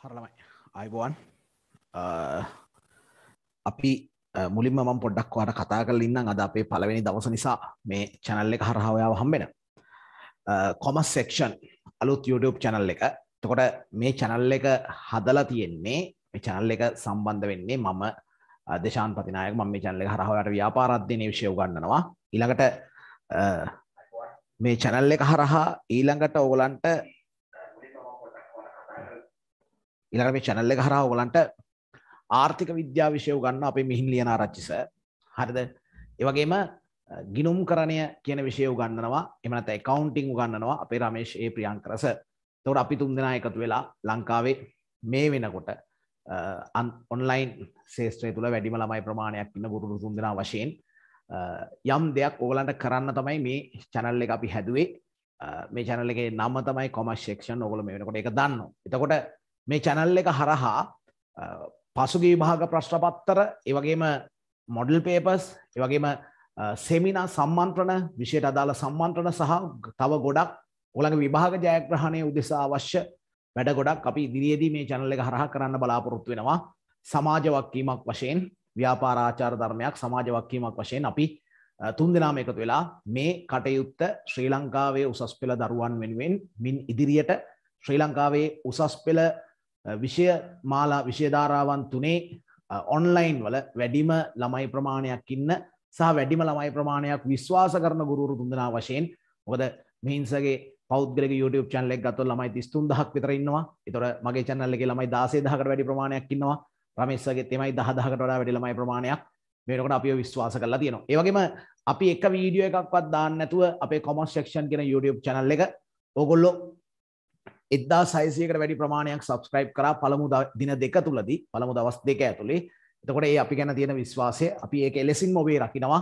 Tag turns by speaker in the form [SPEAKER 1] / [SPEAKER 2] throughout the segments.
[SPEAKER 1] හරලමයි අයිබෝන් අපි මුලින්ම මම පොඩ්ඩක් වාට කතා කරලා ඉන්නම් අද අපේ
[SPEAKER 2] පළවෙනි දවස නිසා මේ channel එක හරහා ඔයාව හම්බෙන commerce section අලුත් YouTube channel එක. එතකොට මේ channel එක හදලා තියෙන්නේ මේ channel එක සම්බන්ධ වෙන්නේ මම දේශාන් පතිනායක මම මේ channel එක හරහා ඔයාට ව්‍යාපාරාධ්‍යයන විෂය උගන්වනවා. ඊළඟට මේ channel එක හරහා ඊළඟට ඔයගලන්ට ඉළඟ මේ චැනල්ල එක හරහා ඔලන්ට ආර්ථික විද්‍යා විෂය ගන්න අපේ මිහින් ලියන රච්චිස හරිද ඒවගේම ගිනුම් කරණය කියන විෂය උගන්නනවා එමනත එකකවන්ටිං උගන්නනවා අපේ රමේශ් ඒ ප්‍රියංකරස තවට අපි තුන් දෙනා එකතු වෙලා ලංකාවේ මේ වෙනකොට ඔන්ලයින් සේස්ත්‍රය තුළ වැඩිම ළමයි ප්‍රමාණයක් ඉන්න ගුරු තුන් දෙනා වශයෙන් යම් දෙයක් ඕගලන්ට කරන්න තමයි මේ චැනල්ල එක අපි හැදුවේ මේ චැනල්ල එක නම්ම තමයි කොමශක්ෂන් ඔගොල මේ වෙනකොට එක දන්න එතකොට මේ චැනල් එක හරහා පසුගේ විභාග ප්‍රශ්නපත්තර ඒවගේම මොඩල් පේපස් ඒවගේම සෙමිනා සම්මන්ත්‍රණ විෂයට අදාළ සම්මන්ත්‍රණ සහ තව ගොඩක් ඔළඟ විභාග ජයග්‍රහණය උදෙසා අවශ්‍ය වැඩ ගොඩක් අපි ඉදිරියේදී මේ චැනල් එක හරහා කරන්න බලාපොරොත්තු වෙනවා සමාජ වක්කීමක් වශයෙන් ව්‍යාපාරාචාර ධර්මයක් සමාජ වක්කීමක් වශයෙන් අපි තුන් දෙනාම එකතු වෙලා මේ කටයුත්ත ශ්‍රී ලංකාවේ උසස් පෙළ දරුවන් වෙනුවෙන් මින් ඉදිරියට ශ්‍රී ලංකාවේ උසස් පෙළ විෂය මාලා විෂයධාරාවන් තුනේ ඔන්ලයින් වල වැඩිම ළමයි ප්‍රමාණයක් ඉන්න සහ වැඩිම ළමයි ප්‍රමාණයක් විශ්වාස කරන ගුරුරු තුන්දනා වශයෙන් මොකද මිහින්සගේ පෞද්ගලක YouTube channel එක ගත්තොත් ළමයි 33000ක් විතර ඉන්නවා. ඒතොර මගේ channel එකේ ළමයි 16000කට වැඩි ප්‍රමාණයක් ඉන්නවා. රමේෂ්සගෙත් එමයි 10000කට වඩා වැඩි ළමයි ප්‍රමාණයක් මේ වෙනකොට අපිව විශ්වාස කරලා තියෙනවා. ඒ වගේම අපි එක වීඩියෝ එකක්වත් දාන්න නැතුව අපේ comment section කියන YouTube channel එක ඕගොල්ලෝ එදදා සයිසියකට වැඩි ප්‍රමාණයක් සබස්ක්‍රයිබ් කර පළමු දින දෙක තුලදී පළමු දවස් දෙක ඇතුළේ එතකොට ඒ අපි ගැන තියෙන විශ්වාසය අපි ඒක එලෙසින් මොබේ රකිනවා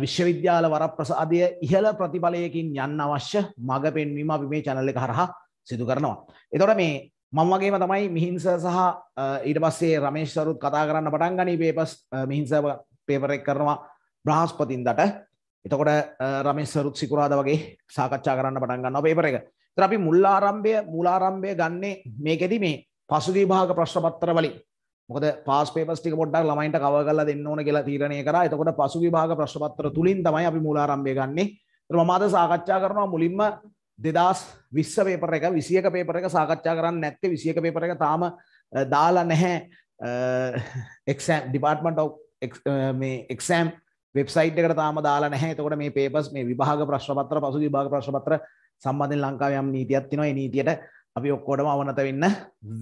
[SPEAKER 2] විශ්වවිද්‍යාල වර ප්‍රසාදය ඉහළ ප්‍රතිඵලයකින් යන්න අවශ්‍ය මඟ පෙන්වීම අපි මේ චැනල්ල එක හරහා සිදු කරනවා. එතොට මේ මං වගේම තමයි මිහිංස සහ ඊට පස්සේ රමේශ්වරුත් කතා කරන්න පටන් ගනී පේපස් මිහිංස පේපරෙක් කරනවා බ්‍රහස්පතින්දට එතකොට රමේස්වරුත් සිකුරාද වගේ සාකච්ඡා කරන්න පටන් ගන්න පේපර එක තර අපි මුල් ආරම්භය මූලාරම්භය ගන්නේ මේකෙදි මේ පසුදී භාග ප්‍රශ්න පත්‍ර වලින්. මොකද පාස් පේපර්ස් ටික පොඩ්ඩක් ළමයින්ට කවර් කරලා දෙන්න ඕන කියලා තීරණය කරා. එතකොට පසුදී භාග ප්‍රශ්න පත්‍ර තුලින් තමයි අපි මූලාරම්භය ගන්නේ. ඒතර මම අද සාකච්ඡා කරනවා මුලින්ම 2020 පේපර් එක 21 පේපර් එක සාකච්ඡා කරන්නේ නැත්තේ 21 පේපර් එක තාම දාලා නැහැ එක්සෑම් ඩිපාර්ට්මන්ට් ඔෆ් මේ එක්සෑම් වෙබ්සයිට් එකට තාම දාලා නැහැ. එතකොට මේ පේපර්ස් මේ විභාග ප්‍රශ්න පත්‍ර පසුගිය විභාග ප්‍රශ්න පත්‍ර සම්බන්ධෙන් ලංකාව යම් නීතියක් තිනවා ඒ නීතියට අපි ඔක්කොටම අවනත වෙන්න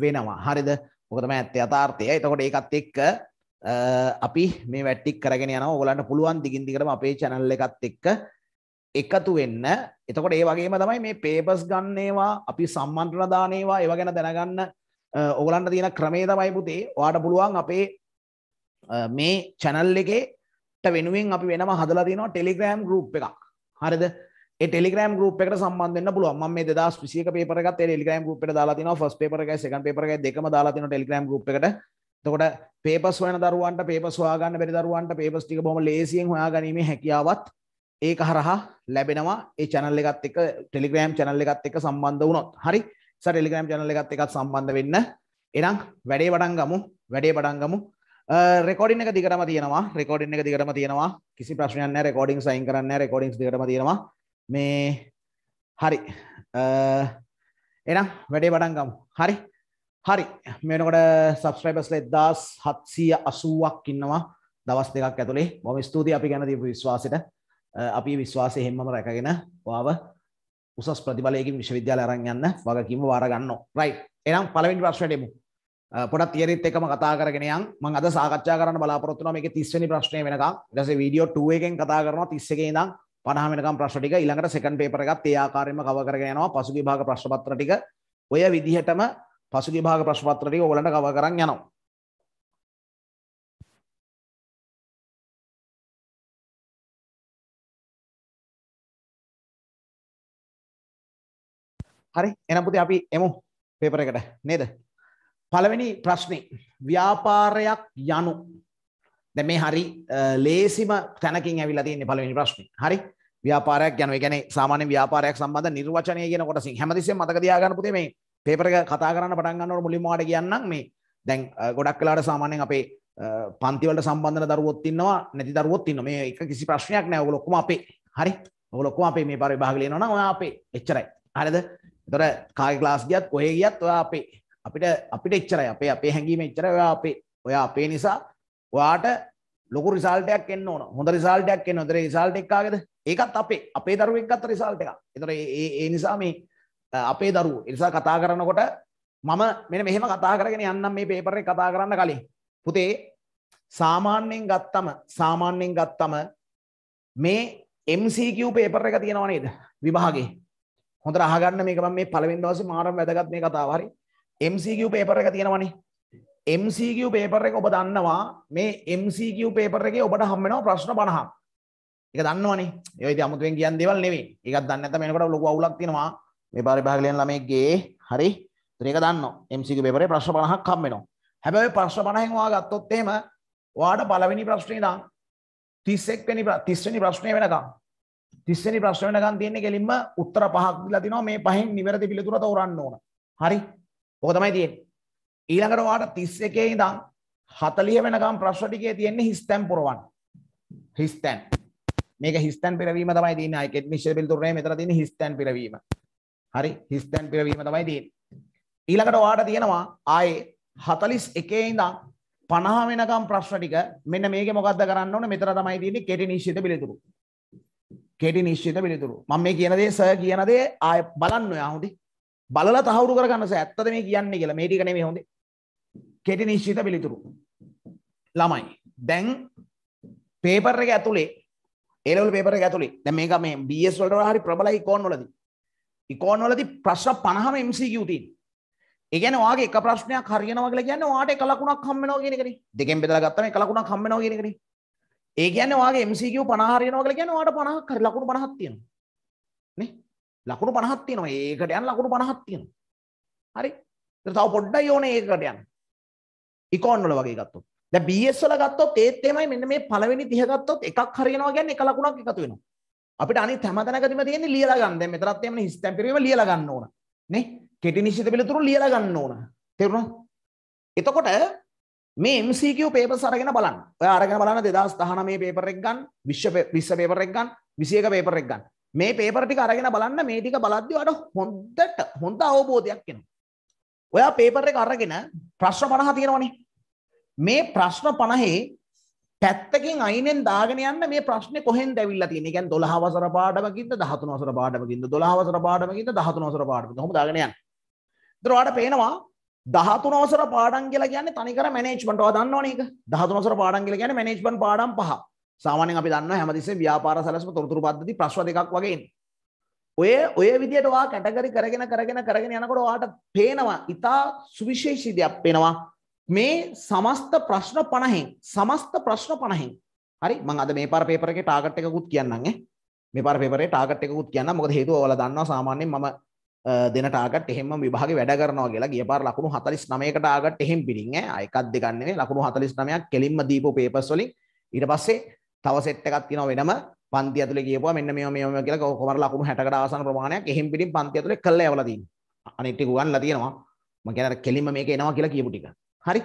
[SPEAKER 2] වෙනවා හරිද මොකතම ඇත්ත යථාර්ථය එතකොට ඒකත් එක්ක අපි මේ වැට්ටික් කරගෙන යනවා ඔයගලන්ට පුළුවන් දිගින් දිගටම අපේ channel එකත් එක්ක එකතු වෙන්න එතකොට ඒ වගේම තමයි මේ පේපස් ගන්නේවා අපි සම්මන්ත්‍රණ දානේවා ඒව ගැන දැනගන්න ඔගලන්ට තියෙන ක්‍රමේ තමයි පුතේ ඔයාට පුළුවන් අපේ මේ channel එකේට වෙනුවෙන් අපි වෙනම හදලා තියෙනවා Telegram group එකක් හරිද ටෙලිග්‍රම් ගුප් එකට සම්බන්ධන්න පුළුව ම මේ දස් විසික පේපරගත් ටෙලිග්‍රම් ගුප් දාලාතින ෆස් පේපරක සකන් පේපරක දෙකම දාලාතින ටෙලිග්‍රම් ගුප් එකට තකොට පේපස් වන දරුවන්ට පේපස් හොයාගන්න බැරි දරුවන්ට පේපස් ටික බොහොම ලේසියෙන් හොයාගැනීමේ හැකියාවත් ඒක හරහා ලැබෙනවා ඒ channel එකත් එක්ක ටෙලිග්‍රෑම් channel එකත් එක්ක සම්බන්ධ වුණොත් හරි සර ටෙලිග්‍රෑම් channel එකත් එක්කත් සම්බන්ධ වෙන්න එහෙනම් වැඩේ පටන් ගමු වැඩේ පටන් ගමු රෙකෝඩින් එක දිගටම තියෙනවා රෙකෝඩින් එක දිගටම තියෙනවා කිසි ප්‍රශ්නයක් නැහැ රෙකෝඩින් සයින් කරන්න නැහැ රෙකෝඩින්ස් දිගටම තියෙනවා මේ හරි එනම් වැඩේ පටන් ගමු හරි හරි මේනකොට සබස්්‍රයිබස්ල එදදාස් හත්සිය අසුවක් ඉන්නවා දවස් දෙකක් ඇතුළේ බොම ස්තුතියි අපි ගැන තිබපු විශ්වාසට අපි විශ්වාසය හෙම්ම රැකගෙන වාව උසස් ප්‍රතිබලයකින් විශ්වවිද්‍යාල අරංයන්න වගකිම වාරගන්න රයි එනම් පලවිනි ප්‍රශ්වටමු පොඩත් තියරිත් එකම කතා කරගෙනයන් මං අද සාකච්ඡා කරන්න බලාපොරත්තුන මේ තිස්වනි ප්‍රශ්නය වෙනක ගස වීඩියෝ ටුව එකෙන් කතා කරනවා තිස්සගේ දම් 50 වෙනකම් ප්‍රශ්න ටික ඊළඟට සෙකන්ඩ් පේපර් එකත් ඒ ආකාරයෙන්ම කවර් කරගෙන යනවා. පසුගිය භාග
[SPEAKER 1] ප්‍රශ්න පත්‍ර ටික ඔය විදිහටම පසුගිය භාග ප්‍රශ්න පත්‍ර ටික ඕගලන්ට කවර් කරන් යනවා. හරි එහෙනම් පුතේ අපි එමු පේපර් එකට නේද පළවෙනි ප්‍රශ්නේ
[SPEAKER 2] ව්‍යාපාරයක් යනු දැ මේ හරි ලේසිම තැනකින් ඇවිලා තියන්නේ පලවෙනි ප්‍රශ්නය හරි ව්‍යාපාරයක් යන ගැන සාමාන්‍ය ව්‍යාපාරයක් සම්බඳ නිර්වචනය කියන කොටස හැමතිසේ මතක තියාගන්න පුතේ මේ පේපරක කතා කරන්න පටන් ගන්නවට මුලින්ම වාට කියන්නම් මේ දැන් ගොඩක් වෙලාට සාමාන්‍යයෙන් අපේ පන්තිවලට සම්බන්ධන දරුවොත් ඉන්නවා නැති දරුවොත් ඉන්නවා මේ එක කිසි ප්‍රශ්නයක් නෑ ඔයගොල්ලෝ ඔක්කොම අපේ හරි ඔයගොල්ලෝ ඔක්කොම අපේ මේ පාර විභාග ලියනවා නම් ඔයා අපේ එච්චරයි හරිද එතකොට කාගේ ක්ලාස් ගියත් කොහේ ගියත් ඔයා අපේ අපිට අපිට එච්චරයි අපේ අපේ හැංගීම එච්චරයි ඔයා අපේ ඔයා අපේ නිසා ඔයාට ලොකු රිසාල්ටයක් එන්න ඕන හොඳ රිසාල්ටයක් එන්න තර රිසාල්ට එක්කාගෙද ඒකත් අපේ අපේ දරුවෙක් ගත්ත රිසාල්ට එක එතර ඒ නිසා මේ අපේ දරුව එනිසා කතා කරනකොට මම මෙන මෙහෙම කතා කරගෙන යන්නම් මේ පේපරේ කතා කරන්න කලින් පුතේ සාමාන්‍යයෙන් ගත්තම සාමාන්‍යයෙන් ගත්තම මේ MCQ පේපර් එක තියෙනව නේද විභාගේ හොඳට අහගන්න මේක මම මේ පළවෙනි දවසේ මාරම වැදගත් මේ කතාව හරි MCQ පේපර් එක තියෙනවනේ MCQ පේපර් එක ඔබ දන්නවා මේ MCQ පේපර් එකේ ඔබට හම් වෙනවා ප්‍රශ්න 50ක්. ඒක දන්නවනේ. ඒක ඉතින් අමුතුවෙන් කියන දේවල් නෙවෙයි. ඒකත් දන්නේ නැත්නම් එනකොට ලොකු අවුලක් තියෙනවා. මේ පරිභාග ලියන ළමයිගේ හරි. ඉතින් ඒක දන්නවා. MCQ පේපරේ ප්‍රශ්න 50ක් හම් වෙනවා. හැබැයි ප්‍රශ්න 50න් ඔයා ගත්තොත් එහෙම ඔයාට පළවෙනි ප්‍රශ්නේ ඉඳන් 31 වෙනි 30 වෙනි ප්‍රශ්නේ වෙනකම් 30 වෙනි ප්‍රශ්න වෙනකම් තියෙන්නේ කෙලින්ම උත්තර පහක් දීලා තිනවා මේ පහෙන් නිවැරදි පිළිතුර තෝරන්න ඕන. හරි. ඕක තමයි තියෙන්නේ. ඊළඟට ඔයාට 31 ඉඳන් 40 වෙනකම් ප්‍රශ්න ටිකේ තියෙන්නේ හිස්තැන් පුරවන්න. හිස්තැන්. මේක හිස්තැන් පිරවීම තමයි තියෙන්නේ. අයිකෙට් මිශ්‍ර පිළිතුරේ මෙතන තියෙන්නේ හිස්තැන් පිරවීම. හරි හිස්තැන් පිරවීම තමයි තියෙන්නේ.
[SPEAKER 1] ඊළඟට ඔයාට තියෙනවා
[SPEAKER 2] ආයේ 41 ඉඳන් 50 වෙනකම් ප්‍රශ්න ටික මෙන්න මේකේ මොකද්ද කරන්න ඕනේ? මෙතන තමයි තියෙන්නේ කෙටි නිශ්චිත පිළිතුරු. කෙටි නිශ්චිත පිළිතුරු. මම මේ කියන දේ සර් කියන දේ ආය බලන්න ඔයා හොඳේ. බලලා තහවුරු කරගන්න සර්. ඇත්තද මේ කියන්නේ කියලා. මේ ටික නෙමෙයි හොඳේ. කෙටි නිශ්චිත පිළිතුරු ළමයි දැන් පේපර් එක ඇතුලේ ඒලවල් පේපර එක ඇතුලේ දැන් මේක මේ BS වලට හරි ප්‍රබලයි ඉකෝන් වලදී ඉකෝන් වලදී ප්‍රශ්න 50ම MCQ තියෙනවා ඒ කියන්නේ ඔයාගේ එක ප්‍රශ්නයක් හරියනවා කියලා කියන්නේ ඔයාට එක ලකුණක් හම් වෙනවා කියන එකනේ දෙකෙන් බෙදලා ගත්තම එක ලකුණක් හම් වෙනවා කියන එකනේ ඒ කියන්නේ ඔයාගේ MCQ 50 හරියනවා කියලා කියන්නේ ඔයාට 50ක් හරි ලකුණු 50ක් තියෙනවා නේ ලකුණු 50ක් තියෙනවා ඒකට යන ලකුණු 50ක් තියෙනවා හරි තව පොඩ්ඩයි ඕනේ ඒකට යන්න ඉකෝන් වල වගේ ගත්තොත්. දැන් BS වල ගත්තොත් ඒත් එහෙමයි මෙන්න මේ පළවෙනි 30 ගත්තොත් එකක් හරියනවා කියන්නේ එක ලකුණක් එකතු වෙනවා. අපිට අනිත් හැම තැනකදීම තියෙන්නේ ලියලා ගන්න. දැන් මෙතනත් එහෙමනේ හිස්තැම් පිරීම ලියලා ගන්න ඕන. නේ? කෙටි නිශ්චිත පිළිතුරු ලියලා ගන්න ඕන. තේරුණාද? එතකොට මේ MCQ papers අරගෙන බලන්න. ඔයා අරගෙන බලන්න 2019 මේ paper එක ගන්න, 20 20 paper එක ගන්න, 21 paper එක ගන්න. මේ paper ටික අරගෙන බලන්න මේ ටික බලද්දී ඔයාලට හොඳට හොඳ අවබෝධයක් එනවා. ඔයා පේපර් එක අරගෙන ප්‍රශ්න 50 තියෙනවනේ. මේ ප්‍රශ්න 50 පැත්තකින් අයිනෙන් දාගෙන යන්න මේ ප්‍රශ්නේ කොහෙන්ද ඇවිල්ලා තියෙන්නේ? කියන්නේ 12 වසර පාඩමකින්ද 13 වසර පාඩමකින්ද 12 වසර පාඩමකින්ද 13 වසර පාඩමකින්ද කොහොම දාගෙන යන්නේ? ඒතර ඔයාලට පේනවා 13 වසර පාඩම් කියලා කියන්නේ තනිකර මැනේජ්මන්ට්. ඔයා දන්නවනේ ඒක. 13 වසර පාඩම් කියලා කියන්නේ මැනේජ්මන්ට් පාඩම් පහ. සාමාන්‍යයෙන් අපි දන්නවා හැමතිස්සෙම ව්‍යාපාර සැලැස්ම තොරතුරු පද්ධති ප්‍රශ්න දෙකක් වගේ එන්නේ. ඔය ඔය විදිහට ඔයා කැටගරි කරගෙන කරගෙන කරගෙන යනකොට ඔයාට පේනවා ඉතා සුවිශේෂී දෙයක් පේනවා මේ සමස්ත ප්‍රශ්න 50න් සමස්ත ප්‍රශ්න 50න් හරි මම අද මේ පාර පේපර් එකේ ටාගට් එකකුත් කියන්නම් ඈ මේ පාර පේපරේ ටාගට් එකකුත් කියන්නම් මොකද හේතුව ඔයාලා දන්නවා සාමාන්‍යයෙන් මම දෙන ටාගට් එහෙම විභාගේ වැඩ කරනවා කියලා ගිය පාර ලකුණු 49කට ටාගට් එහෙම පිටින් ඈ එකක් දෙකක් නෙමෙයි ලකුණු 49ක් කෙලින්ම දීපු පේපර්ස් වලින් ඊට පස්සේ තව සෙට් එකක් තියෙනවා වෙනම පන්ති ඇතුලේ කියපුවා මෙන්න මේව මේව කියලා කොමර ලකුණු 60කට ආසන්න ප්‍රමාණයක් එහෙම් පිටින් පන්ති ඇතුලේ කළා යවලා තියෙනවා. අනිත් ටික උගන්ලා තියෙනවා. මම කියන්නේ අර කෙලින්ම මේක එනවා කියලා කියපු ටික. හරි.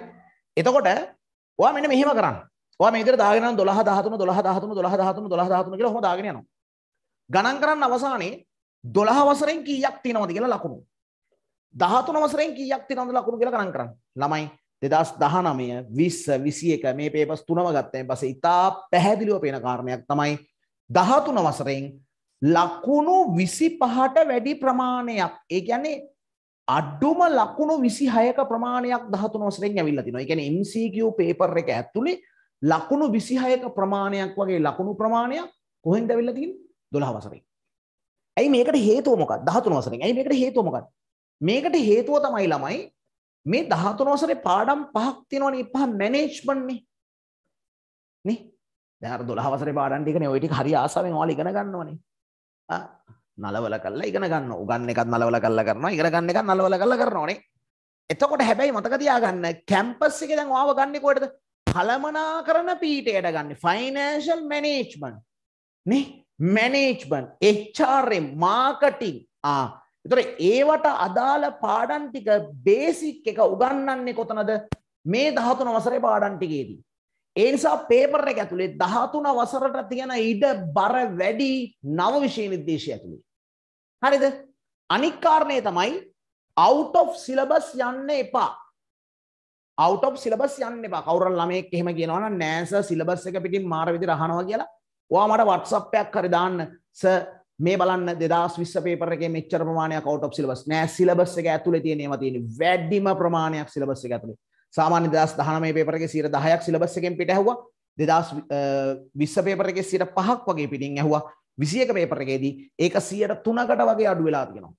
[SPEAKER 2] එතකොට ඔයා මෙන්න මෙහෙම කරන්න. ඔයා මේ විදිහට දාගෙන යනවා 12 13 12 13 12 13 12 13 කියලා ඔහොම දාගෙන යනවා. ගණන් කරන්න අවසානයේ 12 වසරෙන් කීයක් තියෙනවද කියලා ලකුණු. 13 වසරෙන් කීයක් තියෙනවද ලකුණු කියලා ගණන් කරන්න. ළමයි 2019 20 21 මේ පේපර්ස් තුනම ගත්තයින් පස්සේ ඉතා පැහැදිලිව පේන කාරණයක් තමයි දහතුන වසරෙන් ලකුණු විසි පහට වැඩි ප්‍රමාණයක් ඒ ගැනේ අඩ්ඩුම ලකුණු විසි හයක ප්‍රමාණයක් දහතු නොසරෙන් ඇවිල්ල තින එකන MCQ පේපර් එක ඇත්තුළේ ලකුණු විසිහයක ප්‍රමාණයක් වගේ ලකුණු ප්‍රමාණයක් කොහෙන් දැවිල්ලතින් දොළහ වසරේ ඇයි මේකට හේතුවමොක දහතු නොසරෙන් ඇයි මේකට හේතුවමකක් මේකට හේතුව තමයි ළමයි මේ දහතු නොසරේ පාඩම් පහක් තියෙනවනේ පහ මැනේජ්මන්න්නේ නේ දැන් අර 12 වසරේ පාඩම් ටිකනේ ওই ටික හරි ආසාවෙන් ඔයාලා ඉගෙන ගන්නවනේ. ආ නලවල කරලා ඉගෙන ගන්න. උගන්න එකත් නලවල කරලා කරනවා, ඉගෙන ගන්න එකත් නලවල කරලා කරනවනේ. එතකොට හැබැයි මතක තියාගන්න කැම්පස් එකේ දැන් ඔයාව ගන්නේ කොහෙටද? කළමනාකරන පීඨයට ගන්න. Financial management. නේ? Management, HR, marketing. ආ එතොට ඒවට අදාළ පාඩන්ටික බේසික් එක උගන්නන්නේ කොතනද මේ දහතුන වසරේ පාඩන්ටිකේදී. ඒ නිසා පේපර් එක ඇතුලේ 13 වසරට තියෙන ඉඩ බර වැඩි නව විෂය නිර්දේශය ඇතුලේ. හරිද? අනික් කාරණේ තමයි out of syllabus යන්න එපා. out of syllabus යන්න එපා. කවුරු ළමයෙක් එහෙම කියනවා නම් නෑස syllabus එක පිටින් මාර විදිහට අහනවා කියලා. ඔයා මට WhatsApp එකක් හරි දාන්න සර් මේ බලන්න 2020 පේපර් එකේ මෙච්චර ප්‍රමාණයක් out of syllabus නෑ syllabus එක ඇතුලේ තියෙන ඒවා තියෙන වැඩිම ප්‍රමාණයක් syllabus එක ඇතුලේ. සාමාන්‍ය දස් දහනමේ පේපරගේ සිර දහයක් සිලබස් එකෙන් පිට ඇහුවා දෙදස් විශ්ස පේපරගේ සිට පහක් වගේ පිටින් ඇහුවා විසියක පේපරගේදී ඒක සියට තුනකට වගේ අඩු වෙලා තියෙනවා.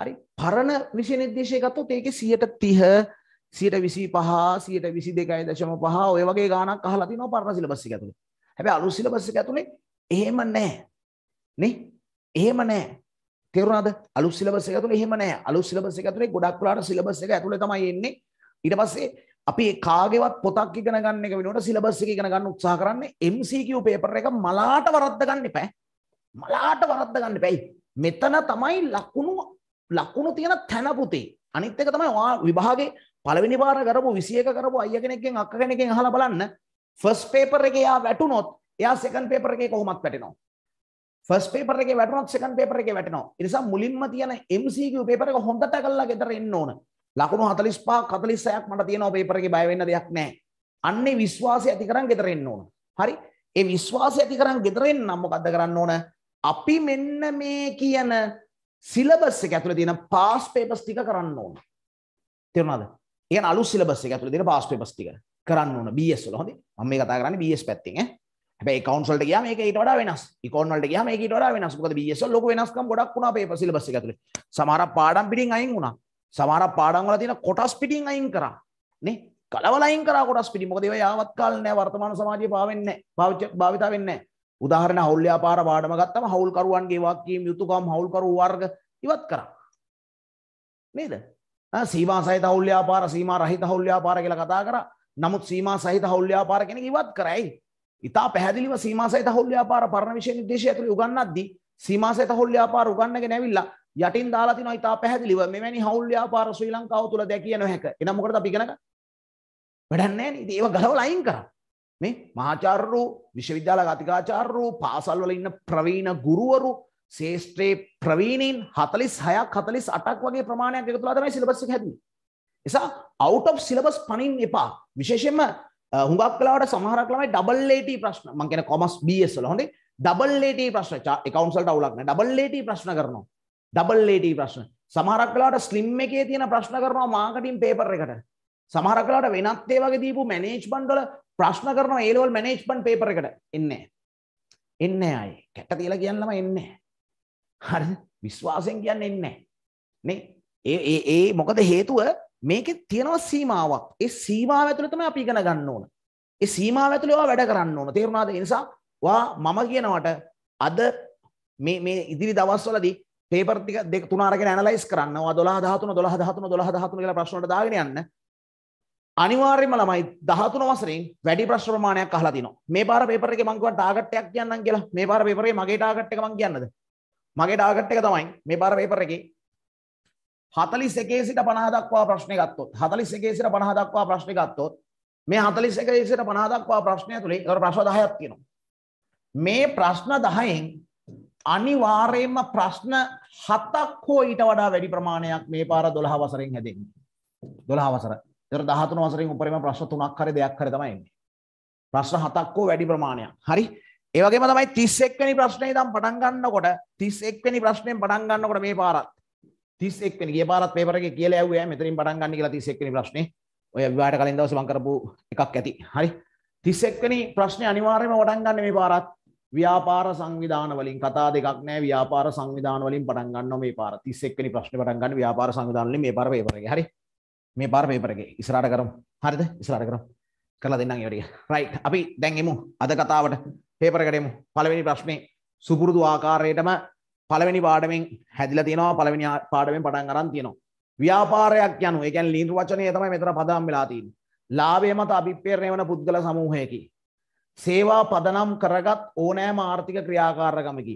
[SPEAKER 2] හරි පරණ විෂය නිර්දේශය ගත්තොත් ඒකේ සියට තිහ සියට විසි පහ සියට විසි දෙකයි දශම පහ ඔය වගේ ගානක් අහලා තියෙනවා පරණ සිලබස් එක ඇතුලේ. හැබැයි අලුත් සිලබස් එක ඇතුලේ එහෙම නැහැ. නේ? එහෙම නැහැ. තේරුණාද? අලුත් සිලබස් එක ඇතුලේ එහෙම නැහැ. අලුත් සිලබස් එක ඇතුලේ ගොඩක් වෙලාට සිලබස් එක ඇතුලේ තමයි එන්නේ ඊට පස්සේ අපි කාගේවත් පොතක් ඉගෙන ගන්න එක වෙනුවට සිලබස් එක ඉගෙන ගන්න උත්සාහ කරන්නේ MCQ පේපර් එක මලාට වරද්ද ගන්න එපා. මලාට වරද්ද ගන්න එපා. මෙතන තමයි ලකුණු ලකුණු තියෙන තැන පුතේ. අනිත් එක තමයි ඔයා විභාගේ පළවෙනි පාර කරපු 21 කරපු අයියා කෙනෙක්ගෙන් අක්ක කෙනෙක්ගෙන් අහලා බලන්න. ෆස්ට් පේපර් එකේ එයා වැටුනොත් එයා සෙකන්ඩ් පේපර් එකේ කොහොමත් වැටෙනවා. ෆස් පේපර එක වැටනොත් සකන් පේපර එක වැටනවා නිසා මුලින්ම තියන MCQ පේපර එක හොඳට කරලා ගෙදර එන්න ඕන ලකුණු 45 46ක් මට තියෙනවා පේපර් එකේ බය වෙන්න දෙයක් නැහැ. අන්නේ විශ්වාසය ඇති කරන් ගෙදර එන්න ඕන. හරි? ඒ විශ්වාසය ඇති කරන් ගෙදර එන්න නම් මොකද්ද කරන්න ඕන? අපි මෙන්න මේ කියන සිලබස් එක ඇතුළේ තියෙන පාස් පේපර්ස් ටික කරන්න ඕන. තේරුණාද? ඒ කියන්නේ අලුත් සිලබස් එක ඇතුළේ තියෙන පාස් පේපර්ස් ටික කරන්න ඕන BS වල. හොඳයි. මම මේ කතා කරන්නේ BS පැත්තෙන් ඈ. හැබැයි කවුන්සල් වලට ගියාම මේක ඊට වඩා වෙනස්. ඉකොන් වලට ගියාම මේක ඊට වඩා වෙනස්. මොකද BS වල ලොකු වෙනස්කම් ගොඩක් වුණා පේපර් සිලබස් එක ඇතුලේ. සමහර පාඩම් පිටින් අයින් වුණා. සමාර පාඩංගල තියෙන කොටස් පිටින් අයින් කරා නේ කලවලයින් කරා කොටස් පිටින් මොකද ඒවා යාවත් කාල නැහැ වර්තමාන සමාජයේ පාවෙන්නේ නැහැ භාවිතා වෙන්නේ නැහැ උදාහරණ හවුල් ව්‍යාපාර පාඩම ගත්තම හවුල්කරුවන්ගේ වගකීම් යුතුයකම් හවුල්කරු වර්ග ඉවත් කරා නේද සීමා සහිත හවුල් ව්‍යාපාර සීමා රහිත හවුල් ව්‍යාපාර කියලා කතා කරා නමුත් සීමා සහිත හවුල් ව්‍යාපාර කෙනෙක් ඉවත් කරයි ඉතා පැහැදිලිව සීමා සහිත හවුල් ව්‍යාපාර පරණ විෂය නිර්දේශය ඇතුළේ උගන්වද්දී සීමා සහිත හවුල් ව්‍යාපාර උගන්වගෙන ඇවිල්ලා යටින් දාලා තිනවා ඉතා පැහැදිලිව මෙවැනි හවුල් ව්‍යාපාර ශ්‍රී ලංකාව තුළ දැකිය නොහැක. එහෙනම් මොකටද අපි ඉගෙන ගන්න? වැඩක් නැහැ නේද? ඒව ගලවලා අයින් කරා. මේ මහාචාර්යරු, විශ්වවිද්‍යාල අධිකාචාර්යරු, පාසල් වල ඉන්න ප්‍රවීණ ගුරුවරු, ශේෂ්ත්‍රේ ප්‍රවීණින් 46ක් 48ක් වගේ ප්‍රමාණයක් එකතු වෙලා තමයි සිලබස් එක හැදුවේ. එසා out of syllabus පනින්න එපා. විශේෂයෙන්ම හුඟක් කලාවට සමහරක් ළමයි double AT ප්‍රශ්න. මම කියන commerce BS වල හොඳේ. double AT ප්‍රශ්න. accounts වලට අවුලක් නැහැ. double AT ප්‍රශ්න කරනවා. ඩබල් AD ප්‍රශ්න. සමහරක් වෙලාවට ස්ලිම් එකේ තියෙන ප්‍රශ්න කරනවා මාකටිං පේපර් එකට. සමහරක් වෙලාවට වෙනත් ඒ වගේ දීපු මැනේජ්මන්ට් වල ප්‍රශ්න කරනවා A level management paper එකට. එන්නේ නැහැ. එන්නේ නැහැ අය. කැට තියලා කියන ළමයි එන්නේ නැහැ. හරිද? විශ්වාසයෙන් කියන්නේ එන්නේ නැහැ. නේ? ඒ ඒ ඒ මොකද හේතුව මේකේ තියෙනවා සීමාවක්. ඒ සීමාව ඇතුළේ තමයි අපි ඉගෙන ගන්න ඕන. ඒ සීමාව ඇතුළේ ඔයා වැඩ කරන්න ඕන. තේරුණාද? ඒ නිසා ඔයා මම කියනවට අද මේ මේ ඉදිරි දවස්වලදී පේපර් ටික දෙක තුන අරගෙන ඇනලයිස් කරන්න. ඔයා 12 13 12 13 12 13 කියලා ප්‍රශ්න වලට දාගෙන යන්න. අනිවාර්යයෙන්ම ළමයි 13 වසරේ වැඩි ප්‍රශ්න ප්‍රමාණයක් අහලා තිනවා. මේ පාර පේපර් එකේ මං කිව්වා ටාගට් එකක් කියන්නම් කියලා. මේ පාර පේපර් එකේ මගේ ටාගට් එක මං කියන්නද? මගේ ටාගට් එක තමයි මේ පාර පේපර් එකේ 41 සිට 50 දක්වා ප්‍රශ්න ගත්තොත් 41 සිට 50 දක්වා ප්‍රශ්න ගත්තොත් මේ 41 සිට 50 දක්වා ප්‍රශ්නය තුලේ ඒකට ප්‍රශ්න 10ක් තියෙනවා. මේ ප්‍රශ්න 10න් අනිවාර්යයෙන්ම ප්‍රශ්න හතක් හෝ ඊට වඩා වැඩි ප්‍රමාණයක් මේ පාර 12 වසරෙන් හැදෙන්නේ. 12 වසර. ඒතර 13 වසරෙන් උඩරිම ප්‍රශ්න තුනක් හරි දෙකක් හරි තමයි එන්නේ. ප්‍රශ්න හතක් හෝ වැඩි ප්‍රමාණයක්. හරි. ඒ වගේම තමයි 31 වෙනි ප්‍රශ්නේ ඉඳන් පටන් ගන්නකොට 31 වෙනි ප්‍රශ්නෙන් පටන් ගන්නකොට මේ පාරත් 31 වෙනි ගිය පාරත් පේපර් එකේ කියලා ඇහුවේ මෙතනින් පටන් ගන්න කියලා 31 වෙනි ප්‍රශ්නේ. ඔය විවාහට කලින් දවසේ මම කරපු එකක් ඇති. හරි. 31 වෙනි ප්‍රශ්නේ අනිවාර්යයෙන්ම පටන් ගන්න මේ පාරත් ව්‍යාපාර සංවිධාන වලින් කතා දෙකක් නෑ ව්‍යාපාර සංවිධාන වලින් පටන් ගන්නවා මේ පාර 31 වෙනි ප්‍රශ්නේ පටන් ගන්න ව්‍යාපාර සංවිධාන වලින් මේ පාර පේපර් එකේ හරි මේ පාර පේපර් එකේ ඉස්සරහට කරමු හරිද ඉස්සරහට කරමු කරලා දෙන්නම් ඒ ටික රයිට් අපි දැන් එමු අද කතාවට පේපර් එකට එමු පළවෙනි ප්‍රශ්නේ සුපුරුදු ආකාරයටම පළවෙනි පාඩමෙන් හැදිලා තියෙනවා පළවෙනි පාඩමෙන් පටන් අරන් තියෙනවා ව්‍යාපාරයක් යනු ඒ කියන්නේ ලීන වචනය තමයි මෙතන පදනම් වෙලා තියෙන්නේ ලාභය මත අභිප්‍රේරණය වන පුද්ගල සමූහයකි සේවා පදනම් කරගත් ඕනෑම ආර්ථික ක්‍රියාකාරකමකි.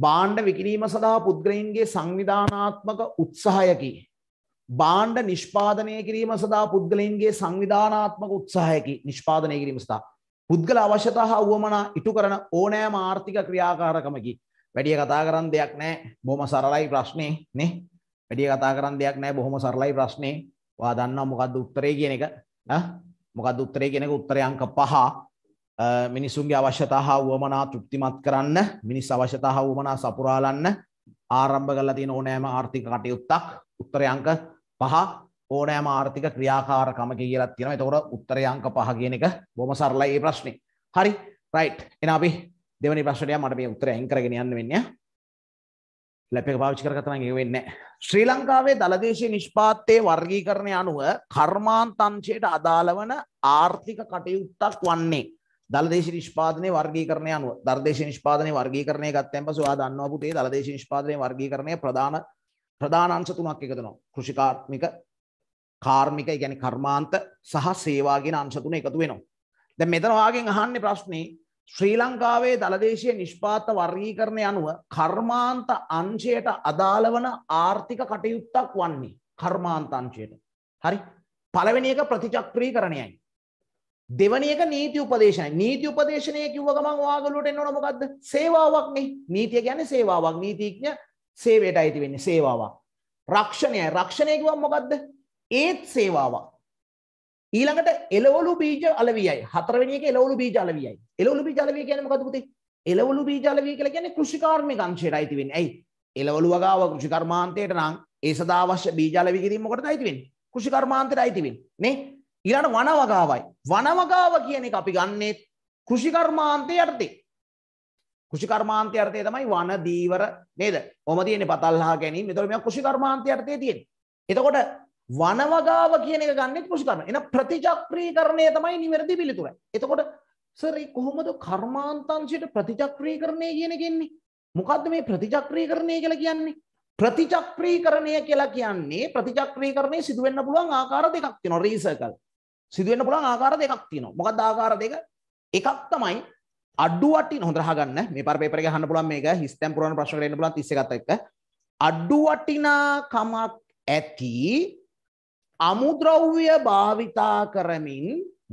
[SPEAKER 2] බාණ්ඩ විකිනීම සඳහා පුද්ගලයින්ගේ සංවිධානාත්මක උත්සාහයකි. බාණ්ඩ නිෂ්පාදනය කිරීම සඳහා පුද්ගලයින්ගේ සංවිධානාත්මක උත්සාහයකි නිෂ්පාදනය කිරීම සඳහා. පුද්ගල අවශ්‍යතා හා වුවමනා ඉටු කරන ඕනෑම ආර්ථික ක්‍රියාකාරකමකි. වැඩිය කතා කරන්න දෙයක් නෑ බොහොම සරලයි ප්‍රශ්නේ නේ. වැඩිය කතා කරන්න දෙයක් නෑ බොහොම සරලයි ප්‍රශ්නේ. වා දන්නවා මොකද්ද උත්තරේ කියන එක? මොකද්ද උත්තරේ කියන එක උත්තරේ අංක 5. මිනිසුන්ගේ අවශ්‍යතා හා වුවමනා තෘප්තිමත් කරන්න මිනිස් අවශ්‍යතා හා වුවමනා සපුරාලන්න ආරම්භ කරලා තියෙන ඕනෑම ආර්ථික කටයුත්තක් උත්තරේ අංක පහ ඕනෑම ආර්ථික ක්‍රියාකාරකම කියලා තියෙනවා. ඒතකොට උත්තරේ අංක පහ කියන එක බොහොම සරලයි මේ ප්‍රශ්නේ. හරි. රයිට්. එහෙනම් අපි දෙවෙනි ප්‍රශ්නට යන්න මට මේ උත්තරය අයින් කරගෙන යන්න වෙන්නේ. ලැප් එක පාවිච්චි කරගත්තා නම් ඒක වෙන්නේ නැහැ. ශ්‍රී ලංකාවේ දලදේශීය නිෂ්පාත්තේ වර්ගීකරණය අනුව කර්මාන්තංශයට අදාළ වන ආර්ථික කටයුත්තක් වන්නේ දළදේශ නිෂ්පාදනය වර්ගීකරණය අනුව දර්දේශ නිෂ්පාදනය වර්ගීකරණය ගත්තන් පසු ආ දන්නවා පුතේ දළදේශ නිෂ්පාදනය වර්ගීකරණය ප්‍රධාන ප්‍රධාන අංශ තුනක් එකතු වෙනවා. කෘෂිකාත්මික, කාර්මික, ඒ කියන්නේ කර්මාන්ත සහ සේවා කියන අංශ තුන එකතු වෙනවා. දැන් මෙතන වාගෙන් අහන්නේ ප්‍රශ්නේ ශ්‍රී ලංකාවේ දළදේශීය නිෂ්පාත වර්ගීකරණය අනුව කර්මාන්ත අංශයට අදාළ වන ආර්ථික කටයුත්තක් වන්නේ කර්මාන්ත අංශයට. හරි. පළවෙනි එක ප්‍රතිචක්‍රීකරණයයි. දෙවනි එක නීති උපදේශනයි. නීති උපදේශනය කිව්ව ගමන් ඔයාගලුවට එන්න ඕන මොකද්ද? සේවාවක්නේ. නීතිය කියන්නේ සේවාවක්. නීතිඥ සේවයට අයිති වෙන්නේ සේවාවක්. රක්ෂණයයි. රක්ෂණය කිව්වම මොකද්ද? ඒත් සේවාවක්. ඊළඟට එළවලු බීජ අලවියයි. හතරවෙනි එක එළවලු බීජ අලවියයි. එළවලු බීජ අලවිය කියන්නේ මොකද්ද පුතේ? එළවලු බීජ අලවිය කියලා කියන්නේ කෘෂිකාර්මික අංශයට අයිති වෙන්නේ. ඇයි? එළවලු වගාව කෘෂිකර්මාන්තයට නම් ඒ සදා අවශ්‍ය බීජ අලවිය කිරීම මොකටද අයිති වෙන්නේ? කෘෂිකර්මාන්තයට අයිති වෙන්නේ. නේ? ඊළඟ වනවගාවයි. වනවගාව කියන එක අපි ගන්නේ කෘෂිකර්මාන්තයේ යටතේ. කෘෂිකර්මාන්තය අර්ථය තමයි වන දීවර නේද? කොහොම තියෙන්නේ පතල්හා ගැනීම. ඒතකොට මේක කෘෂිකර්මාන්තය අර්ථයේ තියෙන්නේ. එතකොට වන වගාව කියන එක ගන්නෙ කෘෂිකර්ම. එන ප්‍රතිචක්‍රීකරණය තමයි නිවැරදි පිළිතුර. එතකොට සර් කොහොමද කර්මාන්තංශයට ප්‍රතිචක්‍රීකරණය කියන එක එන්නේ? මොකද්ද මේ ප්‍රතිචක්‍රීකරණය කියලා කියන්නේ? ප්‍රතිචක්‍රීකරණය කියලා කියන්නේ ප්‍රතිචක්‍රීකරණය සිදු වෙන්න පුළුවන් ආකාර දෙකක් තියෙනවා. රීසර්කල්. සිදුවෙන්න පුළුවන් ආකාර දෙකක් තියෙනවා. මොකක්ද ආකාර දෙක? එකක් තමයි අඩු වටින හොඳ රහගන්න මේ පාර පේපර් එක අහන්න පුළුවන් මේක හිස්තම් පුරවන ප්‍රශ්න කරන්න පුළුවන් 31ත් එක්ක අඩු වටිනාකමක් ඇති අමුද්‍රව්‍ය භාවිතා කරමින්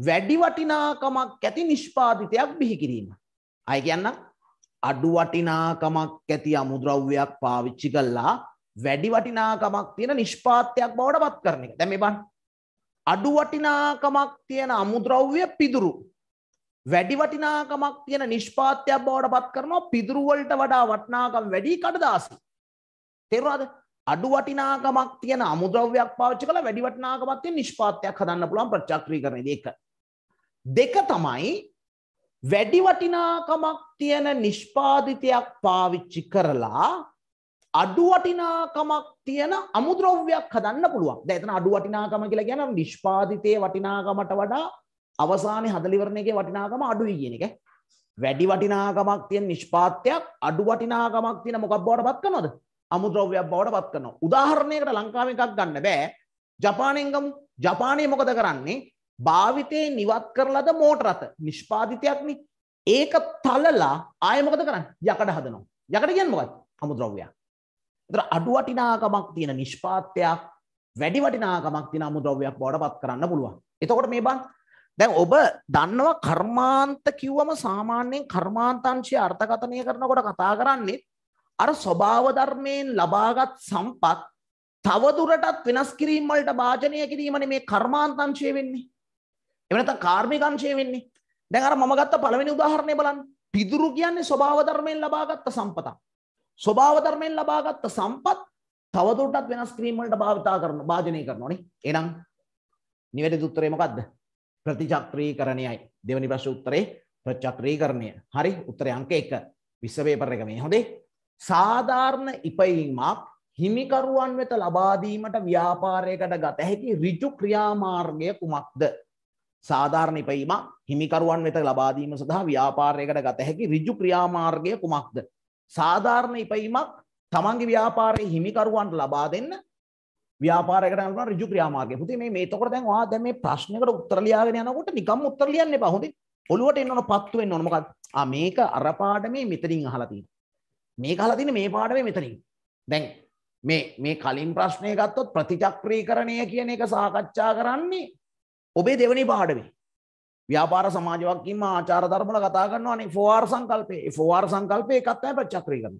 [SPEAKER 2] වැඩි වටිනාකමක් ඇති නිෂ්පාදිතයක් බිහි කිරීම. අය කියන්නම් අඩු වටිනාකමක් ඇති අමුද්‍රව්‍යයක් පාවිච්චි කළා වැඩි වටිනාකමක් තියෙන නිෂ්පාත්යක් බවට පත් කරන එක. දැන් මේ බලන්න. අඩු වටිනාකමක් තියෙන අමුද්‍රව්‍ය පිදුරු. වැඩි වටිනාකමක් තියෙන නිෂ්පාත්‍යයක් බවට පත් කරනවා පිදුරුවලට වඩා වටනාකම් වැඩි කඩදාසි. තේරුණාද? අඩු වටිනාකමක් තියෙන අමුද්‍රව්‍යයක් පාවිච්චි කරලා වැඩි වටිනාකමක් තියෙන නිෂ්පාත්‍යයක් හදන්න පුළුවන් ප්‍රතිචක්‍රීකරණයේදී එක. දෙක තමයි වැඩි වටිනාකමක් තියෙන නිෂ්පාදිතයක් පාවිච්චි කරලා අඩු වටිනාකමක් තියෙන අමුද්‍රව්‍යයක් හදන්න පුළුවන්. දැන් එතන අඩු වටිනාකම කියලා කියන නිෂ්පාදිතයේ වටිනාකමට වඩා අවසානයේ හදලිවරණයේ වටිනාකම අඩුයි කියන එක. වැඩි වටිනාකමක් තියෙන නිෂ්පාත්‍යයක් අඩු වටිනාකමක් තියෙන මොකක් බවට පත් කරනවද? අමුද්‍රව්‍යයක් බවට පත් කරනවා. උදාහරණයකට ලංකාවෙන් එකක් ගන්න බෑ. ජපානයෙන් ගමු. ජපානයේ මොකද කරන්නේ? භාවිතේ නිවත් කරලද මෝටර රථ නිෂ්පාදිතයක්නේ. ඒක තලලා ආයෙ මොකද කරන්නේ? යකඩ හදනවා. යකඩ කියන්නේ මොකක්ද? අමුද්‍රව්‍යයක්. දර අඩුවටිනාකමක් තියෙන නිෂ්පාත්තයක් වැඩි වටිනාකමක් තින අමුද්‍රව්‍යයක් බවට පත් කරන්න පුළුවන්. එතකොට මේ බන් දැන් ඔබ දන්නවා කර්මාන්ත කිව්වම සාමාන්‍යයෙන් කර්මාන්තංශය අර්ථකථනය කරනකොට කතා කරන්නේ අර ස්වභාව ධර්මයෙන් ලබාගත් සම්පත් තවදුරටත් වෙනස් කිරීම වලට භාජනය කිරීමනේ මේ කර්මාන්තංශය වෙන්නේ. එහෙම නැත්නම් කාර්මිකංශය වෙන්නේ. දැන් අර මම ගත්ත පළවෙනි උදාහරණය බලන්න. පිදුරු කියන්නේ ස්වභාව ධර්මයෙන් ලබාගත් සම්පතක්. ස්වභාව ධර්මයෙන් ලබාගත් සම්පත් තවදුරටත් වෙනස් කිරීම වලට භාවිතා කරන භාජනය කරනෝනේ. එහෙනම් නිවැරදි උත්තරේ මොකද්ද? ප්‍රතිචක්‍රීකරණයයි. දෙවෙනි ප්‍රශ්න උත්තරේ ප්‍රතිචක්‍රීකරණය. හරි උත්තරේ අංක 1. විශ්ව පේපර් එක මේ හොඳේ. සාධාරණ ඉපයීමක් හිමිකරුවන් වෙත ලබා දීමට ව්‍යාපාරයකට ගත හැකි ඍජු ක්‍රියාමාර්ගය කුමක්ද? සාධාරණ ඉපයීමක් හිමිකරුවන් වෙත ලබා දීම සඳහා ව්‍යාපාරයකට ගත හැකි ඍජු ක්‍රියාමාර්ගය කුමක්ද? සාධාරණ ඉපීමක් තමන්ගේ ව්‍යාපාරයේ හිමිකරුවන්ට ලබා දෙන්න ව්‍යාපාරයකට අනුව ඍජු ක්‍රියාමාර්ගය. පුතේ මේ මේ එතකොට දැන් ඔයා දැන් මේ ප්‍රශ්නයකට උත්තර ලියාගෙන යනකොට නිකම් උත්තර ලියන්න එපා. හොඳේ. ඔළුවට එන්න ඕන පත්තු වෙන්න ඕන. මොකක්ද? ආ මේක අර පාඩමේ මෙතනින් අහලා තියෙනවා. මේක අහලා තියෙන්නේ මේ පාඩමේ මෙතනින්. දැන් මේ මේ කලින් ප්‍රශ්නය ගත්තොත් ප්‍රතිචක්‍රීකරණය කියන එක සාකච්ඡා කරන්නේ ඔබේ දෙවනි පාඩමේ. ව්‍යාපාර සමාජයක් ඉන්න ආචාර ධර්මවල කතා කරනවානේ ෆෝආර් සංකල්පේ. ඒ ෆෝආර් සංකල්පේ එකක් තමයි ප්‍රත්‍යක්‍රීකරණය.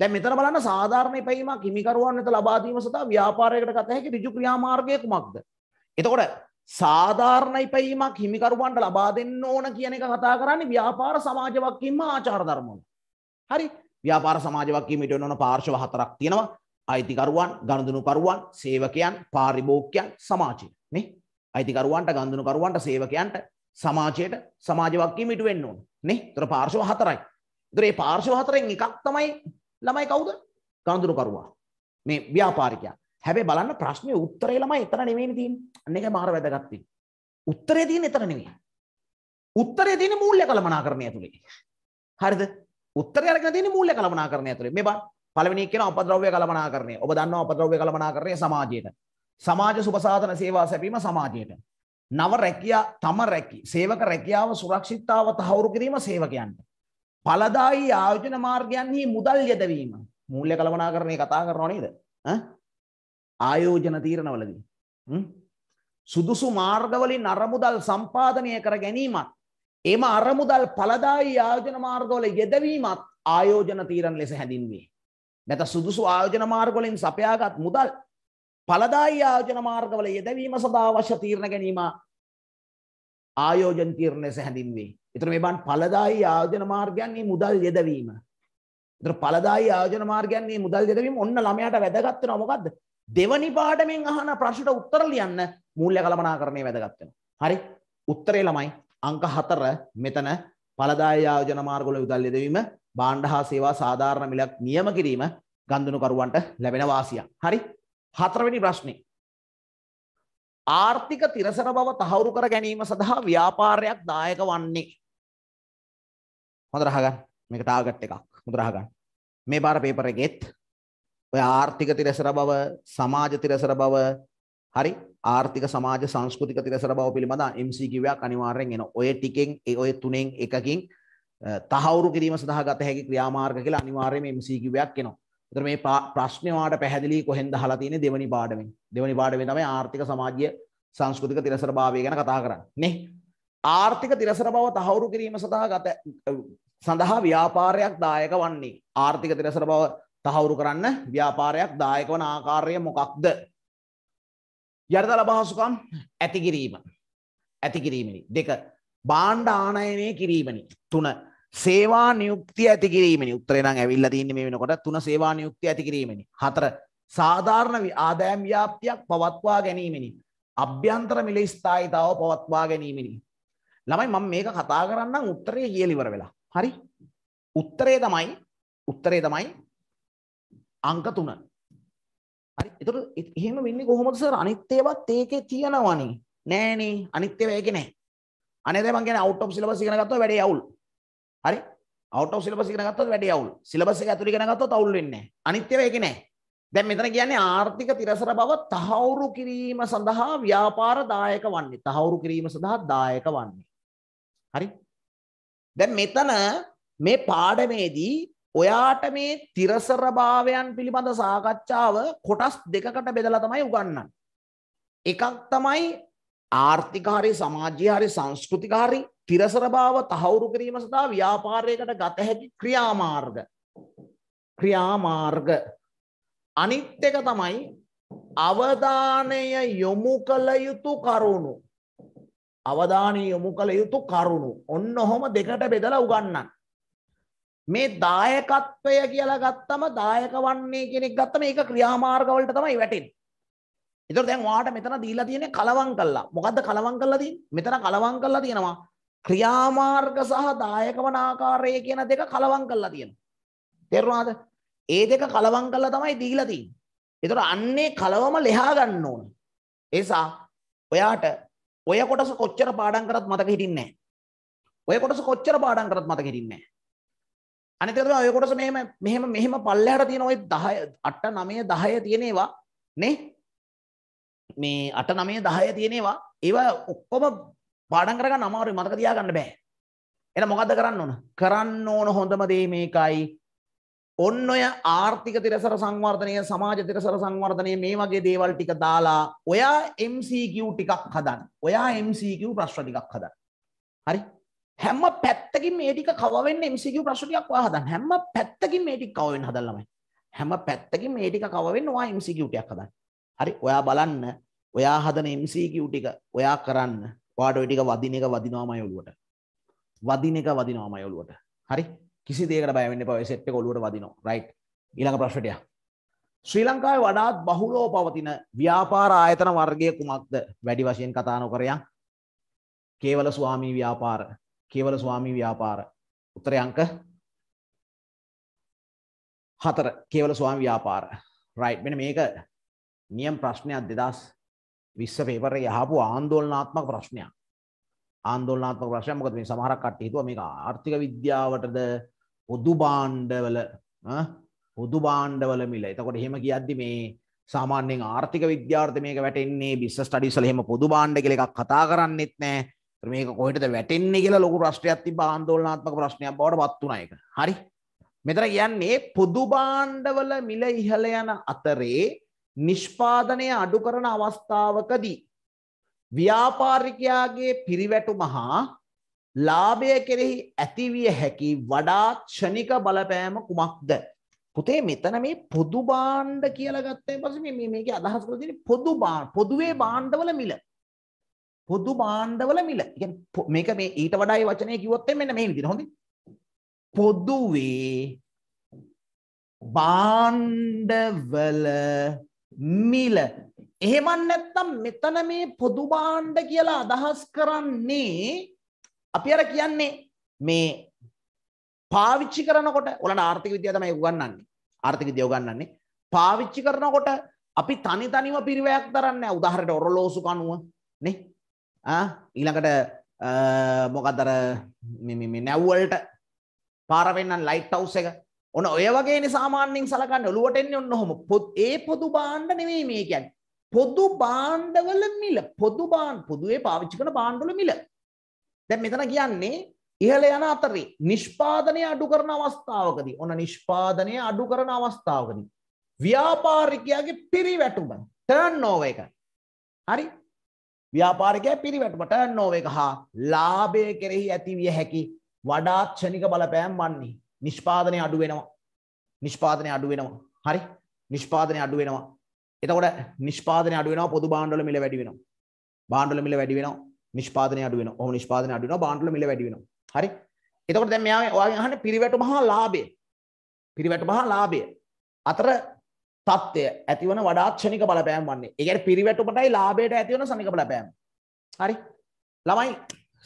[SPEAKER 2] දැන් මෙතන බලන්න සාධාරණ ඉපැයීමක් හිමිකරුවන් වෙත ලබා දීම සඳහා ව්‍යාපාරයකට ගත හැකි ඍජු ක්‍රියාමාර්ගය කුමක්ද? එතකොට සාධාරණ ඉපැයීමක් හිමිකරුවන්ට ලබා දෙන්න ඕන කියන එක කතා කරන්නේ ව්‍යාපාර සමාජයක් ඉන්න ආචාර ධර්මවල. හරි. ව්‍යාපාර සමාජයක් ඉන්න ඉඩ වෙන පාර්ශව හතරක් තියෙනවා. අයිතිකරුවන්, ගනුදෙනුකරුවන්, සේවකයන්, පාරිභෝගිකයන්, සමාජය. නේ? අයිතිකරුවන්ට, ගනුදෙනුකරුවන්ට, සේවකයන්ට සමාජයට සමාජවක්කීම ඉටු වෙන්න ඕන නේ තොර පාර්ශව හතරයි. ඒතර මේ පාර්ශව හතරෙන් එකක් තමයි ළමයි කවුද? කඳුරුකරුවා. මේ ව්‍යාපාරිකයා. හැබැයි බලන්න ප්‍රශ්නේ උත්තරේ ළමයි එතන නෙමෙයිනේ තියෙන්නේ. අන්න ඒකයි මාර වැදගත් තියෙන්නේ. උත්තරේ තියෙන්නේ එතන නෙමෙයි. උත්තරේ තියෙන්නේ මූල්‍ය කළමනාකරණය ඇතුලේ. හරිද? උත්තරේ අරගෙන තියෙන්නේ මූල්‍ය කළමනාකරණය ඇතුලේ. මේ බලන්න. පළවෙනි එක කියනවා අපද්‍රව්‍ය කළමනාකරණය. ඔබ දන්නවා අපද්‍රව්‍ය කළමනාකරණය සමාජයට. සමාජ සුබසාධන සේවා සැපීම සමාජයට. නව රැකියා තම රැකි සේවක රැකියාව සුරක්ෂිතතාව තහවුරු කිරීම සේවකයන්ට. පලදායි ආයෝජන මාර්ගයන්හි මුදල් යදවීම මූල්‍ය කළමනාකරණය කතා කරනවා නේද? ආයෝජන තීරණවලදී සුදුසු මාර්ගවලින් අරමුදල් සම්පාදනය කර ගැනීමත් එම අරමුදල් පලදායි ආයෝජන මාර්ගවල යෙදවීමත් ආයෝජන තීරණ ලෙස හැඳින්වේ. නැත සුදුසු ආයෝජන මාර්ගවලින් සපයාගත් මුදල් පළදායි ආයෝජන මාර්ගවල යෙදවීම සඳහා අවශ්‍ය තීරණ ගැනීම ආයෝජන තීරණ ලෙස හැඳින්වේ. ඒතර මේ බන් පළදායි ආයෝජන මාර්ගයන් මුදල් යෙදවීම. ඒතර පළදායි ආයෝජන මාර්ගයන් මුදල් යෙදවීම ඔන්න ළමයාට වැදගත් වෙනවා මොකද්ද? දෙවනි පාඩමෙන් අහන ප්‍රශ්නට උත්තර ලියන්න මූල්‍ය කළමනාකරණය වැදගත් වෙනවා. හරි. උත්තරේ ළමයි අංක 4 මෙතන පළදාය ආයෝජන මාර්ගවල උදල් යෙදවීම භාණ්ඩ හා සේවා සාධාරණ මිලක් නියම කිරීම ගන්දුණුකරුවන්ට ලැබෙන වාසියක්. හරි. හතරවෙනි ප්‍රශ්නේ ආර්ථික තිරසන බව තහවුරු කර ගැනීම සඳහා ව්‍යාපාරයක් දායක වන්නේ
[SPEAKER 1] හොඳ රහගන්න මේක ටාගට් එකක් හොඳ
[SPEAKER 2] රහගන්න මේ පාර පේපර් එකෙත් ඔය ආර්ථික තිරසන බව සමාජ තිරසන බව හරි ආර්ථික සමාජ සංස්කෘතික තිරසන බව පිළිබඳ MCQ එකක් අනිවාර්යෙන් එන ඔය ටිකෙන් ඔය තුනෙන් එකකින් තහවුරු කිරීම සඳහා ගත හැකි ක්‍රියාමාර්ග කියලා අනිවාර්යයෙන්ම MCQ එකක් එනවා එතකොට මේ ප්‍රශ්නේ වාට පැහැදිලි කොහෙන්ද අහලා තියෙන්නේ දෙවනි පාඩමෙන්. දෙවනි පාඩමේ තමයි ආර්ථික සමාජීය සංස්කෘතික තිරසරභාවය ගැන කතා කරන්නේ. නේ? ආර්ථික තිරසර බව තහවුරු කිරීම සඳහා ගත සඳහා ව්‍යාපාරයක් දායක වන්නේ. ආර්ථික තිරසර බව තහවුරු කරන්න ව්‍යාපාරයක් දායක වන ආකාරය මොකක්ද? යටිතල පහසුකම් ඇති කිරීම. ඇති කිරීමනි. දෙක භාණ්ඩ ආනයනය කිරීමනි. තුන සේවා නියුක්තිය ඇති කිරීමනි උත්තරේ නම් ඇවිල්ලා තින්නේ මේ වෙනකොට තුන සේවා නියුක්තිය ඇති කිරීමනි හතර සාධාරණ ආදායම් ව්‍යාප්තියක් පවත්වා ගැනීමනි අභ්‍යන්තර මිල ස්ථායිතාව පවත්වා ගැනීමනි ළමයි මම මේක කතා කරන්නම් උත්තරේ කියලා ඉවර වෙලා හරි උත්තරේ තමයි උත්තරේ තමයි අංක 3 හරි එතකොට එහෙම වෙන්නේ කොහොමද සර් අනිත් ඒවාත් ඒකේ තියෙනවනේ නෑනේ අනිත් ඒවා ඒකේ නෑ අනේ දැන් මං කියන්නේ අවුට් ඔෆ් සිලබස් ඉගෙන ගත්තා වැඩේ අවුල් හරි out of syllabus ඉගෙන ගත්තොත් වැඩි අවුල්. syllabus එක ඇතුළේ ඉගෙන ගත්තොත් අවුල් වෙන්නේ නැහැ. අනිත් ඒවා ඒක නෑ. දැන් මෙතන කියන්නේ ආර්ථික තිරසර බව තහවුරු කිරීම සඳහා ව්‍යාපාර දායක වන්නේ. තහවුරු කිරීම සඳහා දායක වන්නේ. හරි? දැන් මෙතන මේ පාඩමේදී ඔයාට මේ තිරසර භාවයන් පිළිබඳ සාකච්ඡාව කොටස් දෙකකට බෙදලා තමයි උගන්වන්නේ. එකක් තමයි ආර්ථිකාරි සමාජ්‍යහරි සංස්කෘතිකාරි තිරසර බාව තහවුරු කිරීම සඳහා ව්‍යාපාරයකට ගත හැකි ක්‍රියාමාර්ග ක්‍රියාමාර්ග අනිත් එක තමයි අවධානය යොමු කළ යුතු කරුණු අවධානය යොමු කළ යුතු කරුණු ඔන්න ඔහොම දෙකට බෙදලා උගන්නන් මේ දායකත්වය කියලා ගත්තම දායක වන්නේ කෙනෙක් ගත්තම ඒක ක්‍රියාමාර්ගවලට තමයි වැටෙන්නේ එතකොට දැන් ඔයාට මෙතන දීලා තියෙන්නේ කලවම් කළා. මොකද්ද කලවම් කළා තියෙන්නේ? මෙතන කලවම් කළා තියෙනවා. ක්‍රියාමාර්ග සහ දායක වන ආකාරය කියන දෙක කලවම් කළා තියෙනවා. තේරුණාද? ඒ දෙක කලවම් කළා තමයි දීලා තියෙන්නේ. ඒතර අන්නේ කලවම ලෙහා ගන්න ඕන. ඒසා ඔයාට ඔය කොටස කොච්චර පාඩම් කරත් මතක හිටින්නේ නැහැ. ඔය කොටස කොච්චර පාඩම් කරත් මතක හිටින්නේ නැහැ. අනිත් එක තමයි ඔය කොටස මෙහෙම මෙහෙම මෙහෙම පල්ලෙහාට තියෙන ওই 10 8 9 10 තියෙන ඒවා නේ? මේ අට නමේ දහය තියෙනවා ඒවා ඔක්කොම පාඩම් කරගන්න අමාරුයි මතක තියාගන්න බෑ. එහෙනම් මොකද්ද කරන්න ඕන? කරන්න ඕන හොඳම දේ මේකයි. ඔන්න ඔය ආර්ථික තිරසර සංවර්ධනය, සමාජ තිරසර සංවර්ධනය මේ වගේ දේවල් ටික දාලා ඔයා MCQ ටිකක් හදන්න. ඔයා MCQ ප්‍රශ්න ටිකක් හදන්න. හරි? හැම පැත්තකින් මේ ටික කව වෙන්න MCQ ප්‍රශ්න ටිකක් ඔයා හදන්න. හැම පැත්තකින් මේ ටික කව වෙන්න හදන්න ළමයි. හැම පැත්තකින් මේ ටික කව වෙන්න ඔයා MCQ ටිකක් හදන්න. හරි ඔයා බලන්න ඔයා හදන MCQ ටික ඔයා කරන්න. ඔයාට ওই ටික වදින එක වදිනවාමයි ඔළුවට. වදින එක වදිනවාමයි ඔළුවට. හරි? කිසි දෙයකට බය වෙන්න එපා. ඔය සෙට් එක ඔළුවට වදිනවා. රයිට්. ඊළඟ ප්‍රශ්නට යන්න. ශ්‍රී ලංකාවේ වඩාත් බහුලව පවතින ව්‍යාපාර ආයතන වර්ගය කුමක්ද? වැඩි වශයෙන් කතා නොකර යන්. කේවල ස්වාමී ව්‍යාපාර. කේවල ස්වාමී ව්‍යාපාර. උත්තරය අංක 4. කේවල ස්වාමී ව්‍යාපාර. රයිට්. මෙන්න මේක නියම් ප්‍රශ්නයක් දෙදස් විස්ස පේපරේ යහපු ආන්දෝලනාත්මක ප්‍රශ්නයක් ආන්දෝලනාත්මක ප්‍රශ්නයක් මොකද මේ සමහරක් කට්ටිය හිතුවා මේක ආර්ථික විද්‍යාවටද පොදු භාණ්ඩවල පොදු භාණ්ඩවල මිල. එතකොට එහෙම කියද්දි මේ සාමාන්‍යයෙන් ආර්ථික විද්‍යාර්ථ මේක වැටෙන්නේ බිස්නස් ස්ටඩීස් වල එහෙම පොදු භාණ්ඩ කියලා එකක් කතා කරන්නෙත් නැහැ. මේක කොහෙටද වැටෙන්නේ කියලා ලොකු ප්‍රශ්නයක් තිබ්බ ආන්දෝලනාත්මක ප්‍රශ්නයක් බවට පත් වුණා ඒක. හරි. මෙතන කියන්නේ පොදු භාණ්ඩවල මිල ඉහළ යන අතරේ නිෂ්පාදනය අඩු කරන අවස්ථාවකදී ව්‍යාපාරිකයාගේ පිරිවැටුම හා ලාභය කෙරෙහි ඇතිවිය හැකි වඩා ක්ෂණික බලපෑම කුමක්ද? පුතේ මෙතන මේ පොදු භාණ්ඩ කියලා ගත්තයින් පස්සේ මේ මේකේ අදහස් කරලා තියෙන්නේ පොදු භාණ්ඩ පොදුවේ භාණ්ඩවල මිල. පොදු භාණ්ඩවල මිල. කියන්නේ මේක මේ ඊට වඩා ඒ වචනේ කිව්වොත් මෙන්න මේ විදිහට හොඳයි. පොදුවේ භාණ්ඩවල මිල. එහෙමන් නැත්තම් මෙතන මේ පොදු භාණ්ඩ කියලා අදහස් කරන්නේ අපි අර කියන්නේ මේ පාවිච්චි කරනකොට ඔලන ආර්ථික විද්‍යාව තමයි උගන්වන්නේ. ආර්ථික විද්‍යාව උගන්වන්නේ. පාවිච්චි කරනකොට අපි තනි තනිව පිරිවැයක් දරන්නේ නැහැ. උදාහරණයට ඔරලෝසු කණුව නේ. ආ ඊළඟට මොකද අර මේ මේ නැව් වලට පාර වෙන්නන් ලයිට් හවුස් එක ඔන්න ඔය වගේ සාමාන්‍යයෙන් සලකන්න ඔලුවට එන්නේ ඔන්න ඔහොම ඒ පොදු භාණ්ඩ නෙමෙයි මේ කියන්නේ පොදු භාණ්ඩවල මිල පොදු භාණ්ඩ පොදුවේ පාවිච්චි කරන භාණ්ඩවල මිල දැන් මෙතන කියන්නේ ඉහළ යන අතරේ නිෂ්පාදනය අඩු කරන අවස්ථාවකදී ඔන්න නිෂ්පාදනය අඩු කරන අවස්ථාවකදී ව්‍යාපාරිකයාගේ පිරිවැටුම ටර්න් ඕව එක හරි ව්‍යාපාරිකයා පිරිවැටුම ටර්න් ඕව එක හා ලාභය කෙරෙහි ඇති විය හැකි වඩාත් ක්ෂණික බලපෑම් වන්නේ නිෂ්පාදනය අඩු වෙනවා. නිෂ්පාදනය අඩු වෙනවා. හරි? නිෂ්පාදනය අඩු වෙනවා. එතකොට නිෂ්පාදනය අඩු වෙනවා පොදු භාණ්ඩවල මිල වැඩි වෙනවා. භාණ්ඩවල මිල වැඩි වෙනවා. නිෂ්පාදනය අඩු වෙනවා. ඔහොම නිෂ්පාදනය අඩු වෙනවා. භාණ්ඩවල මිල වැඩි වෙනවා. හරි? එතකොට දැන් මෙයා ඔයාගෙන් අහන්නේ පිරිවැටුම හා ලාභය. පිරිවැටුම හා ලාභය අතර තත්ත්වය ඇතිවන වඩාත් ක්ෂණික බලපෑම් වන්නේ. ඒ කියන්නේ පිරිවැටුමටයි ලාභයට ඇතිවන ක්ෂණික බලපෑම. හරි? ළමයි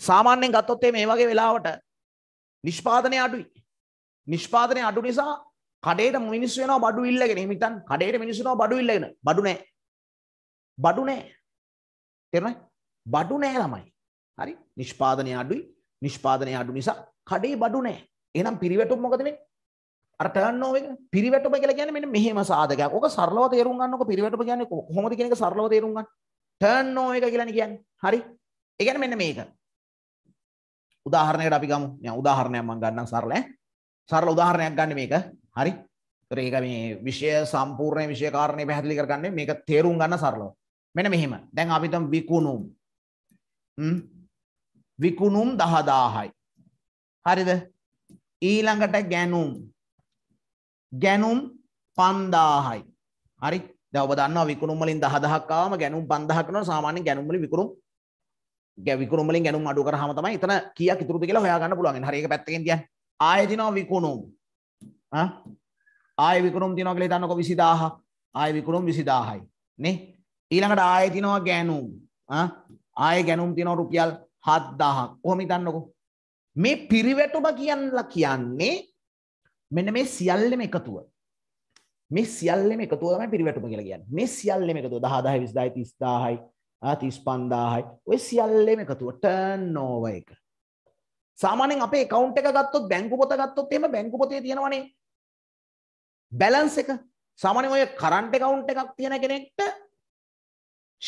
[SPEAKER 2] සාමාන්‍යයෙන් ගත්තොත් මේ වගේ වෙලාවට නිෂ්පාදනය අඩුයි. නිෂ්පාදනය අඩු නිසා කඩේට මිනිස් වෙනවා බඩු ඉල්ලගෙන. එහෙම හිතන්න කඩේට මිනිස් වෙනවා බඩු ඉල්ලගෙන. බඩු නෑ. බඩු නෑ. තේරුණාද? බඩු නෑ ළමයි. හරි? නිෂ්පාදනය අඩුයි. නිෂ්පාදනය අඩු නිසා කඩේ බඩු නෑ. එහෙනම් පිරිවැටුම් මොකද වෙන්නේ? අර ටර්න් ඕවර් එක පිරිවැටුම කියලා කියන්නේ මෙන්න මෙහෙම සාධකයක්. ඕක සරලව තේරුම් ගන්න ඕක පිරිවැටුම කියන්නේ කොහොමද කියන එක සරලව තේරුම් ගන්න. ටර්න් ඕවර් එක කියලානේ කියන්නේ. හරි? ඒ කියන්නේ මෙන්න මේක. උදාහරණයකට අපි ගමු. මම උදාහරණයක් මම ගන්නම් සරල ඈ. සරල උදාහරණයක් ගන්න මේක හරි ඒක මේ විෂය සම්පූර්ණ විෂය කාරණය පැහැදිලි කරගන්නේ මේක තේරුම් ගන්න සරලව මෙන මෙහෙම දැන් අපිතම් විකුණුම් විකුණුම් දහදාහයි හරිද ඊළඟට ගැනුම් ගැනුම් පන්දාහයි හරි ඔබ දන්නවා විකුණුම් වලින් 10000ක්ම ගැනුම් 5000ක් වෙනවා සාමාන්‍ය ගැනුම් වලින් විකුණුම් ගැ විකුණුම් වලින් ගැනුම් අඩු කරාම තමයි එතන කීයක් ඉතුරුද කියලා හොයාගන්න පුළුවන්. හරි ඒක පැත්තකින් කියන්නේ. ආය තිනවා විකුණුම් ආය විකුණුම් තිනවා කියලා හිතන්නකො 20000ක් ආය විකුණුම් 20000යි නේ ඊළඟට ආය තිනවා ගෑනුම් ආය ගෑනුම් තිනවා රුපියල් 7000ක් කොහොම හිතන්නකො මේ පිරිවැටුම කියන්නලා කියන්නේ මෙන්න මේ සියල්ලම එකතුව මේ සියල්ලම එකතුව තමයි පිරිවැටුම කියලා කියන්නේ මේ සියල්ලම එකතුව 10000 20000 30000යි 35000යි ඔය සියල්ලම එකතුව ටර්න් ඕවර් එක සාමානෙන් අපේ කවුන්් එක ගත්තොත් බැංකු පොත ගත්තොත් එම බැංකු පොතේ තියෙනවනේ බැලන්ස එක සාමානෙන් ඔය කරන්ට කවුන්් එකක් තියෙන කෙනෙක්ට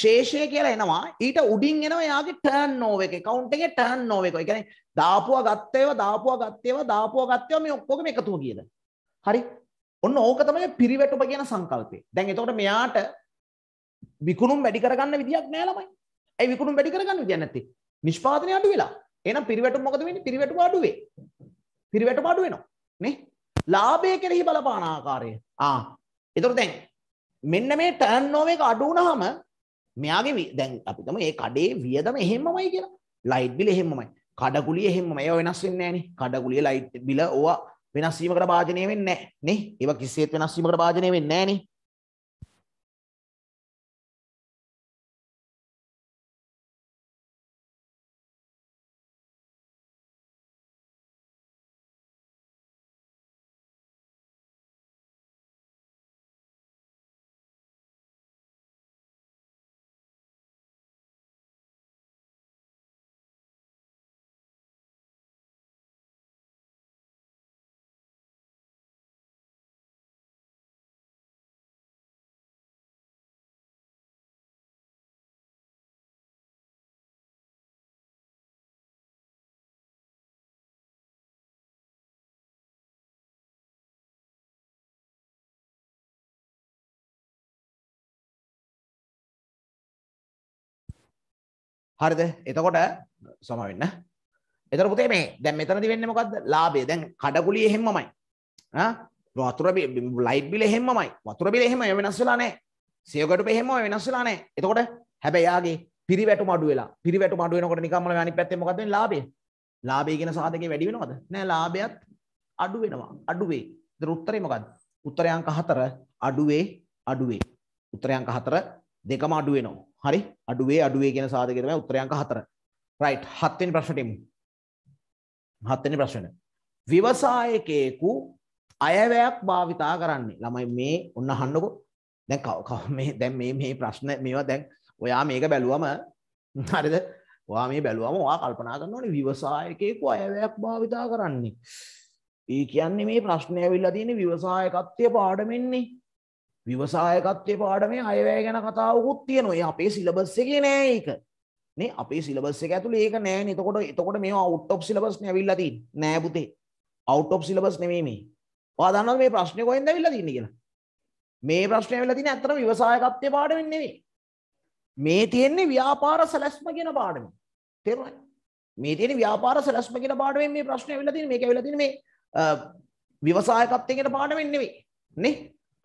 [SPEAKER 2] ශේෂය කියලා එනවා ඊට උඩින් එනවා එයාගේ ටර්න් නෝව එක කවුන්් එකේ ටර්න් නෝව එක කියන්නේ දාපුවා ගත්තේව දාපුවා ගත්තේව දාපුවා ගත්තේව මේ ඔක්කොගම එකතුව කියද හරි ඔන්න ඕක තමයි පිරිවැටුම කියන සංකල්පය දැන් එතකොට මෙයාට විකුණුම් වැඩි කරගන්න විදියක් නෑ ළමයි ඇයි විකුණුම් වැඩි කරගන්න විදියක් නැත්තේ නිෂ්පාදනය අඩු වෙලා එහෙනම් පිරිවැටුම් මොකද වෙන්නේ? පිරිවැටුම අඩු වේ. පිරිවැටුම අඩු වෙනවා. නේ? ලාභය කෙරෙහි බලපාන ආකාරය. ආ. ඒතකොට දැන් මෙන්න මේ ටර්න් ඕවර් එක අඩු වුණාම මෙයාගේ දැන් අපි තමයි මේ කඩේ වියදම එහෙමමයි කියලා. ලයිට් බිල එහෙමමයි. කඩකුලිය එහෙමමයි. ඒවා වෙනස් වෙන්නේ නැහනේ. කඩකුලිය ලයිට් බිල ඕවා වෙනස් වීමකට භාජනය වෙන්නේ නැහැ.
[SPEAKER 1] නේ? ඒවා කිසිසේත් වෙනස් වීමකට භාජනය වෙන්නේ නැහනේ. හරිද එතකොට සමවෙන්න එතර පුතේ මේ දැන් මෙතනදි වෙන්නේ මොකද්ද ලාභය දැන් කඩකුලිය එහෙම්මමයි ආ
[SPEAKER 2] වතුර ලයිට් බිල එහෙම්මමයි වතුර බිල එහෙම වෙනස් වෙලා නැහැ සියගඩුප එහෙම වෙනස් වෙලා නැහැ එතකොට හැබැයි යාගේ පිරිවැටුම අඩු වෙලා පිරිවැටුම අඩු වෙනකොට නිකම්ම අනිත් පැත්තේ මොකද්ද වෙන්නේ ලාභය ලාභය කියන සාධකේ වැඩි වෙනවද නැහැ ලාභයත් අඩු වෙනවා අඩු වෙයි ඒතර උත්තරේ මොකද්ද උත්තරේ අංක 4 අඩුවේ අඩුවේ උත්තරේ අංක 4 දෙකම අඩු වෙනවා. හරි? අඩුවේ අඩුවේ කියන සාධකය තමයි උත්තරයන්ක 4. right. හත්වෙනි ප්‍රශ්නට යමු. හත්වෙනි ප්‍රශ්න. ව්‍යවසායකයෙකු අයවැයක් භාවිතා කරන්නේ. ළමයි මේ ඔන්න අහන්නකෝ. දැන් මේ දැන් මේ මේ ප්‍රශ්න මේවා දැන් ඔයා මේක බැලුවම හරිද? ඔයා මේ බැලුවම ඔයා කල්පනා කරන්න ඕනේ ව්‍යවසායකයෙකු අයවැයක් භාවිතා කරන්නේ. ඒ කියන්නේ මේ ප්‍රශ්නේ ඇවිල්ලා තියෙන්නේ ව්‍යවසායකත්වයේ පාඩමෙන්නේ. විවසායකත්වයේ පාඩමේ අයවැය ගැන කතාවකුත් තියෙනවා. ඒ අපේ සිලබස් එකේ නෑ ඒක. නේ අපේ සිලබස් එක ඇතුලේ ඒක නෑනේ. එතකොට එතකොට මේවා අවුට් ඔෆ් සිලබස් නේ අවිල්ලා තියෙන්නේ. නෑ පුතේ. අවුට් ඔෆ් සිලබස් නෙමෙයි මේ. ඔයා දන්නවද මේ ප්‍රශ්නේ කොහෙන්ද අවිල්ලා තියෙන්නේ කියලා? මේ ප්‍රශ්නේ අවිල්ලා තියෙන්නේ ඇත්තටම විවසායකත්වයේ පාඩමෙන් නෙමෙයි. මේ තියෙන්නේ ව්‍යාපාර සැලැස්ම කියන පාඩමෙන්. තේරුණාද? මේ තියෙන ව්‍යාපාර සැලැස්ම කියන පාඩමෙන් මේ ප්‍රශ්නේ අවිල්ලා තියෙන්නේ. මේක අවිල්ලා තියෙන්නේ මේ විවසායකත්වයේ කියන පාඩමෙන් නෙමෙයි. නේ?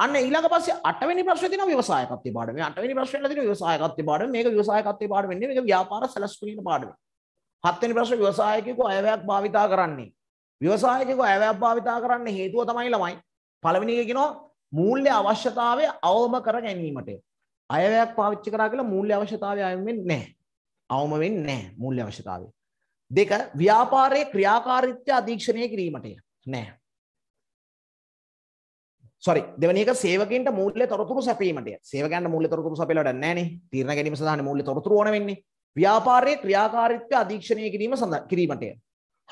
[SPEAKER 2] අන්න ඊළඟ පස්සේ අටවෙනි ප්‍රශ්නේ තියෙනවා ව්‍යවසායකත්වයේ පාඩමේ. අටවෙනි ප්‍රශ්නේ ඇතුළේ තියෙනවා ව්‍යවසායකත්වයේ පාඩම. මේක ව්‍යවසායකත්වයේ පාඩම නෙවෙයි මේක ව්‍යාපාර සැලසුම් පාඩම. හත්වෙනි ප්‍රශ්නේ ව්‍යවසායකයෙකු අයවැයක් භාවිතා කරන්නේ. ව්‍යවසායකයෙකු අයවැයක් භාවිතා කරන්න හේතුව තමයි ළමයි. පළවෙනි එක කියනවා මූල්‍ය අවශ්‍යතාවය අවම කර ගැනීමට. අයවැයක් පාවිච්චි කරා කියලා මූල්‍ය අවශ්‍යතාවය අයම වෙන්නේ නැහැ. අවම වෙන්නේ නැහැ මූල්‍ය අවශ්‍යතාවය. දෙක ව්‍යාපාරයේ ක්‍රියාකාරීත්වය අධීක්ෂණය කිරීමට. නැහැ. සොරි දෙවනි එක සේවකයන්ට මූල්‍ය තොරතුරු සැපීමට. සේවකයන්ට මූල්‍ය තොරතුරු සැපයලා වැඩක් නැහැ නේ. තීරණ ගැනීම සඳහා මූල්‍ය තොරතුරු ඕන වෙන්නේ. ව්‍යාපාරයේ ක්‍රියාකාරීත්වය අධීක්ෂණය කිරීම සඳහා කිරීමට.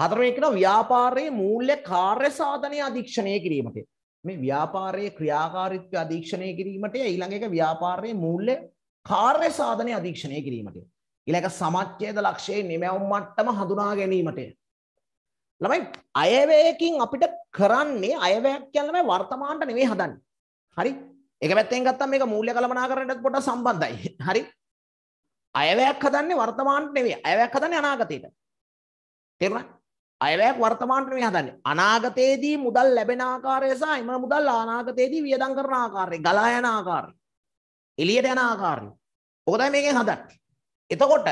[SPEAKER 2] හතරවෙනි එක ව්‍යාපාරයේ මූල්‍ය කාර්ය සාධනය අධීක්ෂණය කිරීමට. මේ ව්‍යාපාරයේ ක්‍රියාකාරීත්වය අධීක්ෂණය කිරීමට ඊළඟ එක ව්‍යාපාරයේ මූල්‍ය කාර්ය සාධනය අධීක්ෂණය කිරීමට. ඊළඟ සමච්ඡේද ලක්ෂයේ නිමැවුම් මට්ටම හඳුනා ගැනීමට. ළමයි අයවැයකින් අපිට කරන්නේ අයවැයක් කියන්නේ ළමයි වර්තමානට නෙමෙයි හදන්නේ. හරි? ඒක පැත්තෙන් ගත්තම මේක මූල්‍ය කළමනාකරණයට පොඩ්ඩක් සම්බන්ධයි. හරි? අයවැයක් හදන්නේ වර්තමානට නෙමෙයි. අයවැයක් හදන්නේ අනාගතයට. තේරුණා? අයවැයක් වර්තමානට නෙමෙයි හදන්නේ. අනාගතයේදී මුදල් ලැබෙන ආකාරය සහ එම මුදල් අනාගතයේදී වියදම් කරන ආකාරය, ගලා යන ආකාරය, එළියට යන ආකාරය. ඔක තමයි මේකෙන් හදන්නේ. එතකොට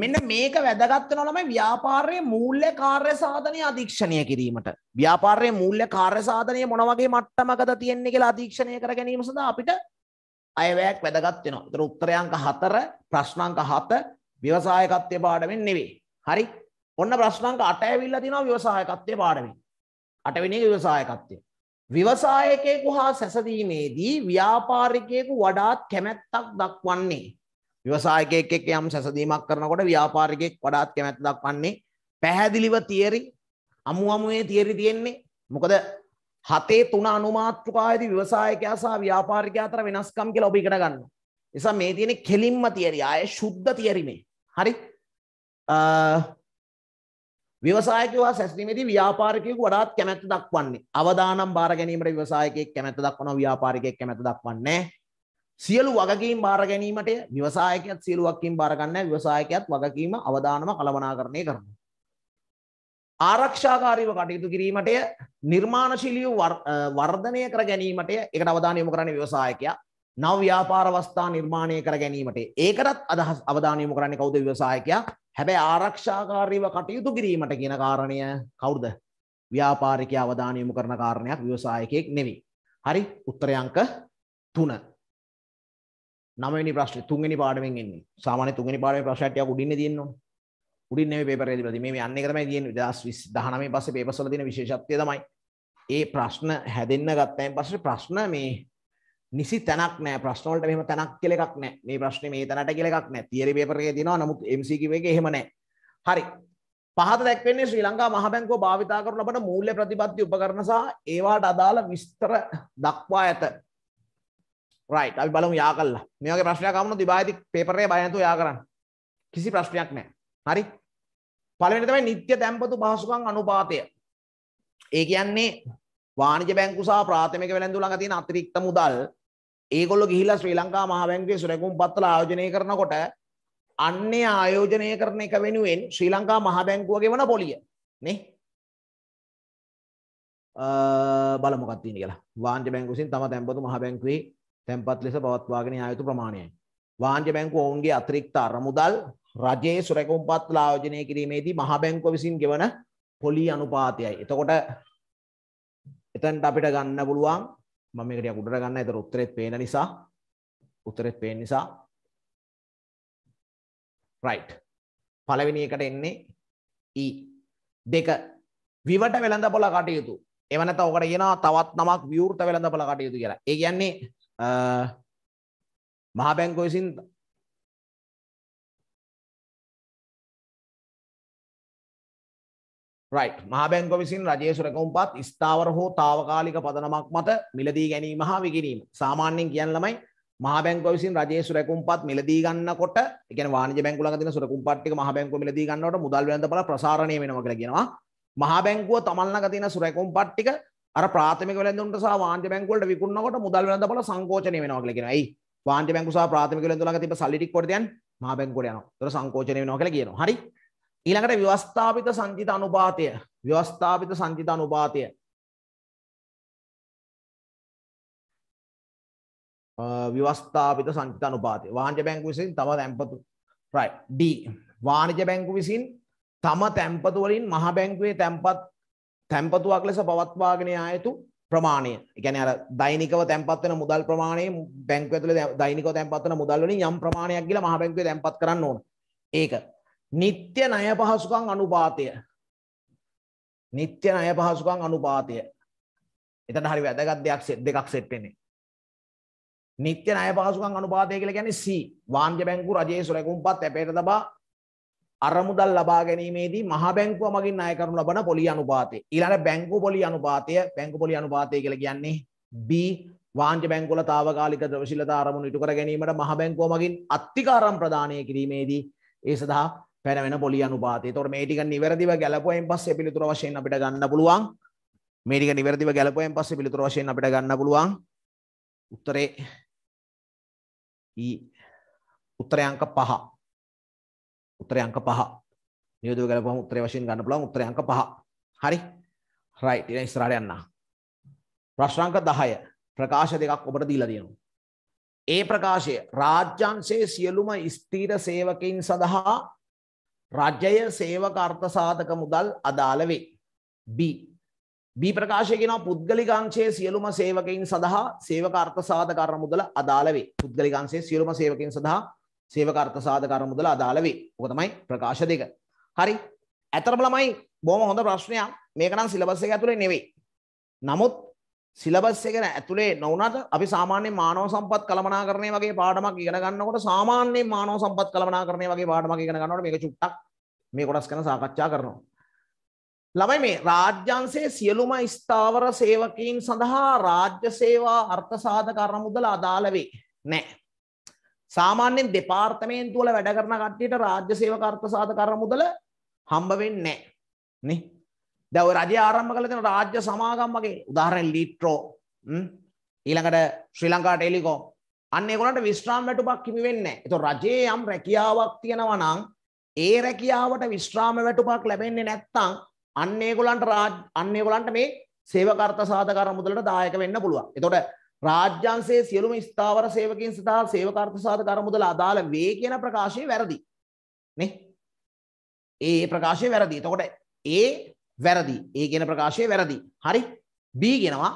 [SPEAKER 2] මෙන්න මේක වැදගත් වෙනවා ළමයි ව්‍යාපාරයේ මූල්‍ය කාර්ය සාධනය අධීක්ෂණය කිරීමට. ව්‍යාපාරයේ මූල්‍ය කාර්ය සාධනය මොන වගේ මට්ටමකද තියෙන්නේ කියලා අධීක්ෂණය කර ගැනීම සඳහා අපිට අයවැයක් වැදගත් වෙනවා. ඒතර උත්තර අංක 4, ප්‍රශ්න අංක 7 ව්‍යවසායකත්වයේ පාඩමෙන් නෙවෙයි. හරි. ඔන්න ප්‍රශ්න අංක 8 ඇවිල්ලා තිනවා ව්‍යවසායකත්වයේ පාඩමෙන්. 8 වෙනි එක ව්‍යවසායකත්වය. ව්‍යවසායකයෙකු හා සැසදීමේදී ව්‍යාපාරිකයෙකු වඩාත් කැමැත්තක් දක්වන්නේ ව්‍යවසායකයෙක් එක්ක යම් සැසඳීමක් කරනකොට ව්‍යාපාරිකයෙක් වඩාත් කැමැත්ත දක්වන්නේ පැහැදිලිව තියරි අමු අමුවේ තියරි තියෙන්නේ මොකද හතේ තුන අනුමාත්‍රකායේදී ව්‍යවසායකයා සහ ව්‍යාපාරිකයා අතර වෙනස්කම් කියලා ඔබ ඉගෙන ගන්නවා. නිසා මේ තියෙන්නේ කෙලින්ම තියරි ආයේ සුද්ධ තියරි මේ. හරි? ව්‍යවසායකයා සැසඳීමේදී ව්‍යාපාරිකයෙකු වඩාත් කැමැත්ත දක්වන්නේ. අවදානම් බාර ගැනීමට ව්‍යවසායකයෙක් කැමැත්ත දක්වනවා ව්‍යාපාරිකයෙක් කැමැත්ත දක්වන්නේ නැහැ. සියලු වගකීම් බාර ගැනීමට ව්‍යවසායකයත් සියලු වගකීම් බාර ගන්නෑ ව්‍යවසායකයත් වගකීම අවදානම කළමනාකරණය කරනවා. ආරක්ෂාකාරීව කටයුතු කිරීමට නිර්මාණශීලී වර්ධනය කර ගැනීමට ඒකට අවධානය යොමු කරන්නේ ව්‍යවසායකයා. නව ව්‍යාපාර අවස්ථා නිර්මාණය කර ගැනීමට ඒකටත් අදහස් අවධානය යොමු කරන්නේ කවුද ව්‍යවසායකයා? හැබැයි ආරක්ෂාකාරීව කටයුතු කිරීමට කියන කාරණය කවුද? ව්‍යාපාරිකයා අවධානය යොමු කරන කාරණයක් ව්‍යවසායකයෙක් නෙවෙයි. හරි? උත්තරය අංක 3. නවවෙනි ප්‍රශ්නේ තුන්වෙනි පාඩමෙන් එන්නේ. සාමාන්‍ය තුන්වෙනි පාඩමේ ප්‍රශ්න ටිකක් උඩින්නේ තියෙන්නේ. උඩින් නෙමෙයි පේපර් එකේ තිබලා තියෙන්නේ. මේ යන්නේ එක තමයි තියෙන්නේ. 2019 පස්සේ පේපර්ස් වල තියෙන විශේෂත්වය තමයි. ඒ ප්‍රශ්න හැදෙන්න ගත්තයින් පස්සේ ප්‍රශ්න මේ නිසි තැනක් නෑ ප්‍රශ්න වලට මෙහෙම තැනක් කියලා එකක් නෑ. මේ ප්‍රශ්නේ මේ තැනට කියලා එකක් නෑ. තියරි පේපර් එකේ තියෙනවා. නමුත් MCQ එකේ එහෙම නෑ. හරි. පහත දැක්වෙන්නේ ශ්‍රී ලංකා මහ බැංකුව භාවිතා කරනු ලබන මූල්‍ය ප්‍රතිපත්ති උපකරණ සහ ඒවාට අදාළ විස්තර දක්වා ඇත. රයිට් අපි බලමු යා කළා. මේ වගේ ප්‍රශ්නයක් ආවම දිබායති පේපර් එකේ බය නැතුව යා කරන්න. කිසි ප්‍රශ්නයක් නැහැ. හරි? පළවෙනි තමයි නිත්‍ය තැන්පතු පහසුකම් අනුපාතය. ඒ කියන්නේ වාණිජ බැංකු සහ ප්‍රාථමික වෙළඳු ළඟ තියෙන අතිරික්ත මුදල් ඒගොල්ලෝ ගිහිල්ලා ශ්‍රී ලංකා මහා බැංකුවේ සුරැකුම් පත්තල ආයෝජනය කරනකොට අන්නේ ආයෝජනය කරන එක වෙනුවෙන් ශ්‍රී ලංකා මහා බැංකුවගේ වන පොලිය නේ බලමොකක් තියෙන කියලා වාණිජ බැංකුවෙන් තම තැන්පතු මහා බැංකුවේ තැන්පත් ලෙස පවත්වාගෙන යා යුතු ප්‍රමාණයයි. වාණ්ජ බැංකුව ඔවුන්ගේ අතිරික්ත අරමුදල් රජයේ සුරැකුම්පත් ආයෝජනය කිරීමේදී මහ බැංකුව විසින් ගෙවන පොලී අනුපාතයයි. එතකොට එතැන්ට අපිට ගන්න පුළුවන් මම මේකට ටිකක් උඩට ගන්න. ඒතර උත්තරෙත් පේන නිසා
[SPEAKER 1] උත්තරෙත් පේන නිසා right පළවෙනි එකට එන්නේ e දෙක විවට වෙළඳපොළ කටයුතු එව නැත්නම් ඔකට කියනවා තවත් නමක් විවෘත වෙළඳපොළ කටයුතු කියලා. ඒ කියන්නේ මහා බැංකෝ විසින් රයිට් මහා බැංකෝ විසින් රජයේ සුරකම්පත් ස්ථාවර හෝ
[SPEAKER 2] తాවකාලික පදනමක් මත මිලදී ගැනීම හා විකිණීම සාමාන්‍යයෙන් කියන ළමයි මහා බැංකුව විසින් රජයේ සුරකම්පත් මිලදී ගන්නකොට ඒ කියන්නේ වාණිජ බැංකුව ළඟ තියෙන සුරකම්පත් ටික මහා බැංකුව මිලදී ගන්නකොට මුදල් වෙළඳපොළ ප්‍රසාරණය වෙනවා කියලා කියනවා මහා බැංකුව තමන් ළඟ තියෙන සුරකම්පත් ටික අර ප්‍රාථමික වෙළඳුන්ට සහ වාණ්ජ බැංකුවලට විකුණනකොට මුදල් වෙළඳපොළ සංකෝචනය වෙනවා කියලා කියනවා. එයි වාණ්ජ බැංකුව සහ ප්‍රාථමික වෙළඳුන් ළඟ තිබ්බ සල්ලි ටික කොටද යන්නේ? මහා බැංකුවට යනවා. ඒතර සංකෝචනය වෙනවා කියලා කියනවා. හරි.
[SPEAKER 1] ඊළඟට ව්‍යවස්ථාපිත සංචිත අනුපාතය. ව්‍යවස්ථාපිත සංචිත අනුපාතය. ව්‍යවස්ථාපිත සංචිත අනුපාතය. වාණ්ජ බැංකුව විසින් තම තැන්පතු right D. වාණිජ බැංකුව විසින්
[SPEAKER 2] තම තැන්පතු වලින් මහා බැංකුවේ තැන්පත් තැම්පතුවක් ලෙස පවත්වාගෙන ආයතු ප්‍රමාණය එකැන අර දෛනිකව තැන්පත්වන මුදල් ප්‍රමාණය බැංකවතුල දෛනික තැන්පත්වන මුදල්ලින් යම් ප්‍රමාණයක් කියල මහ බැංකවේ තැන්පත් කරන්න ඕන ඒක නිත්‍ය නය පහසුකං අනුපාතය නිත්‍ය නය පහසුකං අනුපාතය එතන හරි වැදගත් දෙයක් සෙට් දෙකක් සෙට් වෙන්නේ නිත්‍ය නය පහසුකං අනුපාතය කියලා කියන්නේ C වාණ්ජ බැංකු රජයේ සුරැකුම්පත් ඇපේට තබා අරමුදල් ලබා ගැනීමේදී මහා බැංකුව මගින් ණය කරනු ලබන පොලි අනුපාතය. ඊළඟ බැංකු පොලි අනුපාතය බැංකු පොලි අනුපාතය කියලා කියන්නේ B වාණ්ජ බැංකුවල తాවකාලික ද්‍රවශීලතා අරමුණු ඉටු කර ගැනීමට මහා බැංකුව මගින් අත්තිකාරම් ප්‍රදානය කිරීමේදී ඒ සඳහා පැනවෙන පොලි අනුපාතය. ඒතකොට මේ ටික නිවැරදිව ගැලපුවෙන් පස්සේ පිළිතුර වශයෙන් අපිට ගන්න පුළුවන්. මේ ටික නිවැරදිව
[SPEAKER 1] ගැලපුවෙන් පස්සේ පිළිතුර වශයෙන් අපිට ගන්න පුළුවන්. උත්තරේ E උත්තරේ අංක 5. උත්තරේ අංක 5.
[SPEAKER 2] නියෝදව ගලපුවම උත්තරේ වශයෙන් ගන්න පුළුවන් උත්තරේ අංක 5. හරි. රයිට් ඉතින් ඉස්සරහට යන්න. ප්‍රශ්න අංක 10 ප්‍රකාශ දෙකක් ඔබට දීලා තියෙනවා. ඒ ප්‍රකාශය රාජ්‍යංශයේ සියලුම ස්ථීර සේවකයින් සඳහා රජය සේවක අර්ථ සාධක මුදල් අදාළ වේ. B. B ප්‍රකාශය කියනවා පුද්ගලිකාංශයේ සියලුම සේවකයින් සඳහා සේවක අර්ථ සාධක මුදල අදාළ වේ. පුද්ගලිකාංශයේ සියලුම සේවකයින් සඳහා සේවක අර්ථ සාධක අරමුදල අදාළ වේ. ඔක තමයි ප්‍රකාශ දෙක. හරි. ඇත්තටම ළමයි බොහොම හොඳ ප්‍රශ්නයක්. මේක නම් සිලබස් එක ඇතුලේ නෙවෙයි. නමුත් සිලබස් එක ඇතුලේ නොවුනත් අපි සාමාන්‍යයෙන් මානව සම්පත් කළමනාකරණය වගේ පාඩමක් ඉගෙන ගන්නකොට සාමාන්‍යයෙන් මානව සම්පත් කළමනාකරණය වගේ පාඩමක් ඉගෙන ගන්නකොට මේක චුට්ටක් මේ කොටස් ගැන සාකච්ඡා කරනවා. ළමයි මේ රාජ්‍යංශයේ සියලුම ස්ථාවර සේවකීන් සඳහා රාජ්‍ය සේවා අර්ථ සාධක අරමුදල අදාළ වේ. නැහැ. සාමාන්‍යයෙන් දෙපාර්තමේන්තු වල වැඩ කරන කට්ටියට රාජ්‍ය සේවක අර්ථසාධ කර මුදල හම්බ වෙන්නේ නැහැ. නේ? දැන් ඔය රජය ආරම්භ කළ දෙන රාජ්‍ය සමාගම් වගේ උදාහරණයක් ලීට්‍රෝ ඊළඟට ශ්‍රී ලංකා ටෙලිකොම් අන්න ඒගොල්ලන්ට විශ්‍රාම වැටුපක් හිමි වෙන්නේ නැහැ. ඒතකොට රජයේ යම් රැකියාවක් තියෙනවා නම් ඒ රැකියාවට විශ්‍රාම වැටුපක් ලැබෙන්නේ නැත්නම් අන්න ඒගොල්ලන්ට අන්න ඒගොල්ලන්ට මේ සේවක අර්ථසාධ කර මුදලට දායක වෙන්න පුළුවන්. ඒතකොට රාජ්‍යංශයේ සියලුම ස්ථාවර සේවකයන් සඳහා සේවකාර්ථ සාධක අරමුදල අදාළ වේ කියන ප්‍රකාශය වැරදි. නේ? ඒ ප්‍රකාශය වැරදි. එතකොට A වැරදි. A කියන ප්‍රකාශය වැරදි. හරි? B කියනවා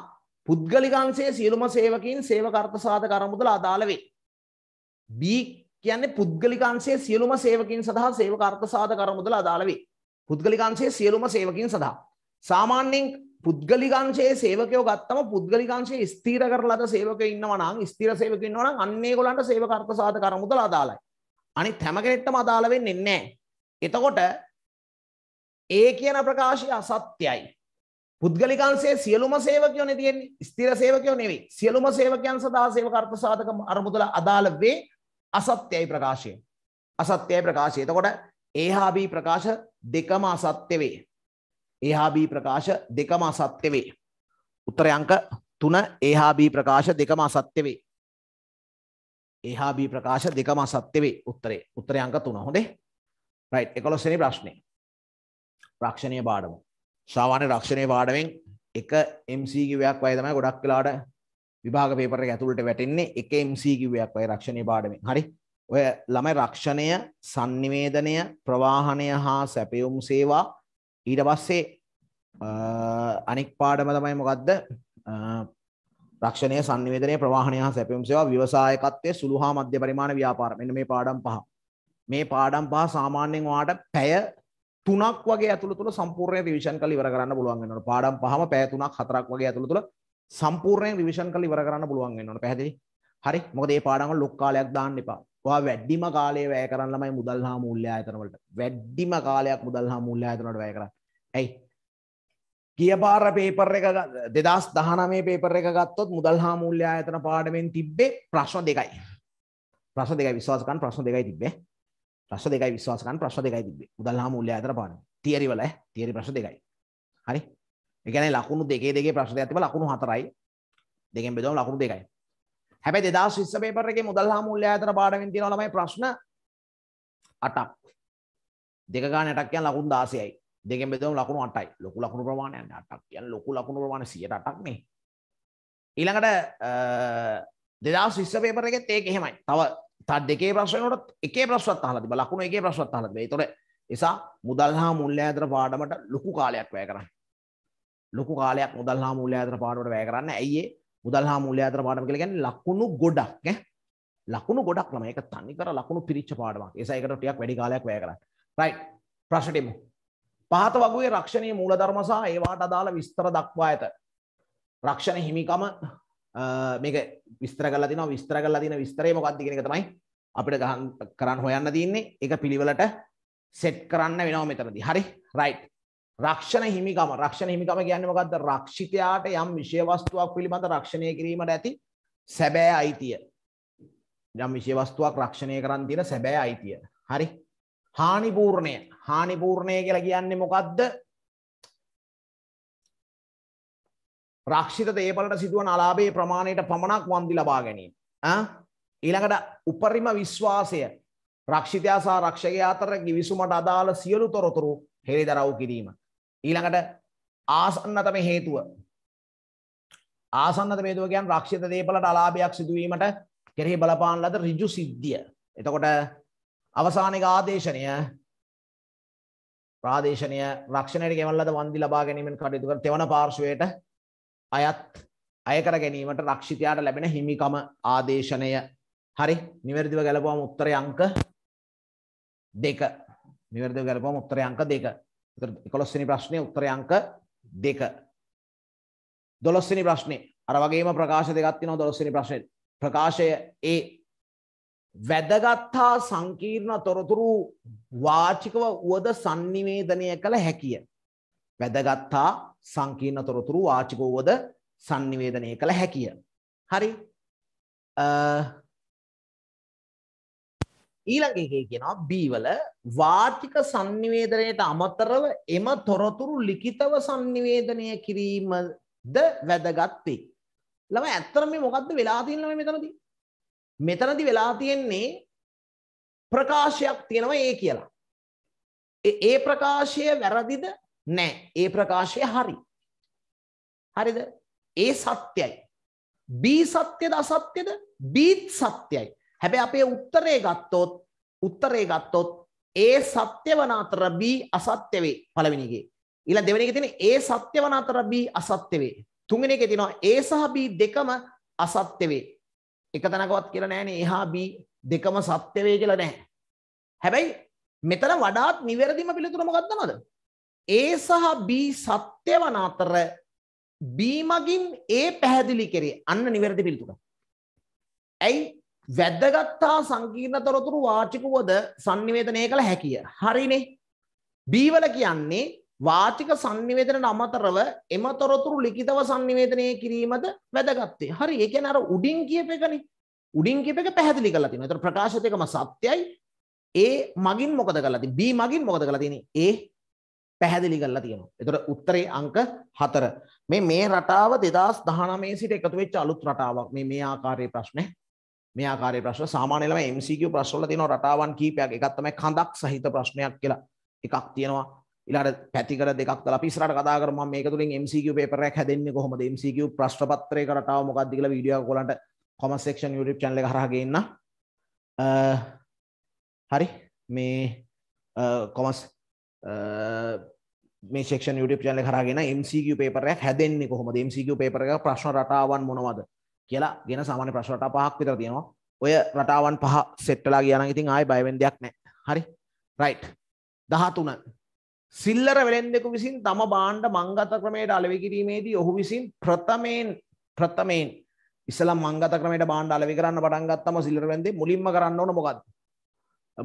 [SPEAKER 2] පුද්ගලික අංශයේ සියලුම සේවකයන් සේවකාර්ථ සාධක අරමුදල අදාළ වේ. B කියන්නේ පුද්ගලික අංශයේ සියලුම සේවකයන් සඳහා සේවකාර්ථ සාධක අරමුදල අදාළ වේ. පුද්ගලික අංශයේ සියලුම සේවකයන් සඳහා සාමාන්‍යයෙන් පුද්ගලිකංශයේ සේවකයෝ ගත්තම පුද්ගලිකංශයේ ස්ථීර කරලද සේවක ඉන්නවනම් ස්ථීර සේවක ඉන්නවනම් අන්නේ ගොල්ලන්ට සේවක අර්ථසාධක කරමුදල අදාළයි. අනිත් හැම කෙනෙක්ටම අදාළ වෙන්නේ නැහැ. එතකොට ඒ කියන ප්‍රකාශය අසත්‍යයි. පුද්ගලිකංශයේ සියලුම සේවකයෝ නේ තියෙන්නේ. ස්ථීර සේවකයෝ නෙවෙයි. සියලුම සේවකයන් සදා සේවක අර්ථසාධක අරමුදල අදාළ වේ අසත්‍යයි ප්‍රකාශය. අසත්‍යයි ප්‍රකාශය. එතකොට ඒ හා බී ප්‍රකාශ දෙකම අසත්‍ය වේ. ඒ හා B ප්‍රකාශ දෙකම අසත්‍ය වේ. උත්තර අංක 3 ඒ හා B ප්‍රකාශ දෙකම අසත්‍ය වේ. ඒ හා B ප්‍රකාශ දෙකම අසත්‍ය වේ උත්තරේ. උත්තරේ අංක 3. හොඳේ. රයිට් 11 වෙනි ප්‍රශ්නේ. රක්ෂණීය පාඩම. සාමාන්‍ය රක්ෂණීය පාඩමෙන් එක MC කිව්වයක් වගේ තමයි ගොඩක් වෙලාවට විභාග පේපර් එක ඇතුළට වැටෙන්නේ එක MC කිව්වයක් වගේ රක්ෂණීය පාඩමෙන්. හරි. ඔය ළමයි රක්ෂණය, sannivedanaya, ප්‍රවාහනය හා සැපයුම් සේවා ඊට පස්සේ අනික් පාඩම තමයි මොකක්ද රක්ෂණය සංවේදනය ප්‍රවාහණය සැපියුම් සේවා ව්‍යවසායකත්වය සුළු හා මධ්‍ය පරිමාණ ව්‍යාපාර මෙන්න මේ පාඩම් පහ මේ පාඩම් පහ සාමාන්‍යයෙන් ඔයාට පැය තුනක් වගේ ඇතුළ තුළ සම්පූර්ණයෙන් රිවිෂන් කරලා ඉවර කරන්න පුළුවන් වෙනවා පාඩම් පහම පැය තුනක් හතරක් වගේ ඇතුළ තුළ සම්පූර්ණයෙන් රිවිෂන් කරලා ඉවර කරන්න පුළුවන් වෙනවා පැහැදිලි හරි මොකද මේ පාඩම් වල ලොක් කාලයක් දාන්න එපා ඔයා වැඩිම කාලය වැය කරන්න ළමයි මුදල් හා මූල්‍ය ආයතන වලට වැඩිම කාලයක් මුදල් හා මූල්‍ය ආයතන වලට වැය කරා ඇයි කියපාර පේපර් එක දෙදස් දහනමේ පේපර එක ගත්තොත් මුදල් හා මුල්්‍ය ආයතන පාඩමෙන් තිබ්බේ ප්‍රශ්න දෙකයි ප්‍රශ් දෙක විශවාසකන් ප්‍රශ්න දෙකයි තිබේ ප්‍රශ් දෙක විශවාසකන් ප්‍රශ්න දෙකයි තිබේ මුදල් හා මුල්්‍ය ආතන පාඩම තියරිවල තියරි ප්‍රශ්න දෙකයි හරි එකන ලකුණු දෙකේ දෙගේ ප්‍රශ්න ඇතිව ලකුණු හතරයි දෙකෙන් බෙදව ලකුණු දෙකයි හැබැ දෙදා ශිස්ස පේපර එක මුදල් හා මුල්්‍ය ආතන පාඩමෙන් තියෙන ළමයි ප්‍රශ්න අටක් දෙකගා නැටක් යන ලකුණු දාසයයි දෙකෙන් බෙදමු ලකුණු 8යි. ලොකු ලකුණු ප්‍රමාණයක් නේ 8ක් කියන්නේ ලොකු ලකුණු ප්‍රමාණය 108ක් නේ. ඊළඟට 2020 පේපර් එකෙත් ඒක එහෙමයි. තව තත් දෙකේ ප්‍රශ්න වලට එකේ ප්‍රශ්නවත් අහලා තිබ්බා. ලකුණු එකේ ප්‍රශ්නවත් අහලා තිබ්බා. ඒතකොට නිසා මුදල් හා මුල්‍ය ඇතර පාඩමට ලොකු කාලයක් වැය කරන්න. ලොකු කාලයක් මුදල් හා මුල්‍ය ඇතර පාඩමට වැය කරන්න. ඇයි ඒ? මුදල් හා මුල්‍ය ඇතර පාඩම කියලා කියන්නේ ලකුණු ගොඩක් ඈ. ලකුණු ගොඩක් ළමයි. ඒක තනි කර ලකුණු පිරිච්ච පාඩමක්. ඒසයි ඒකට ටිකක් වැඩි කාලයක් වැය කරන්න. රයිට්. ප්‍රශ්නෙට එමු. පහත වගේ රක්ෂණය මූලධර්ම සහ ඒවාට අදාළ විස්තර දක්වා ඇත. රක්ෂණ හිමිකම මේක විස්තර කලා තින විස්තර කලා තින විස්තරේ මොකක්දිගෙන තමයි අපිට ගහන් කරන්න හොයන්න තියන්නේ එක පිළිවලට සෙට් කරන්න වෙනව මෙතරදි හරි රයිට් රක්ෂණ හිමිකම රක්ෂණ හිමිකම කියන්නේ මොකක්ද රක්ෂිතයාට යම් විශේෂවස්තුවක් පිළිබඳ රක්ෂණය කිරීමට ඇති සැබෑ අයිතිය යම් විශේෂවස්තුවක් රක්ෂණය කරන්න තියෙන සැබෑ අයිතිය හරි හානිපූර්ණය හානිපූර්ණය කියලා කියන්නේ මොකක්ද රක්ෂිත දේපලට සිදුවන අලාභයේ ප්‍රමාණයට පමණක් වන්දි ලබා ගැනීම. ඊළඟට උපරිම විශ්වාසය රක්ෂිතයා සහ රක්ෂකයා අතර ගිවිසුමට අදාළ සියලු තොරතුරු හෙළිදරව් කිරීම. ඊළඟට ආසන්නතම හේතුව. ආසන්නතම හේතුව කියන්නේ රක්ෂිත දේපලට අලාභයක් සිදුවීමට කෙරෙහි බලපාන ලද ඍජු සිද්ධිය. එතකොට අවසානික ආදේශනය ප්‍රාදේශනය රක්ෂණයට ගෙවල්ලද වන්දි ලබා ගැනීමෙන් කටයුතු කර තෙවන පාර්ශවයට අයත් අයකර ගැනීමට රක්ෂිතයාට ලැබෙන හිමිකම ආදේශනය හරි නිවැරදිව ගැලපුවම උත්තරය අංක දෙක නිවැරදිව ගැලපුවම උත්තරය අංක දෙක එකොළොස්වෙනි ප්‍රශ්නය උත්තරය අංක දෙක දොළොස්වෙනි ප්‍රශ්නේ අර වගේම ප්‍රකාශ දෙකක් තියෙනවා දොළොස්වෙනි ප්‍රශ්නේ ප්‍රකාශය ඒ වැදගත්තා සංකීර්ණ තොරතුරු වාචිකව වුවද sannivedanaya කළ හැකිය. වැදගත්තා සංකීර්ණ තොරතුරු වාචිකව වුවද
[SPEAKER 1] sannivedanaya කළ හැකිය. හරි. ඊළඟ එකේ කියනවා B වල වාචික sannivedanayට
[SPEAKER 2] අමතරව එම තොරතුරු ලිඛිතව sannivedanaya කිරීමද වැදගත් වේ. ළමයි ඇත්තටම මේ මොකද්ද වෙලා තියෙන්නේ මෙතනදී? මෙතනදි වෙලා
[SPEAKER 1] තියෙන්නේ ප්‍රකාශයක් තියෙනවා ඒ කියලා. ඒ ප්‍රකාශය වැරදිද? නෑ. ඒ ප්‍රකාශය හරි. හරිද?
[SPEAKER 2] ඒ සත්‍යයි. B සත්‍යද අසත්‍යද? B සත්‍යයි. හැබැයි අපේ උත්තරේ ගත්තොත් උත්තරේ ගත්තොත් ඒ සත්‍ය වන අතර B අසත්‍ය වේ පළවෙනි එකේ. ඊළඟ දෙවෙනි එකේ තියෙන ඒ සත්‍ය වන අතර B අසත්‍ය වේ. තුන්වෙනි එකේ තියෙනවා ඒ සහ B දෙකම අසත්‍ය වේ. එක තැනකවත් කියලා නෑනේ එහා බී දෙකම සත්‍ය වේ කියලා නෑ. හැබැයි මෙතන වඩාත් නිවැරදිම පිළිතුර මොකක්ද නේද? ඒ සහ B සත්‍ය වන අතර B මගින් A පැහැදිලි කෙරේ. අන්න නිවැරදි පිළිතුර. ඇයි වැදගත් හා සංකීර්ණ තොරතුරු වාචිකවද sannivedanaya කළ හැකිය. හරිනේ. B වල කියන්නේ වාචික sannivedanට අමතරව එම තොරතුරු ලිඛිතව sannivedanය කිරීමද වැදගත්ය. හරි, ඒ කියන්නේ අර උඩින් කියපේකනේ. උඩින් කියපේක පැහැදිලි කරලා තියෙනවා. ඒතර ප්‍රකාශිතේකම සත්‍යයි. ඒ මගින් මොකද කරලා තියෙන්නේ? B මගින් මොකද කරලා තියෙන්නේ? ඒ පැහැදිලි කරලා තියෙනවා. ඒතර උත්තරේ අංක 4. මේ මේ රටාව 2019 සිට එකතු වෙච්ච අලුත් රටාවක්. මේ මේ ආකාරයේ ප්‍රශ්නේ. මේ ආකාරයේ ප්‍රශ්න සාමාන්‍ය ළමයි MCQ ප්‍රශ්න වල තියෙන රටාවන් කීපයක්. එකක් තමයි කඳක් සහිත ප්‍රශ්නයක් කියලා එකක් තියෙනවා. ඊළඟට පැතිකඩ දෙකක් දාලා අපි ඉස්සරහට කතා කරමු මම මේක තුලින් MCQ paper එකක් හැදෙන්නේ කොහොමද MCQ ප්‍රශ්න පත්‍රයක රටාව මොකක්ද කියලා වීඩියෝ එක ඔයගලන්ට comment section YouTube channel එක හරහා ගේන්න. හරි මේ commerce මේ section YouTube channel එක හරහා ගේන MCQ paper එකක් හැදෙන්නේ කොහොමද MCQ paper එක ප්‍රශ්න රටාවන් මොනවද කියලා ගෙන සාමාන්‍ය ප්‍රශ්න රටා පහක් විතර තියෙනවා. ඔය රටාවන් පහ සෙට් වෙලා ගියා නම් ඉතින් ආයෙ බය වෙන්න දෙයක් නැහැ. හරි. right 13 සිල්ලර වෙළෙන්දෙකු විසින් තම බාණ්ඩ මංගත ක්‍රමයට අලෙවි කිරීමේදී ඔහු විසින් ප්‍රථමයෙන් ප්‍රථමයෙන් ඉස්සලා මංගත ක්‍රමයට බාණ්ඩ අලෙවි කරන්න පටන් ගත්තම සිල්ලර වෙළෙන්දේ මුලින්ම කරන්න ඕන මොකද්ද?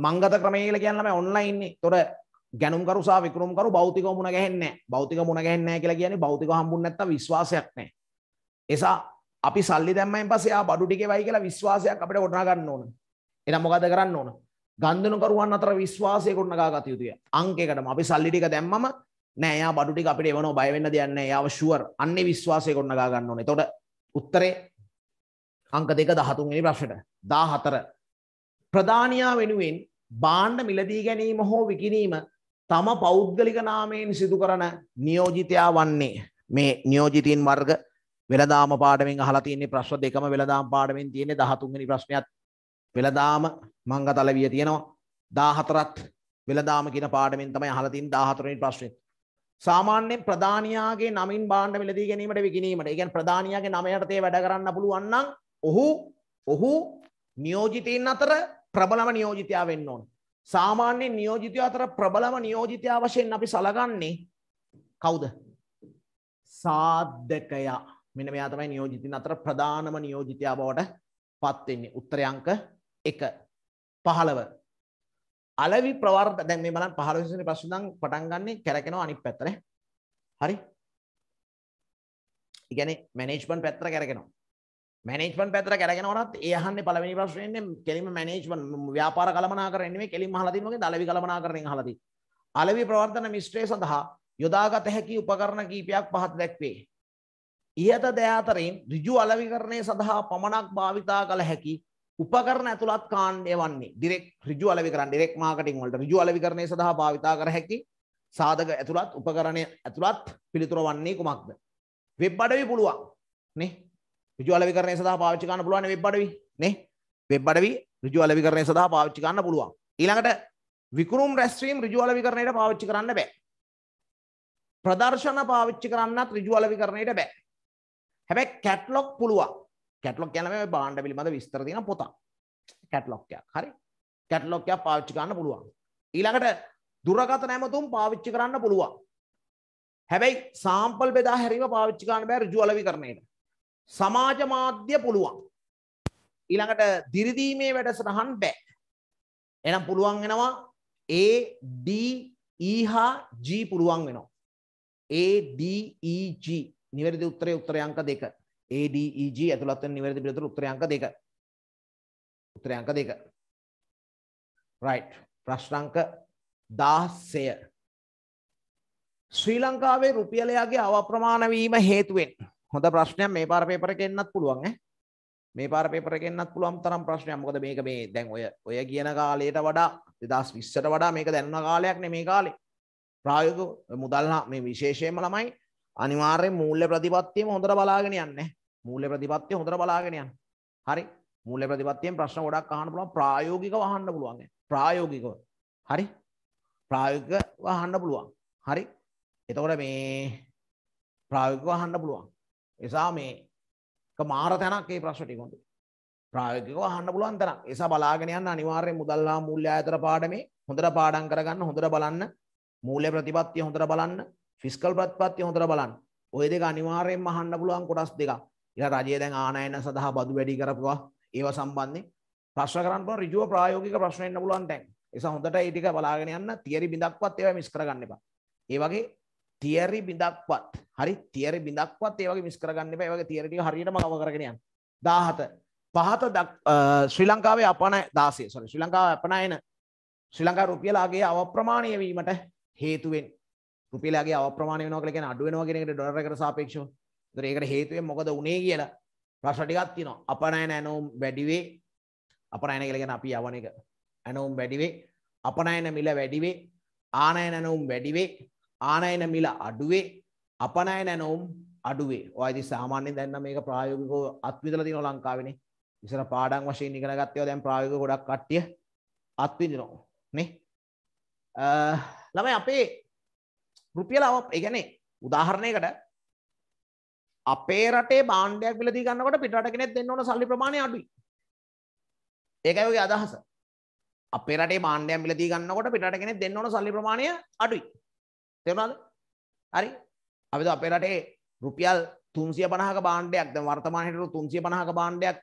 [SPEAKER 2] මංගත ක්‍රමය කියලා කියන්නේ ළමයි ඔන්ලයින් ඉන්නේ. ඒතොර ගැනුම්කරු සහ වික්‍රමකරු භෞතිකව මුණ ගැහෙන්නේ නැහැ. භෞතික මුණ ගැහෙන්නේ නැහැ කියලා කියන්නේ භෞතිකව හම්බුන්නේ නැත්තම් විශ්වාසයක් නැහැ. එසා අපි සල්ලි දැම්මයින් පස්සේ ආ බඩු ටිකේ වයි කියලා විශ්වාසයක් අපිට ගොඩනගා ගන්න ඕන. එහෙනම් මොකද කරන්න ඕන? ගන්ධනකරුවන් අතර විශ්වාසය ගොඩනගා ගත යුතුය. අංකයකටම අපි සල්ලි ටික දැම්මම නෑ එයා බඩු ටික අපිට එවනෝ බය වෙන්න දෙයක් නෑ. එයාව ෂුවර්. අන්නේ විශ්වාසය ගොඩනගා ගන්න ඕනේ. එතකොට උත්තරේ අංක 2 13 වෙනි ප්‍රශ්නෙට 14 ප්‍රධානියා වෙනුවෙන් බාණ්ඩ මිලදී ගැනීම හෝ විකිණීම තම පෞද්ගලික නාමයෙන් සිදු කරන නියෝජිතයා වන්නේ මේ නියෝජිතීන් වර්ග වෙළදාම පාඩමෙන් අහලා තියෙන්නේ ප්‍රශ්න දෙකම වෙළදාම පාඩමෙන් තියෙන්නේ 13 වෙනි ප්‍රශ්නයත් වෙළදාම මංගතලවිය තියෙනවා 14ත් වෙළඳාම කියන පාඩමෙන් තමයි අහලා තින් 14 වෙනි ප්‍රශ්නේ. සාමාන්‍යයෙන් ප්‍රධානියාගේ නමින් භාණ්ඩ මිලදී ගැනීමට විකිණීමට. ඒ කියන්නේ ප්‍රධානියාගේ නම යටතේ වැඩ කරන්න පුළුවන් නම් ඔහු ඔහු නියෝජිතයින් අතර ප්‍රබලම නියෝජිතයා වෙන්න ඕන. සාමාන්‍යයෙන් නියෝජිතය අතර ප්‍රබලම නියෝජිතයා වශයෙන් අපි සලකන්නේ කවුද? සාධකයා. මෙන්න මෙයා තමයි නියෝජිතින් අතර ප්‍රධානම නියෝජිතයා බවට පත් වෙන්නේ. උත්තරේ අංක 1. පහළව අලවි ප්‍රවර්ධ දැන් මේ බලන්න 15 වෙනි ප්‍රශ්න නම් පටන් ගන්නේ කැරකෙනවා අනිත් පැත්තට හරි ඒ කියන්නේ මැනේජ්මන්ට් පැත්තට කැරකෙනවා මැනේජ්මන්ට් පැත්තට කැරගෙනවනත් ඒ අහන්නේ පළවෙනි ප්‍රශ්නේ ඉන්නේ කෙලින්ම මැනේජ්මන්ට් ව්‍යාපාර කළමනාකරණ නෙමෙයි කෙලින්ම අහලා තියෙන මොකද අලවි කළමනාකරණෙන් අහලා තියෙන්නේ අලවි ප්‍රවර්ධන මිශ්‍රය සඳහා යොදාගත හැකි උපකරණ කීපයක් පහත දැක්වේ ඉහත දෑ අතරින් ඍජු අලවිකරණය සඳහා පමණක් භාවිතා කළ හැකි උපකරණ ඇතුළත් කාණ්ඩය වන්නේ ඩිරෙක් ඍජු අලෙවි කරන්න ඩිරෙක් මාකටිං වලට ඍජු අලෙවිකරණය සඳහා භාවිතා කර හැකි සාධක ඇතුළත් උපකරණය ඇතුළත් පිළිතුර වන්නේ කුමක්ද වෙබ් අඩවි පුළුවන් නේ ඍජු අලෙවිකරණය සඳහා පාවිච්චි කරන්න පුළුවන් වෙබ් අඩවි නේ වෙබ් අඩවි ඍජු අලෙවිකරණය සඳහා පාවිච්චි කරන්න පුළුවන් ඊළඟට විකුණුම් රැස්වීම ඍජු අලෙවිකරණයට පාවිච්චි කරන්න බෑ ප්‍රදර්ශන පාවිච්චි කරන්නත් ඍජු අලෙවිකරණයට බෑ හැබැයි කැට්ලොග් පුළුවන් කැටලොක් යන මේ බාණ්ඩ පිළිබඳ විස්තර තියෙන පොතක්. කැටලොක් එකක්. හරි. කැටලොක් එකක් පාවිච්චි කරන්න පුළුවන්. ඊළඟට දුරකථන ඇමතුම් පාවිච්චි කරන්න පුළුවන්. හැබැයි සාම්පල් බෙදා හැරීම පාවිච්චි කරන්න බෑ ඍජු අලවීකරණයට. සමාජ මාධ්‍ය පුළුවන්. ඊළඟට දිරිදීමේ වැඩසටහන් බෑ. එහෙනම් පුළුවන් වෙනවා A D E හා G පුළුවන් වෙනවා. A D E G නිවැරදි උත්තරේ උත්තරේ අංක 2. ADEG ඇතුළත් වෙන නිවැරදි පිළිතුර උත්තරය අංක 2. උත්තරය අංක 2. right ප්‍රශ්න අංක 16. ශ්‍රී ලංකාවේ රුපියලයාගේ අවප්‍රමාණ වීම හේතුවෙන් හොඳ ප්‍රශ්නයක් මේ පාර පේපර් එකේ එන්නත් පුළුවන් ඈ. මේ පාර පේපර් එකේ එන්නත් පුළුවන් තරම් ප්‍රශ්නයක්. මොකද මේක මේ දැන් ඔය ඔය කියන කාලයට වඩා 2020ට වඩා මේක දැනුණ කාලයක් නේ මේ කාලේ. ප්‍රායෝගික මුදල් මේ විශේෂයෙන්ම ළමයි අනිවාර්යෙන් මූල්‍ය ප්‍රතිපත්තියම හොඳට බලාගෙන යන්නේ. මූල්‍ය ප්‍රතිපත්තිය හොඳට බලාගෙන යන්න. හරි. මූල්‍ය ප්‍රතිපත්තියෙන් ප්‍රශ්න ගොඩක් අහන්න පුළුවන් ප්‍රායෝගිකව අහන්න පුළුවන්. ප්‍රායෝගිකව. හරි. ප්‍රායෝගිකව අහන්න පුළුවන්. හරි. එතකොට මේ ප්‍රායෝගිකව අහන්න පුළුවන්. එසා මේක මාර තැනක් මේ ප්‍රශ්න ටික උන්දේ. ප්‍රායෝගිකව අහන්න පුළුවන් තරම්. එසා බලාගෙන යන්න අනිවාර්යෙන් මුදල් හා මූල්‍ය ආයතන පාඩමේ හොඳට පාඩම් කරගන්න හොඳට බලන්න මූල්‍ය ප්‍රතිපත්තිය හොඳට බලන්න ෆිස්කල් ප්‍රතිපත්තිය හොඳට බලන්න. ওই දෙක අනිවාර්යෙන්ම අහන්න පුළුවන් කොටස් දෙකක්. ඉතින් රජය දැන් ආනයන සඳහා බදු වැඩි කරපුවා. ඒව සම්බන්ධයෙන් ප්‍රශ්න කරන්න පුළුවන් ඍජුව ප්‍රායෝගික ප්‍රශ්න එන්න පුළුවන් තැන්. ඒ නිසා හොඳට ඒ ටික බලාගෙන යන්න. තියරි බිඳක්වත් ඒවා මිස් කරගන්න එපා. ඒ වගේ තියරි බිඳක්වත් හරි තියරි බිඳක්වත් ඒ වගේ මිස් කරගන්න එපා. ඒ වගේ තියරි ටික හරියටම කව කරගෙන යන්න. 17 පහත ශ්‍රී ලංකාවේ අපනය 16 sorry ශ්‍රී ලංකාවේ අපනයන ශ්‍රී ලංකා රුපියලාගේ අවප්‍රමාණීය වීමට හේතු වෙන්නේ රුපියලාගේ අවප්‍රමාණය වෙනවා කියලා කියන්නේ අඩු වෙනවා කියන එකට ඩොලර් එකට සාපේක්ෂව ඒතර ඒකට හේතුවෙන් මොකද වුනේ කියලා ප්‍රශ්න ටිකක් තියෙනවා. අපනයන ඇනෝම් වැඩිවේ. අපනයන කියලා කියන්නේ අපි යවන එක. ඇනෝම් වැඩිවේ. අපනයන මිල වැඩිවේ. ආනයන ඇනෝම් වැඩිවේ. ආනයන මිල අඩුවේ. අපනයන ඇනෝම් අඩුවේ. ඔය ඉතින් සාමාන්‍යයෙන් දැන් නම් මේක ප්‍රායෝගිකව අත්විඳලා තියෙනවා ලංකාවේනේ. ඉස්සර පාඩම් වශයෙන් ඉගෙන ගත්තේවා දැන් ප්‍රායෝගිකව ගොඩක් කට්ටිය අත්විඳිනවා. නේ? ළමයි අපේ රුපියල ඒ කියන්නේ උදාහරණයකට අපේ රටේ බාණ්ඩයක් විලදී ගන්නකොට පිටරට කෙනෙක් දෙන්න ඕන සල්ලි ප්‍රමාණය අඩුයි. ඒකයි ඔගේ අදහස. අපේ රටේ බාණ්ඩයක් විලදී ගන්නකොට පිටරට කෙනෙක් දෙන්න ඕන සල්ලි ප්‍රමාණය අඩුයි. තේරුණාද? හරි. අපි දැන් අපේ රටේ රුපියල් 350ක බාණ්ඩයක් දැන් වර්තමාන හිටරු 350ක බාණ්ඩයක්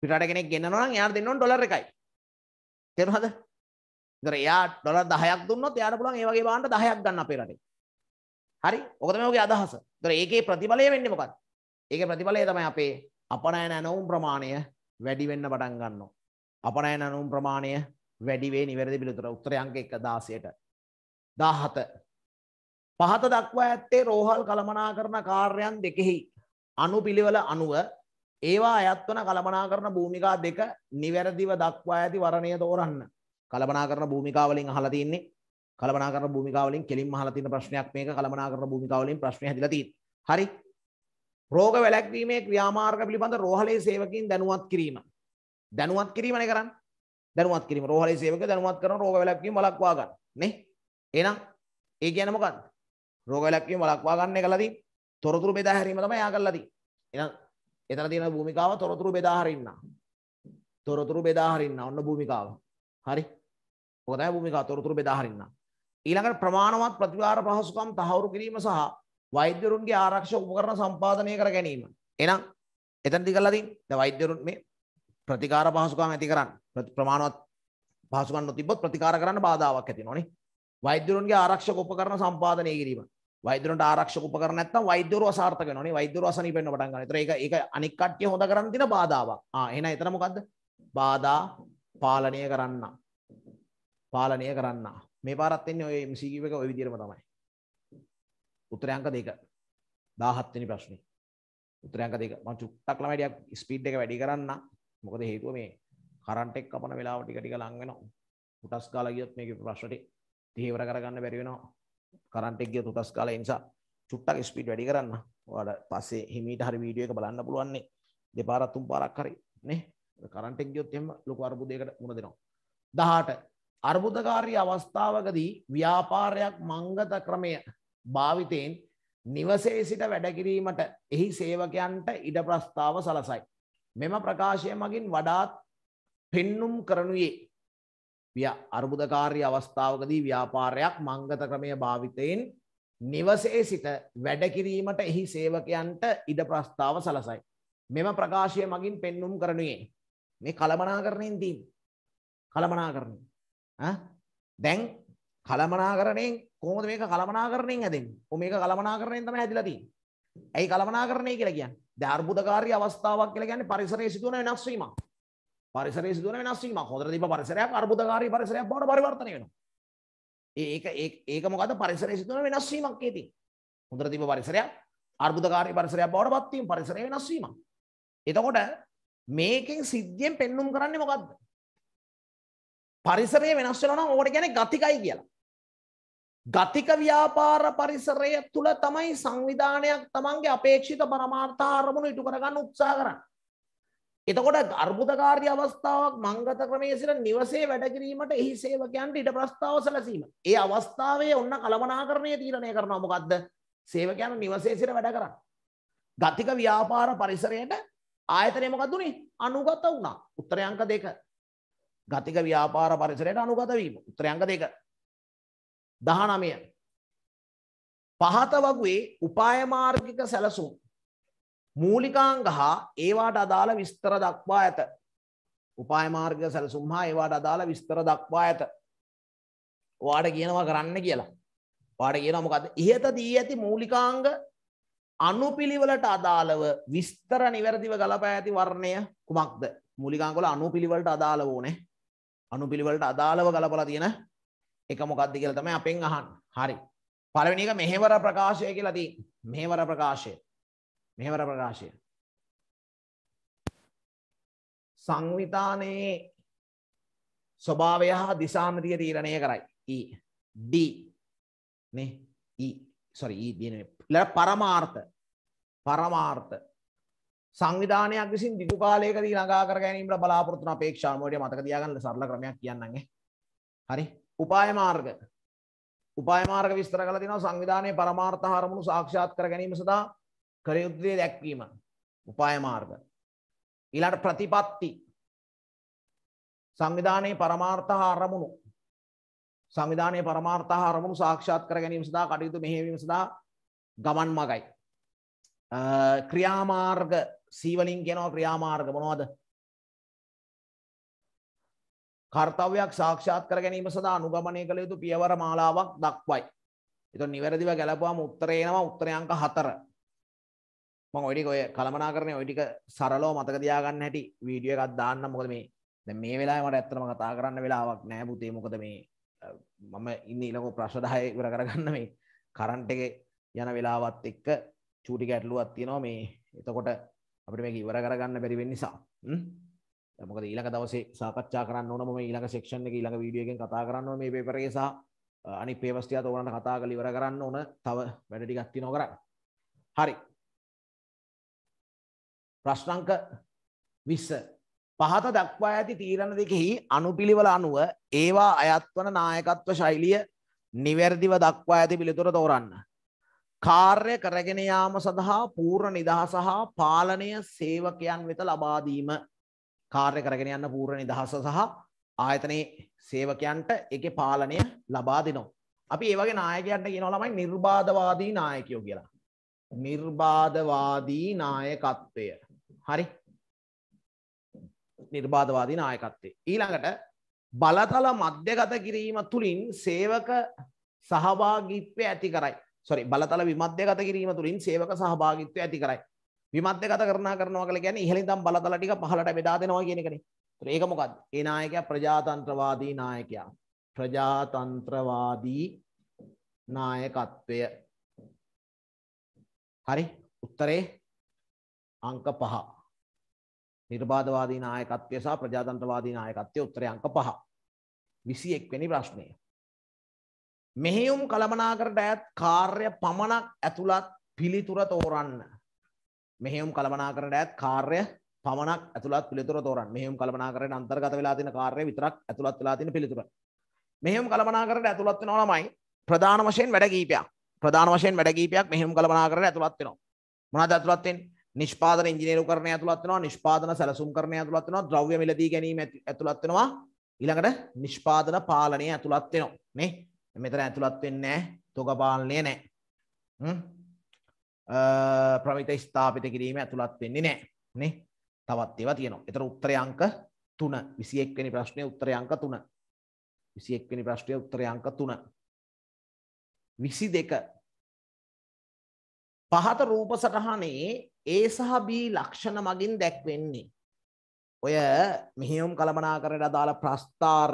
[SPEAKER 2] පිටරට කෙනෙක් ගෙන්නනවා නම් එයාට දෙන්න ඕන ඩොලර් එකයි. තේරුණාද? ඉතින් එයා ඩොලර් 10ක් දුන්නොත් එයාට පුළුවන් ඒ වගේ බාණ්ඩ 10ක් ගන්න අපේ රටේ. හරි ඕක තමයි ඔහුගේ අදහස. ඒතර ඒකේ ප්‍රතිඵලය වෙන්නේ මොකක්ද? ඒකේ ප්‍රතිඵලය තමයි අපේ අපනයන ඇනවුම් ප්‍රමාණය වැඩි වෙන්න පටන් ගන්නවා. අපනයන ඇනවුම් ප්‍රමාණය වැඩි වේ නිවැරදි පිළිතුර උත්තර අංක 1 16ට 17 පහත දක්වා ඇත්තේ රෝහල් කළමනාකරන කාර්යයන් දෙකෙහි අනුපිළිවෙල අනුව ඒවා අයත් වන කළමනාකරන භූමිකා දෙක නිවැරදිව දක්වා ඇති වරණය තෝරන්න. කළමනාකරන භූමිකාවලින් අහලා තින්නේ කළමනාකරන භූමිකාවලින් කෙලින්ම අහලා තියෙන ප්‍රශ්නයක් මේක කළමනාකරන භූමිකාවලින් ප්‍රශ්න හැදිලා තියෙන්නේ. හරි. රෝග වැළැක්වීමේ ක්‍රියාමාර්ග පිළිබඳ රෝහලේ සේවකයන් දැනුවත් කිරීම. දැනුවත් කිරීමනේ කරන්නේ. දැනුවත් කිරීම. රෝහලේ සේවකයෝ දැනුවත් කරන රෝග වැළැක්වීම වළක්වා ගන්න. නේ? එහෙනම් ඒ කියන්නේ මොකක්ද? රෝග වැළැක්වීම වළක්වා ගන්න එකලා තියෙන්නේ. තොරතුරු බෙදා හැරීම තමයි යා කරලා තියෙන්නේ. එහෙනම් එතන තියෙන භූමිකාව තොරතුරු බෙදා හරින්න. තොරතුරු බෙදා හරින්න. ඔන්න භූමිකාව. හරි. ඔක තමයි භූමිකාව තොරතුරු බෙදා හරින්න. ඊළඟට ප්‍රමාණවත් ප්‍රතිකාර පහසුකම් තහවුරු කිරීම සහ වෛද්‍යවරුන්ගේ ආරක්ෂක උපකරණ සම්පාදනය කර ගැනීම. එහෙනම් එතනදී කරලා තියෙන්නේ දැන් වෛද්‍යවරුන් මේ ප්‍රතිකාර පහසුකම් ඇති කරන්න ප්‍රමාණවත් පහසුකම් නොතිබ්බොත් ප්‍රතිකාර කරන්න බාධාවක් ඇති වෙනවනේ. වෛද්‍යවරුන්ගේ ආරක්ෂක උපකරණ සම්පාදනය කිරීම. වෛද්‍යවරුන්ට ආරක්ෂක උපකරණ නැත්නම් වෛද්‍යවරු අසාර්ථක වෙනවනේ. වෛද්‍යවරු අසනීපෙන්න පටන් ගන්නවා. ඒතර ඒක ඒක අනික් කට්ටිය හොඳ කරන්න තියෙන බාධාවක්. ආ එහෙනම් එතන මොකද්ද? බාධා පාලනය කරන්න. පාලනය කරන්න. මේ පාරත් එන්නේ ඔය MCQ එක ඔය විදිහටම තමයි. උත්තරේ අංක දෙක. 17 වෙනි ප්‍රශ්නේ. උත්තරේ අංක දෙක. මම චුට්ටක් ළමයි ටිකක් ස්පීඩ් එක වැඩි කරන්න. මොකද හේතුව මේ කරන්ට් එක කපන වෙලාව ටික ටික ලඟ වෙනවා. උටස් කාලා ගියොත් මේකේ ප්‍රශ්න ටික තීව්‍ර කරගන්න බැරි වෙනවා. කරන්ට් එක ගියොත් උටස් කාලා ඒ නිසා චුට්ටක් ස්පීඩ් වැඩි කරන්න. ඔයාලට පස්සේ හිමීට හරි වීඩියෝ එක බලන්න පුළුවන් නේ. දෙපාරක් තුන් පාරක් හරි නේ. කරන්ට් එක ගියොත් එහෙම ලොකු අර්බුදයකට මුණ දෙනවා. 18 අර්බුදකාරී අවස්ථාවකදී ව්‍යාපාරයක් මංගත ක්‍රමය භාවිතයෙන් නිවසේ සිට වැඩකිරීමට එහි සේවකයන්ට ඉඩ ප්‍රස්ථාව සලසයි. මෙම ප්‍රකාශය මගින් වඩාත් පෙන්නුම් කරනුයේ. විය අර්බුදකාරී අවස්ථාවකදී ව්‍යාපාරයක් මංගත ක්‍රමය භාවිතයෙන් නිවසේ සිට වැඩකිරීමට එහි සේවකයන්ට ඉඩ ප්‍රස්ථාව සලසයි. මෙම ප්‍රකාශය මගින් පෙන්නුම් කරනුයේ. මේ කළමනා කරණයෙන් දීම්. කළමනා කරණින්. දැන් කළමනාකරණයෙන් කොහොමද මේක කළමනාකරණයෙන් හැදෙන්නේ? ඔ මේක කළමනාකරණයෙන් තමයි හැදිලා තියෙන්නේ. ඇයි කළමනාකරණය කියලා කියන්නේ? දැන් අර්බුදකාරී අවස්ථාවක් කියලා කියන්නේ පරිසරයේ සිදුවන වෙනස් වීමක්. පරිසරයේ සිදුවන වෙනස් වීමක්. හොඳට තිබ්බ පරිසරයක් අර්බුදකාරී පරිසරයක් බවට පරිවර්තනය වෙනවා. ඒක ඒක මොකද පරිසරයේ සිදුවන වෙනස් වීමක් ඒතින්. හොඳට තිබ්බ පරිසරයක් අර්බුදකාරී පරිසරයක් බවට පත් වීම පරිසරයේ වෙනස් වීමක්. එතකොට මේකෙන් සිද්ධියෙන් පෙන්눔 කරන්නේ මොකද්ද? පරිසරය වෙනස් වෙනවා නම් ඕකට කියන්නේ ගතිකයි කියලා. ගතික ව්‍යාපාර පරිසරය තුළ තමයි සංවිධානයක් තමන්ගේ අපේක්ෂිත පරමාර්ථාරමුණු ඉටු කරගන්න උත්සාහ කරන්න. එතකොට අර්බුදකාරී අවස්ථාවක් මංගත ක්‍රමයේ සිට නිවසේ වැඩ කිරීමට එහි සේවකයන්ට ඉඩ ප්‍රස්තාව සැලසීම. ඒ අවස්ථාවේ ඔන්න කළමනාකරණය තීරණය කරනවා මොකද්ද? සේවකයන් නිවසේ සිට වැඩ කරන්න. ගතික ව්‍යාපාර පරිසරයට ආයතනය මොකක්ද උනේ? අනුගත වුණා. උත්තරයංක දෙක. ගතික ව්‍යාපාර පරිසරයට අනුගත වීම. උත්තරයංග දෙක. 19. පහත වගේ උපාය මාර්ගික සැලසුම් මූලිකාංග හා ඒවාට අදාළ විස්තර දක්වා ඇත. උපාය මාර්ගික සැලසුම් හා ඒවාට අදාළ විස්තර දක්වා ඇත. ඔයාට කියනවා කරන්න කියලා. ඔයාට කියනවා මොකද්ද? ඉහත දී ඇති මූලිකාංග අනුපිළිවෙලට අදාළව විස්තර නිවැරදිව ගලපා ඇති වර්ණය කුමක්ද? මූලිකාංග වල අනුපිළිවෙලට අදාළව ඕනේ. අනුපිළිවෙලට අදාළව ගලපලා තියෙන එක මොකක්ද කියලා තමයි අපෙන් අහන්න. හරි.
[SPEAKER 1] පළවෙනි එක මෙහෙවර ප්‍රකාශය කියලා තියෙන්නේ. මෙහෙවර ප්‍රකාශය. මෙහෙවර ප්‍රකාශය. සංවිධානයේ ස්වභාවය හා දිසාමිතිය තීරණය කරයි. E D නේ
[SPEAKER 2] E sorry E දිනේ. ඊළඟ පරමාර්ථ පරමාර්ථ සංවිධානයක් විසින් දිගු කාලයකදී ළඟා කර ගැනීමට බලාපොරොත්තු වන අපේක්ෂාව මොඩිය මතක තියාගන්න සරල ක්‍රමයක් කියන්නම් ඈ. හරි. උපාය මාර්ග. උපාය මාර්ග විස්තර කරලා තිනවා සංවිධානයේ පරමාර්ථ හරමුණු සාක්ෂාත් කර ගැනීම සඳහා කර යුත්තේ දැක්වීම. උපාය මාර්ග. ඊළඟට ප්‍රතිපatti. සංවිධානයේ පරමාර්ථ හරමුණු සංවිධානයේ පරමාර්ථ හරමුණු සාක්ෂාත් කර ගැනීම සඳහා කටයුතු මෙහෙයවීම සඳහා ගමන් මගයි. ක්‍රියාමාර්ග සීවලින් කියනෝ ක්‍රියාමාර්ග මොනවද කර්තවයක් සාක්ෂාත් කර ගැනීම සඳහා අනුගමනය කළ යුතු පියවර මාලාවක් දක්වයි. එතො නිවැරදිව ගැලපුවාම උත්තරේනවා උත්තරයංක හතර මං ඔයිටික ඔය කළමනා කරනය ඔයිටික සරලෝ මතක දයාගන්න හැටි වීඩිය එකත් දාන්න මොකද මේ ද මේ වෙලාමට ඇත්තම කතා කරන්න වෙලාවක් නෑපුතේ මොකද මේ මම ඉන්න ඉලකු ප්‍රශ්දාය කර කරගන්න මේ කරන්ට එක යන වෙලාවත් එක්ක චූටි ගැටලුවක් තියෙනවා මේ එතකොට අපිට මේක ඉවර කරගන්න බැරි වෙන්න නිසා මොකද ඊළඟ දවසේ සාකච්ඡා කරන්න ඕන මම ඊළඟ සෙක්ෂන් එකේ ඊළඟ වීඩියෝ එකෙන් කතා කරන්න ඕන මේ පේපර් එකේ සහ අනිත් පේපර්ස් ටිකත් ඕගලන්ට කතා කරලා ඉවර කරන්න ඕන තව වැඩ ටිකක් තියෙනවා කරන්න. හරි. ප්‍රශ්න අංක 20 පහත දක්වා ඇති තීරණ දෙකෙහි අනුපිළිවෙල අනුව ඒවා අයත්වන නායකත්ව ශෛලිය නිවැරදිව දක්වා ඇති පිළිතුර තෝරන්න. කාර්ය කරගෙන යාම සඳහා පූර්ණ නිදහස හා පාලනය සේවකයන් වෙත ලබා දීම කාර්ය කරගෙන යන්න පූර්ණ නිදහස සහ ආයතනයේ සේවකයන්ට ඒකේ පාලනය ලබා දෙනවා. අපි ඒ වගේ නායකයන්ට කියනවා ළමයි නිර්බාධවාදී නායකයෝ කියලා. නිර්බාධවාදී නායකත්වය. හරි. නිර්බාධවාදී නායකත්වය. ඊළඟට බලතල මධ්‍යගත කිරීම තුළින් සේවක සහභාගිත්වය ඇති කරයි. සොරි බලතල විමධ්‍යගත කිරීම තුළින් සේවක සහභාගිත්වය ඇති කරයි. විමධ්‍යගත කරන කරනවා කියලා කියන්නේ ඉහළින් තම් බලතල ටික පහළට බෙදා දෙනවා කියන එකනේ. ඒතර ඒක මොකද්ද? ඒ නායකයා ප්‍රජාතන්ත්‍රවාදී නායකයා. ප්‍රජාතන්ත්‍රවාදී නායකත්වය. හරි. උත්තරේ අංක 5. නිර්බාධවාදී නායකත්වය සහ ප්‍රජාතන්ත්‍රවාදී නායකත්වය උත්තරේ අංක 5. 21 වෙනි ප්‍රශ්නය. මෙහෙයුම් කළමනාකරට ඇත් කාර්ය පමණක් ඇතුළත් පිළිතුර තෝරන්න. මෙහෙුම් කළමනාකරට ඇත් කාර්ය පමණක් ඇතුළත් පිළිතුර තෝරන් මෙහෙුම් කළමනාකරට අන්තර්ගත වෙලා තියෙන කාර්ය විතරක් ඇතුළත් වෙලා තියෙන පිළිතුර. මෙහෙුම් කළමනාකරට ඇතුළත් වෙනවා ළමයි ප්‍රධාන වශයෙන් වැඩ කීපයක්. ප්‍රධාන වශයෙන් වැඩ කීපයක් මෙහෙුම් කළමනාකරට ඇතුළත් වෙනවා. මොනවද ඇතුළත් වෙන්නේ? නිෂ්පාදන ඉංජිනේරුකරණය ඇතුළත් වෙනවා, නිෂ්පාදන සැලසුම් කරණය ඇතුළත් වෙනවා, ද්‍රව්‍ය මිලදී ගැනීම ඇතුළත් වෙනවා. ඊළඟට නිෂ්පාදන පාලනය ඇතුළත් වෙනවා. නේ? මෙතන ඇතුළත් වෙන්නේ නැහැ. තොග පාලනය නැහැ. ප්‍රමිත ස්ථාපිත කිරීම ඇතුළත් වෙන්නේ නැහැ. නේ? තවත් ඒවා තියෙනවා. ඒතර උත්තරේ අංක 3 21 වෙනි ප්‍රශ්නේ උත්තරේ
[SPEAKER 1] අංක 3. 21 වෙනි ප්‍රශ්නේ උත්තරේ අංක 3. 22 පහත රූප සටහනේ A සහ B
[SPEAKER 2] ලක්ෂණ මගින් දැක්වෙන්නේ ඔය මෙහෙයුම් කළමනාකරණයට අදාළ ප්‍රස්ථාර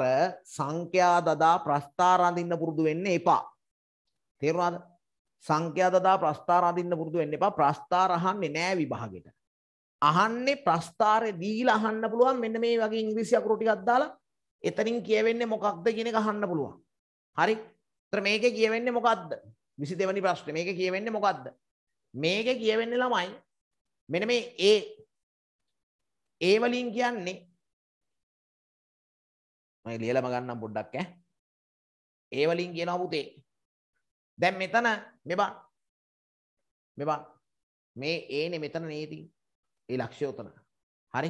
[SPEAKER 2] සංඛ්‍යා දදා ප්‍රස්ථාර අඳින්න පුරුදු වෙන්න එපා. තේරුණාද? සංඛ්‍යා දදා ප්‍රස්ථාර අඳින්න පුරුදු වෙන්න එපා. ප්‍රස්ථාර අහන්නේ නෑ විභාගෙට. අහන්නේ ප්‍රස්ථාරේ දීලා අහන්න පුළුවන් මෙන්න මේ වගේ ඉංග්‍රීසි අකුරු ටිකක් දාලා එතනින් කියවෙන්නේ මොකක්ද කියන එක අහන්න පුළුවන්. හරි? ඒතර මේකේ කියවෙන්නේ මොකද්ද? 22 වෙනි ප්‍රශ්නේ මේකේ කියවෙන්නේ මොකද්ද? මේකේ කියවෙන්නේ ළමයි මෙන්න මේ
[SPEAKER 1] ඒ ඒ වලින් කියන්නේ මම ලියලම ගන්නම් පොඩ්ඩක් ඈ. ඒ වලින් කියනවා පුතේ. දැන්
[SPEAKER 2] මෙතන මෙබන් මෙබන් මේ ඒනේ මෙතන නේති. ඒ ලක්ෂ්‍ය උතන. හරි.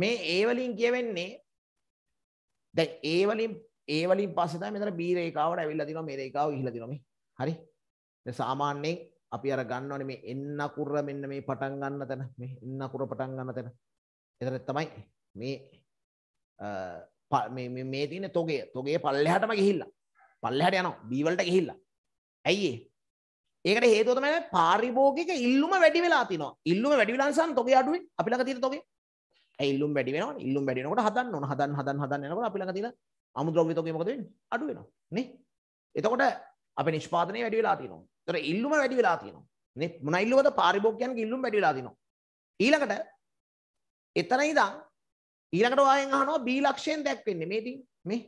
[SPEAKER 2] මේ ඒ වලින් කියවෙන්නේ දැන් ඒ වලින් ඒ වලින් පස්සේ තමයි මෙතන B රේඛාවට ඇවිල්ලා තිනවා මේ රේඛාව ඉහිලා තිනවා මේ. හරි. දැන් සාමාන්‍යයෙන් අපි අර ගන්නවනේ මේ එන්න කුර මෙන්න මේ පටන් ගන්න තැන මේ එන්න කුර පටන් ගන්න තැන එතන තමයි මේ මේ තියෙන තොගේ තොගේ පල්ලෙහාටම ගිහිල්ලා පල්ලෙහාට යනවා බී වලට ගිහිල්ලා ඇයි ඒකට හේතුව තමයි පාරිභෝගික ඉල්ලුම වැඩි වෙලා තිනවා ඉල්ලුම වැඩි වෙලා නිසා තොගේ අඩුයි අපි ළඟ තියෙන තොගේ ඇයි ඉල්ලුම් වැඩි වෙනවනේ ඉල්ලුම් වැඩි වෙනකොට හදන්න ඕන හදන්න හදන්න හදන්න යනකොට අපි ළඟ තියෙන අමුද්‍රව්‍ය තොගේ මොකද වෙන්නේ අඩු වෙනවා නේ එතකොට අපේ නිෂ්පාදනය වැඩි වෙලා තියෙනවා ඒතර ඉල්ලුම වැඩි වෙලා තියෙනවා නේ මොන ඉල්ලුවද පාරිභෝගිකයන්ගේ ඉල්ලුම් වැඩි වෙලා තියෙනවා ඊළඟට එතන ඉඳන් ඊළඟට වායෙන් අහනවා B ලක්ෂයෙන් දැක්වෙන්නේ මේ තියෙන්නේ. මේ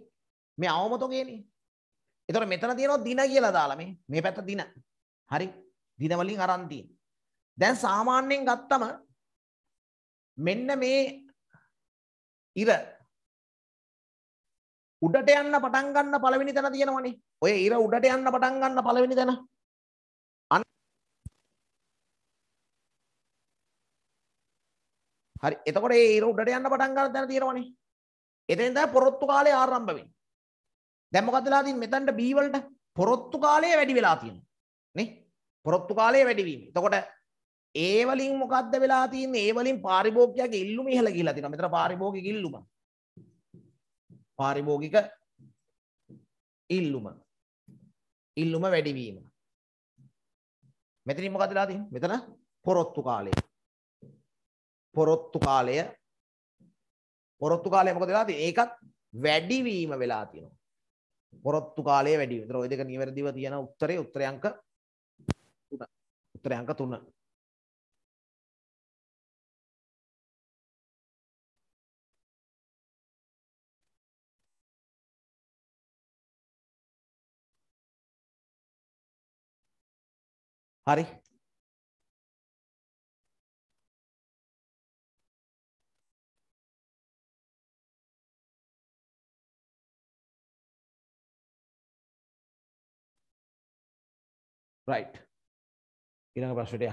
[SPEAKER 2] මේ අවමතෝගේනේ. එතකොට මෙතන තියෙනවා දින කියලා දාලා මේ
[SPEAKER 1] මේ පැත්ත දින. හරි. දින වලින් අරන් තියෙන්නේ. දැන් සාමාන්‍යයෙන් ගත්තම මෙන්න මේ ඉර උඩට යන්න පටන් ගන්න පළවෙනි තැන තියෙනවනේ. ඔය ඉර උඩට යන්න පටන් ගන්න පළවෙනි තැන. හරි එතකොට ඒ ඉර උඩට යන්න පටන් ගන්න තැන තියෙනවනේ. එතෙන් තමයි
[SPEAKER 2] පොරොත්තු කාලේ ආරම්භ වෙන්නේ. දැන් මොකද වෙලා තින්නේ මෙතනට B වලට පොරොත්තු කාලය වැඩි වෙලා තියෙනවා. නේ? පොරොත්තු කාලය වැඩි වීම. එතකොට ඒ වලින් මොකද්ද වෙලා තියෙන්නේ? ඒ වලින් පාරිභෝගිකයාගේ ඉල්ලුම ඉහළ ගිහිලා තියෙනවා. මෙතන පාරිභෝගික ඉල්ලුම.
[SPEAKER 1] පාරිභෝගික ඉල්ලුම. ඉල්ලුම වැඩිවීම. මෙතනින් මොකද වෙලා තියෙන්නේ? මෙතන පොරොත්තු කාලය.
[SPEAKER 2] පොරොත්තු කාලය පොරොත්තු කාලය මොකද වෙලා තියෙන්නේ? ඒකත් වැඩිවීම වෙලා තියෙනවා. පොරොත්තු කාලය වැඩි වෙනවා. ඒතර ওই දෙක නිවැරදිව තියෙන උත්තරේ
[SPEAKER 1] උත්තරේ අංක 3. උත්තරේ අංක 3. හරි රයිට් ඉරඟ ප්‍රශ්ටය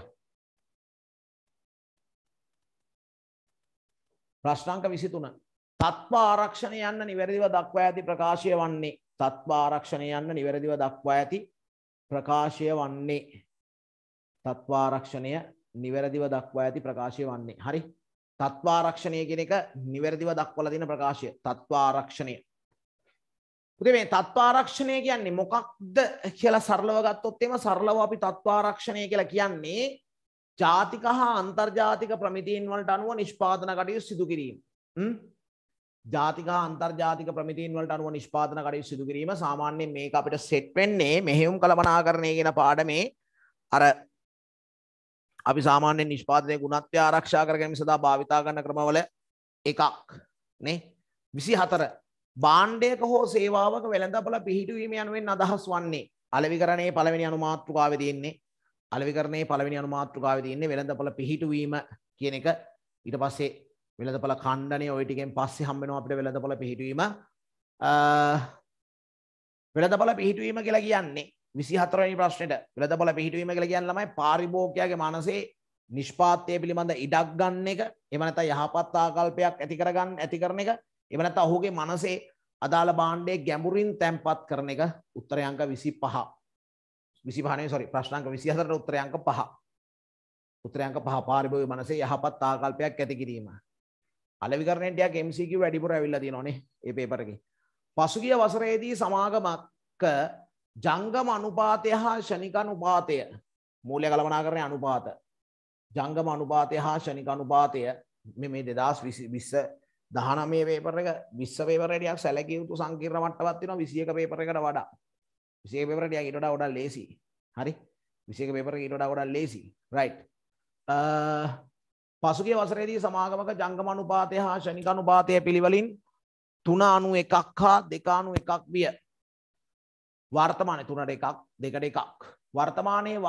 [SPEAKER 1] ප්‍රශ්නංක විසිතුන තත්වාරක්ෂණය යන්න
[SPEAKER 2] නිවැරදිව දක්වා ඇති ප්‍රකාශය වන්නේ තත්වාරක්ෂණය යන්න නිවැරදිව දක්වා ඇති ප්‍රකාශය වන්නේ තත්වාරක්ෂණය නිවැරදිව දක්වා ඇති ප්‍රකාශය වන්නේ හරි තත්වාරක්ෂණය කෙනෙක නිවැරදිව දක්වල තින ප්‍රකාශය තත්වාරක්ෂණය පුතේ මේ තත්ත්වාරක්ෂණය කියන්නේ මොකක්ද කියලා සරලව ගත්තොත් එම සරලව අපි තත්ත්වාරක්ෂණය කියලා කියන්නේ ජාතික හා අන්තර්ජාතික ප්‍රමිතීන් වලට අනුව නිෂ්පාදන කටයුතු සිදු කිරීම. ජාතික හා අන්තර්ජාතික ප්‍රමිතීන් වලට අනුව නිෂ්පාදන කටයුතු සිදු කිරීම සාමාන්‍යයෙන් මේක අපිට සෙට් වෙන්නේ මෙහෙයුම් කළමනාකරණය කියන පාඩමේ අර අපි සාමාන්‍යයෙන් නිෂ්පාදනයේ ගුණත්වය ආරක්ෂා කර ගැනීම සඳහා භාවිතා කරන ක්‍රමවල එකක් නේ 24 බාණ්ඩයක හෝ සේවාවක වෙළඳපොළ පිහිටුවීම යනුවෙන් අදහස් වන්නේ අලවිකරණයේ පළවෙනි අනුමාතෘකාවේ තියෙන්නේ අලවිකරණයේ පළවෙනි අනුමාතෘකාවේ තියෙන්නේ වෙළඳපොළ පිහිටුවීම කියන එක ඊට පස්සේ වෙළඳපොළ ඛණ්ඩණය ওই ටිකෙන් පස්සේ හම්බ වෙනවා අපිට වෙළඳපොළ පිහිටුවීම වෙළඳපොළ පිහිටුවීම කියලා කියන්නේ 24 වෙනි ප්‍රශ්නෙට වෙළඳපොළ පිහිටුවීම කියලා කියන්නේ ළමයි පාරිභෝගිකයාගේ මනසේ නිෂ්පාත්‍ය පිළිබඳ ඉඩක් ගන්න එක එහෙම නැත්නම් යහපත් ආකල්පයක් ඇති කරගන්න ඇති කරන එක එහෙම නැත්නම් ඔහුගේ මනසේ අදාළ භාණ්ඩයේ ගැඹුරින් තැම්පත් කරන එක උත්තරයංක 25. 25 නෙවෙයි sorry ප්‍රශ්නාංක 24ට උත්තරයංක 5. උත්තරයංක 5 පාරිභෝගික මනසේ යහපත් ආකල්පයක් ඇති කිරීම. අලෙවිකරණයෙන් ටිකක් MCQ වැඩිපුර ඇවිල්ලා තියෙනවානේ මේ පේපර් එකේ. පසුගිය වසරේදී සමාගමක ජංගම අනුපාතය හා ෂණික අනුපාතය මූල්‍ය කළමනාකරණයේ අනුපාත ජංගම අනුපාතය හා ෂණික අනුපාතය මේ මේ 2020 දහනමේ පේපර එක විස්ස පේපරටයක් සැලකිය යුතු සංකීර්ණ මට්ටමක් තියෙනවා 21 පේපර එකට වඩා 21 පේපරට ඊට වඩා වඩා ලේසි හරි 21 පේපර ඊට වඩා වඩා ලේසි රයිට් පසුගේ වසරේදී සමාගමක ජංගම අනුපාතය හා ශනික අනුපාතය පිළිවලින් 391ක් හා 291ක් විය වර්තමානයේ 3ට එකක් 2ට එකක් වර්තමානයේ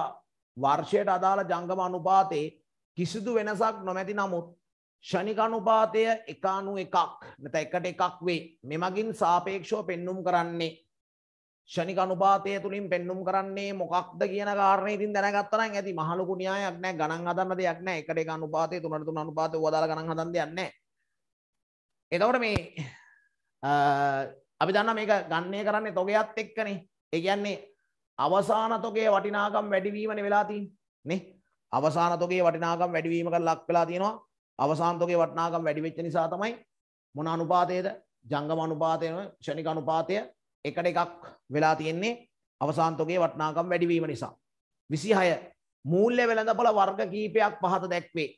[SPEAKER 2] වර්ෂයට අදාළ ජංගම අනුපාතයේ කිසිදු වෙනසක් නොමැති නමුත් ෂනිකනුපාතය එකානු එකක් නැත එකට එකක් වේ මෙමගින් සාපේක්ෂෝ පෙන්නුම් කරන්නේ ෂනික අනුපාතය තුළින් පෙන්නුම් කරන්නේ මොකක්ද කියන කාරණයඉතින් දැනගත්තන ඇති මහලු කුණියයක් නෑ ගණන් හදන්න දෙයක් නෑ එකට එක අනුපාතය තුනට තුන අනුපාත වදාල ගණන් හදන් දෙයන්න එතවට මේ අපි දන්න මේක ගන්නේ කරන්නේ තොගයක්ත් එක්කනේ ඒ කියන්නේ අවසාන තොගේ වටිනාකම් වැඩිවීමන වෙලාතින් නේ අවසාන තොගේ වටිනාකම් වැඩිවීම කර ලක් වෙලා තියෙනවා අවසාන්තෝගේ වටනාකම් වැඩි වෙච්ච නිසා තමයි මොන අනුපාතයේද ජංගම අනුපාතයන ෂණික අනුපාතය එකට එකක් වෙලා තියෙන්නේ අවසාන්තෝගේ වටනාකම් වැඩිවීම නිසා. විසිහය මූල්‍ය වෙළඳපොළ වර්ග කීපයක් පහත දැක්වේ.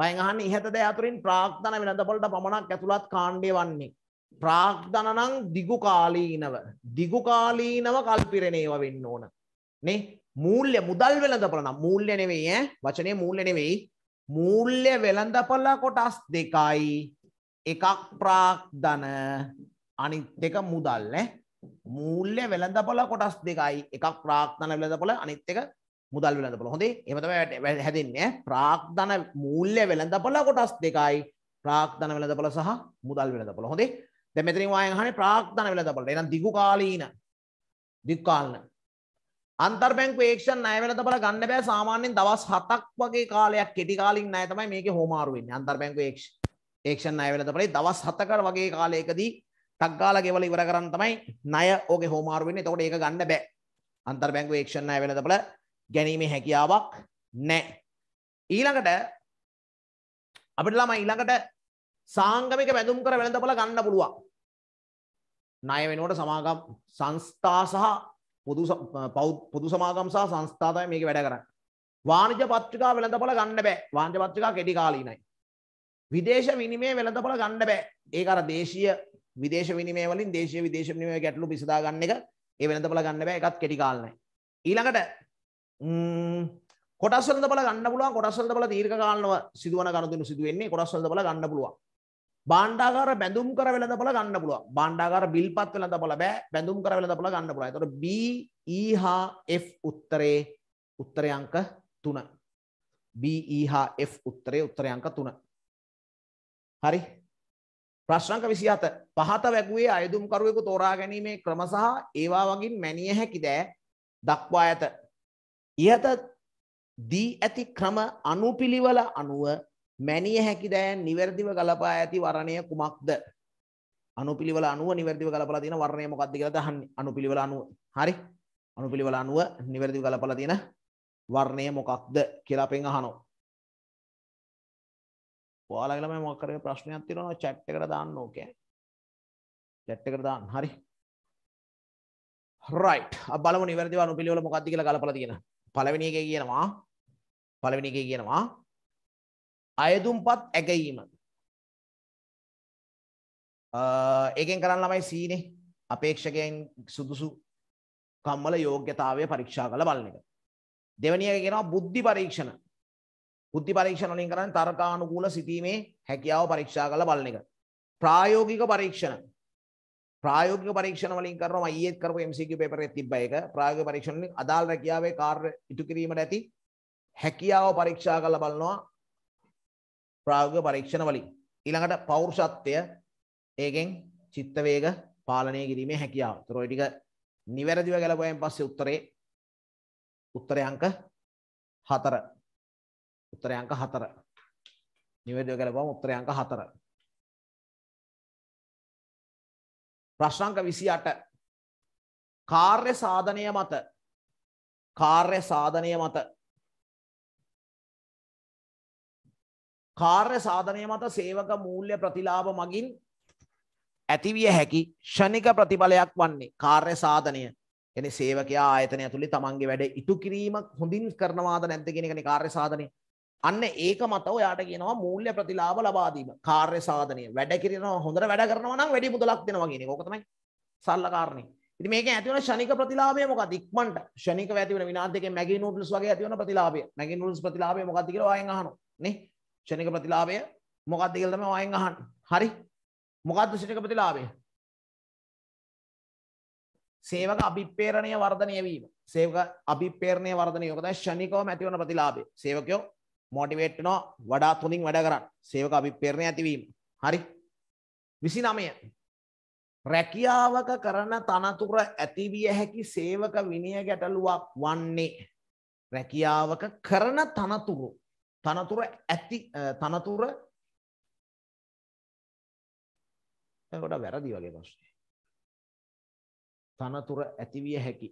[SPEAKER 2] වයන් අහන්නේ ඉහත දෑ අතුරින් ප්‍රාග්ධන වෙළඳපොළට පමණක් ඇතුළත් කාණ්ඩය වන්නේ. ප්‍රාග්ධන නම් දිගු කාලීනව දිගු කාලීනව කල්පිරණේව වෙන්න ඕන. නේ මූල්‍ය මුදල් වෙළඳපොළ නම් මූල්‍ය නෙවෙයි ඈ වචනේ මූල්‍ය නෙවෙයි මූල්‍ය වෙළඳපල කොටස් දෙකයි එකක් ප්‍රාක්්ධන අනිත් එක මුදල් නෑ මූල්‍ය වෙළඳපල කොටස් දෙකයි එකක් ප්‍රාක්්ධන වෙළඳපල අනිත් එක මුදල් වෙළඳපල හොඳේ එමතම හැදන්නේ ප්‍රාක්්ධන මූල්‍ය වෙළඳපල කොටස් දෙකයි ප්‍රාක්්ධන වෙළඳපල සහ මුදල් වෙළඳපල හොඳේ දෙමතරින් වායහන ප්‍රාක්්ධන වෙළඳපල එනම් දිගු කාලීන දික්කාලන අන්තර්බැංක පේක්ෂන් ණයවැළඳ බල ගන්න බෑ සාමාන්‍යයෙන් දවස් 7ක් වගේ කාලයක් කෙටි කාලින් ණය තමයි මේකේ හොමාරු වෙන්නේ අන්තර්බැංක පේක්ෂන් ණයවැළඳ බලේ දවස් 7කට වගේ කාලයකදී ටක් ගාලා ගෙවලා ඉවර කරන් තමයි ණය ඕකේ හොමාරු වෙන්නේ. එතකොට ඒක ගන්න බෑ. අන්තර්බැංක පේක්ෂන් ණයවැළඳ බල ගැනීමේ හැකියාවක් නැහැ. ඊළඟට අපිට ළමයි ඊළඟට සාංගමික වැඳුම් කර වැළඳ බල ගන්න පුළුවන්. ණය වෙනකොට සමාගම් සංස්ථා සහ පොදු සමාගම් සහ සංස්ථා තමයි මේක වැඩ කරන්නේ. වාණිජ පත්‍රිකා වෙළඳපොළ ගන්න බෑ. වාණිජ පත්‍රිකා කෙටි කාලීනයි. විදේශ විනිමය වෙළඳපොළ ගන්න බෑ. ඒක අර දේශීය විදේශ විනිමය වලින් දේශීය විදේශ විනිමය ගැටලු විසඳා ගන්න එක ඒ වෙළඳපොළ ගන්න බෑ. ඒකත් කෙටි කාලීනයි. ඊළඟට කොටස් වෙළඳපොළ ගන්න පුළුවන්. කොටස් වෙළඳපොළ දීර්ඝ කාලීනව සිදුවන ගනුදෙනු සිදු වෙන්නේ කොටස් වෙළඳපොළ ගන්න පුළුවන්. බාණ්ඩාගාර බැඳුම් කර වෙළඳ පොළ ගන්න පුළුවන්. බාණ්ඩාගාර බිල්පත් වෙළඳ පොළ බෑ. බැඳුම් කර වෙළඳ පොළ ගන්න පුළුවන්. එතකොට B E හා F උත්තරේ උත්තරේ අංක 3. B E හා F උත්තරේ උත්තරේ අංක 3. හරි. ප්‍රශ්න අංක 27. පහත වැගුවේ අයදුම්කරුවෙකු තෝරා ගැනීමේ ක්‍රම සහ ඒවා වගින් මැනිය හැකිද දක්වා ඇත. ইহත දී ඇති ක්‍රම අනුපිළිවෙල අනුව මැනිය හැකි දෑන් නිවැරදිව ගලපා ඇති වරණය කුමක්ද? අනුපිළිවෙල අනුව නිවැරදිව ගලපලා තියෙන වර්ණය මොකක්ද කියලා දහන්නේ. අනුපිළිවෙල අනුව. හරි. අනුපිළිවෙල අනුව
[SPEAKER 1] නිවැරදිව ගලපලා තියෙන වර්ණය මොකක්ද කියලා අපෙන් අහනවා. ඔයාලගේ ළමයි මොකක් කරේ ප්‍රශ්නයක් තියෙනවා chat එකට දාන්න ඕකේ. chat එකට දාන්න. හරි. right. අපි බලමු නිවැරදිව අනුපිළිවෙල මොකක්ද කියලා ගලපලා තියෙන. පළවෙනි එකේ කියනවා පළවෙනි එකේ කියනවා අයදුම්පත් ඇගීම. ඒකෙන් කරන්න ළමයි සීනේ අපේක්ෂකයන් සුදුසු කම්මල යෝග්‍යතාවය
[SPEAKER 2] පරීක්ෂා කළ බලන එක. දෙවැනි එක කියනවා බුද්ධි පරීක්ෂණ. බුද්ධි පරීක්ෂණ වලින් කරන්නේ තර්කානුකූල සිටීමේ හැකියාව පරීක්ෂා කළ බලන එක. ප්‍රායෝගික පරීක්ෂණ. ප්‍රායෝගික පරීක්ෂණ වලින් කරනවා ඊයේත් e කරපු MCQ paper එකේ තිබ්බ එක. ප්‍රායෝගික පරීක්ෂණ වලින් අදාළ රැකියාවේ කාර්ය ඉටු කිරීමට ඇති හැකියාව පරීක්ෂා කළ බලනවා ප්‍රායෝගික පරීක්ෂණ වලින් ඊළඟට පෞරුෂත්වය ඒකෙන් චිත්ත වේග පාලනය කිරීමේ හැකියාව. ඒතර ඔය ටික නිවැරදිව ගැලපුවායින් පස්සේ උත්තරේ
[SPEAKER 1] උත්තරේ අංක 4. උත්තරේ අංක 4. නිවැරදිව ගැලපුවාම උත්තරේ අංක 4. ප්‍රශ්න අංක 28 කාර්ය සාධනය මත කාර්ය සාධනය මත
[SPEAKER 2] කාර්ය සාධනය මත සේවක මූල්‍ය ප්‍රතිලාභ මගින් ඇතිවිය හැකි ෂණික ප්‍රතිඵලයක් වන්නේ කාර්ය සාධනය එන සේවකයා ආයතනය ඇතුළේ තමන්ගේ වැඩ ඉටු කිරීම හොඳින් කරනවාද නැද්ද කියන එකනේ කාර්ය සාධනය. අන්න ඒක මත ඔයාට කියනවා මූල්‍ය ප්‍රතිලාභ ලබා දීම. කාර්ය සාධනය. වැඩ කිරනවා හොඳට වැඩ කරනවා නම් වැඩි මුදලක් දෙනවා කියන එක. ඕක තමයි සරල කාරණේ. ඉතින් මේකෙන් ඇති වෙන ෂණික ප්‍රතිලාභය මොකක්ද? ඉක්මනට ෂණිකව ඇති වෙන විනාඩි දෙකෙන් මැගි නූඩ්ල්ස් වගේ ඇති වෙන ප්‍රතිලාභය. මැගි නූඩ්ල්ස් ප්‍රතිලාභය මොකක්ද කියලා ඔයයන් අහනවා. නේ? ෂණික ප්‍රතිලාභය මොකක්ද කියලා තමයි වයෙන් අහන්න. හරි. මොකක්ද ෂණික ප්‍රතිලාභය? සේවක අභිප්‍රේරණය වර්ධනය වීම. සේවක අභිප්‍රේරණය වර්ධනය වීම. තමයි ෂණිකවම ඇති වෙන ප්‍රතිලාභය. සේවකයෝ මොටිවේට් වෙනවා වඩා තුනින් වැඩ කරන්න. සේවක අභිප්‍රේරණය ඇතිවීම. හරි. 29 රැකියාවක කරන තනතුර ඇතිවිය හැකි සේවක විනය ගැටලුවක්
[SPEAKER 1] වන්නේ රැකියාවක කරන තනතුරු තනතුර ඇති තනතුර ගොඩ වැරදි වගේ ප්‍රශ්නය. තනතුර ඇතිවිය හැකි.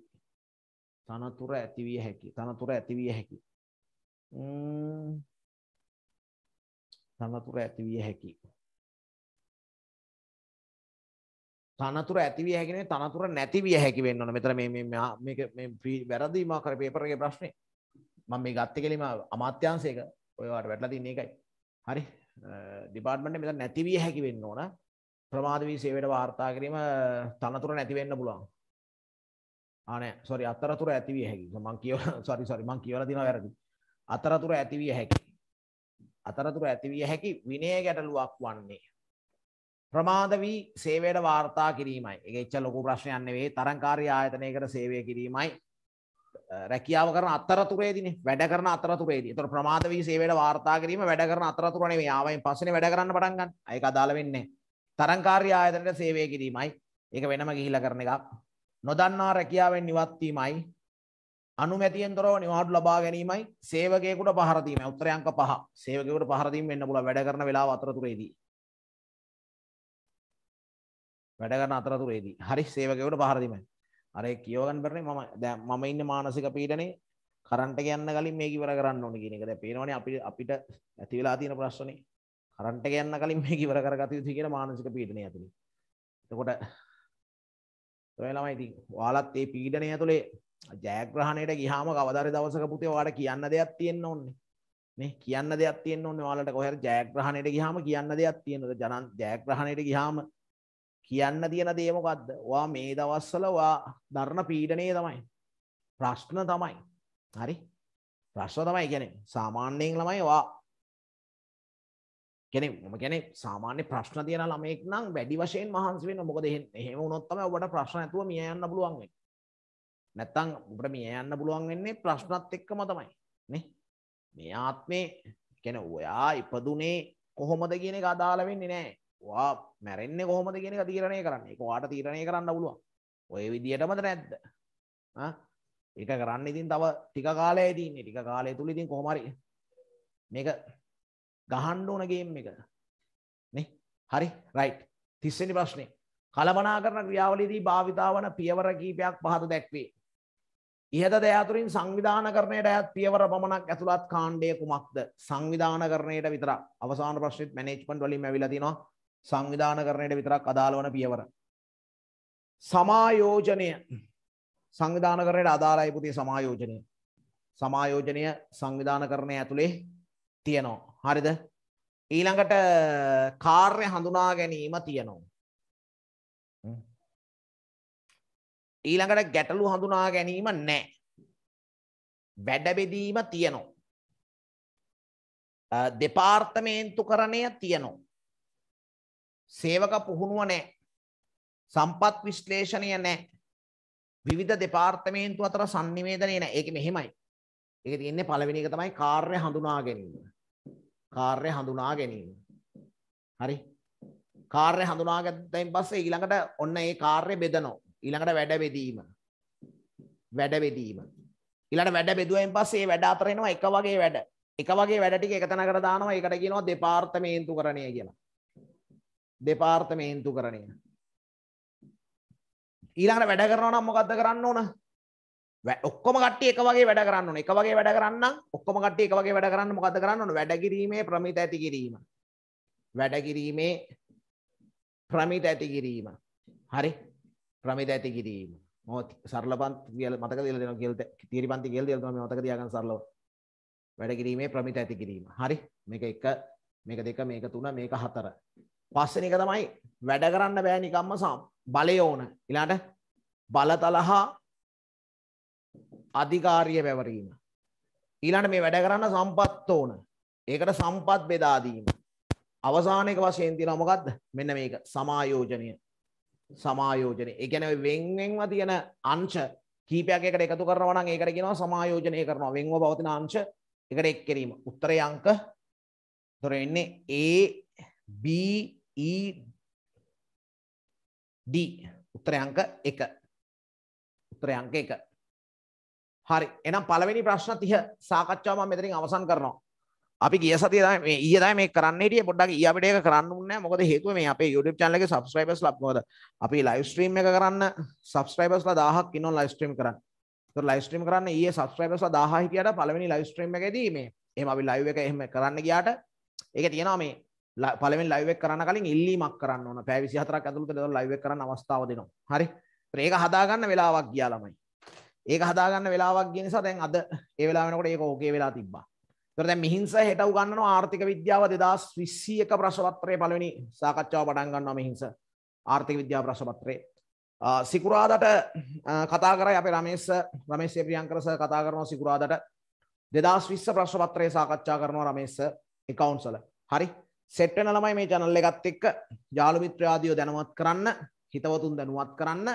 [SPEAKER 1] තනතුර ඇතිවිය හැකි. තනතුර ඇතිවිය හැකි. තනතුර ඇතිවිය හැකි. තනතුර ඇතිවිය හැකිනේ තනතුර නැතිවිය හැකි වෙන්න ඕන. මෙතන මේ මේ මේක මේ වැරදි
[SPEAKER 2] මා කර පේපර් එකේ ප්‍රශ්නේ. මම මේ ගත්තේ කෙලිම අමාත්‍යාංශයක ඔයවාට වැටලා තින්නේ එකයි. හරි. ඩිපාර්ට්මන්ට් මෙතන නැති විය හැකි වෙන්න ඕන. ප්‍රමාද වී සේවයට වාර්තා කිරීම තනතුර නැති වෙන්න පුළුවන්. ආනේ සොරි අතරතුර ඇති විය හැකි. මම කියව සොරි සොරි මම කියවලා තියෙනවා වැරදි. අතරතුර ඇති විය හැකි. අතරතුර ඇති විය හැකි විනය ගැටලුවක් වන්නේ. ප්‍රමාද වී සේවයට වාර්තා කිරීමයි. ඒක එච්ච ලොකු ප්‍රශ්නයක් නෙවෙයි. තරංකාරී ආයතනයකට සේවය කිරීමයි රැකියාව කරන අතරතුරේදිනේ වැඩ කරන අතරතුරේදී. ඒතර ප්‍රමාද වී සේවයට වාර්තා කිරීම වැඩ කරන අතරතුර නෙවෙයි. ආවෙන් පස්සේනේ වැඩ කරන්න පටන් ගන්න. ඒක අදාළ වෙන්නේ තරංකාරී ආයතනයේ සේවය කිරීමයි. ඒක වෙනම ගිහිලා කරන එකක්. නොදන්නා රැකියාවෙන් නිවත් වීමයි. අනුමැතියෙන් තොරව නිවාඩු ලබා ගැනීමයි සේවකයෙකුට පහර දීමයි. උත්තර අංක 5. සේවකයෙකුට පහර දීම වෙන්න පුළුවන් වැඩ කරන වෙලාව අතරතුරේදී. වැඩ කරන අතරතුරේදී. හරි සේවකයෙකුට පහර දීමයි. අර කියෝගන් පරනේ මම දැ මම ඉන්න මානසික පීටනේ කරන්ට ගන්න කලින් මේ ඉවර කරන්න ඕන කියන එක දැ පේනවනේ අපි අපිට ඇති වෙලා තියෙන ප්‍රශ්නේ කරන්ට ගන්න කලින් මේ ඉවර කරගත යුතු කියන මානසික පීඩනය ඇතුලේ එතකොට ඔය ළමයි ඉතින් ඔයාලත් මේ පීඩනය ඇතුලේ ජයග්‍රහණයට ගියාම කවදාරි දවසක පුතේ ඔයාලට කියන්න දෙයක් තියෙන්න ඕනේ මේ කියන්න දෙයක් තියෙන්න ඕනේ ඔයාලට කොහේ ජයග්‍රහණයට ගියාම කියන්න දෙයක් තියෙනවා ජනන් ජයග්‍රහණයට ගියාම කියන්න තියෙන දේ මොකද්ද? ඔයා මේ දවස්වල ඔයා ධර්ණ පීඩනයේ තමයි. ප්‍රශ්න තමයි. හරි? ප්‍රශ්න තමයි කියන්නේ සාමාන්‍යයෙන් ළමයි ඔයා කියන්නේ මම කියන්නේ සාමාන්‍ය ප්‍රශ්න තියෙන ළමයෙක් නම් වැඩි වශයෙන් මහන්සි වෙන්න. මොකද එහෙම වුණොත් තමයි ඔබට ප්‍රශ්න නැතුව මිය යන්න පුළුවන් වෙන්නේ. නැත්තම් ඔබට මිය යන්න පුළුවන් වෙන්නේ ප්‍රශ්නත් එක්කම තමයි. නේ? මේ ආත්මේ කියන්නේ ඔයා ඉපදුනේ කොහොමද කියන එක අදාළ වෙන්නේ නැහැ. වා මැරෙන්නේ කොහොමද කියන එක තීරණය කරන්න එක වාට තීරණය කරන්න පුළුවන් ඔය විදිහටමද නැද්ද ඒක කරන්න ඉතින් තව ටික කාලය තින්නේ ටික කාලය තුළ ඉතින් කොහොමරි මේක ගහන්න ඕන ගේම් එක නේ හරි රයිට් තිස්සෙනි ප්‍රශ්නේ කලබනාකරන ක්‍රියාවලියේදී භාවිතාවන පියවර කීපයක් පහත දැක්වේ ඉහත දෑ අතුරින් සංවිධානකරණයට අයත් පියවර පමණක් ඇතුළත් කාණ්ඩය කුමක්ද සංවිධානකරණයට විතර අවසාන ප්‍රශ්නෙත් මැනේජ්මන්ට් වලින් ඇවිල්ලා තිනවා සංවිධානකරණයට විතරක් අදාළ වන පියවර. සමායෝජනය සංවිධානකරණයට අදාළයි පුතේ සමායෝජනය. සමායෝජනය සංවිධානකරණය ඇතුලේ තියෙනවා. හරිද?
[SPEAKER 1] ඊළඟට කාර්ය හඳුනා ගැනීම තියෙනවා. ඊළඟට ගැටලු හඳුනා ගැනීම නැහැ. වැඩබෙදීම තියෙනවා. දෙපාර්තමේන්තු කරණය තියෙනවා. සේවක පුහුණුව නෑ.
[SPEAKER 2] සම්පත් විශ්ලේෂණය නෑ. විවිධ දෙපාර්තමේන්තු අතර sannivedanaya නෑ. ඒක මෙහෙමයි. ඒක තියෙන්නේ පළවෙනි එක තමයි කාර්ය හඳුනා ගැනීම. කාර්ය හඳුනා ගැනීම. හරි. කාර්ය හඳුනාගත්තයින් පස්සේ ඊළඟට ඔන්න ඒ කාර්ය බෙදනවා. ඊළඟට වැඩ බෙදීම. වැඩ බෙදීම. ඊළඟට වැඩ බෙදුවෙන් පස්සේ ඒ වැඩ අතර එනවා එක වගේ වැඩ. එක වගේ වැඩ ටික එක තැනකට දානවා. ඒකට කියනවා දෙපාර්තමේන්තුකරණය කියලා. දෙපාර්තමේන්තු කරණය. ඊළඟට වැඩ කරනවා නම් මොකද්ද කරන්න ඕන? ඔක්කොම කට්ටිය එක වගේ වැඩ කරන්න ඕන. එක වගේ වැඩ කරන්න ඔක්කොම කට්ටිය එක වගේ වැඩ කරන්න මොකද්ද කරන්න ඕන? වැඩ කිරීමේ ප්‍රමිත ඇති කිරීම. වැඩ කිරීමේ ප්‍රමිත ඇති කිරීම. හරි. ප්‍රමිත ඇති කිරීම. මොකද සරල පන්ති කියලා මතක තියලා දෙනවා කියලා තීරි පන්ති කියලා දෙනවා මේ මතක තියාගන්න සරලව. වැඩ කිරීමේ ප්‍රමිත ඇති කිරීම. හරි. මේක එක මේක දෙක මේක තුන මේක හතර. පස්සෙන එක තමයි වැඩ කරන්න බෑ නිකම්ම සම් බලය ඕන ඊළාට බලතලහා අධිකාරිය පැවරීම ඊළඟ මේ වැඩ කරන්න සම්පත් ඕන ඒකට සම්පත් බෙදා දීම අවසානයක වශයෙන් තියෙනවා මොකද්ද මෙන්න මේක සමායෝජනය සමායෝජනය ඒ කියන්නේ වෙන්වෙන්ව තියෙන අංශ කීපයක් එකට එකතු කරනවා නම් ඒකට කියනවා සමායෝජනය කරනවා වෙන්ව පවතින අංශ එකට එක් කිරීම උත්තරේ අංක
[SPEAKER 1] එතකොට එන්නේ A B ED උත්තරයන්ක 1 උත්තරයන්ක 1
[SPEAKER 2] හරි එහෙනම් පළවෙනි ප්‍රශ්න 30 සාකච්ඡාව මම මෙතනින් අවසන් කරනවා අපි ගිය සතිය තමයි මේ ඊයේ තමයි මේක කරන්න හිටියේ පොඩ්ඩක් ඊ අපිට ඒක කරන්න උන්නේ නැහැ මොකද හේතුව මේ අපේ YouTube channel එකේ subscribers ලා මොකද අපි live stream එක කරන්න subscribers ලා 1000ක් ඉන්නවා live stream කරන්න. ඒතර live stream කරන්න ඊයේ subscribers ලා 1000 හිටියට පළවෙනි live stream එකේදී මේ එහෙම අපි live එක එහෙම කරන්න ගියාට ඒක තියෙනවා මේ පළවෙන් ලයිව් එක කරන්න කලින් ඉල්ලීමක් කරන්න ඕන. පැය 24ක් ඇතුළත ඒක ලයිව් එක කරන්න අවස්ථාව දෙනවා. හරි. ඒක හදාගන්න වෙලාවක් ගියා ළමයි. ඒක හදාගන්න වෙලාවක් ගිය නිසා දැන් අද ඒ වෙලාව වෙනකොට ඒක ඕකේ වෙලා තිබ්බා. ඒතර දැන් මිහින්ස හෙට උගන්වනවා ආර්ථික විද්‍යාව 2021 ප්‍රශ්නපත්‍රයේ පළවෙනි සාකච්ඡාව පටන් ගන්නවා මිහින්ස. ආර්ථික විද්‍යාව ප්‍රශ්නපත්‍රයේ සිකුරාදට කතා කරයි අපේ රමේෂ් රමේෂ් ප්‍රියංකර සර් කතා කරනවා සිකුරාදට 2020 ප්‍රශ්නපත්‍රයේ සාකච්ඡා කරනවා රමේෂ් account වල. හරි. සෙට්වෙන ළමයි මේ චැනල් එකත් එක්ක යාළු මිත්‍රාදියෝ දැනුවත් කරන්න හිතවතුන් දැනුවත් කරන්න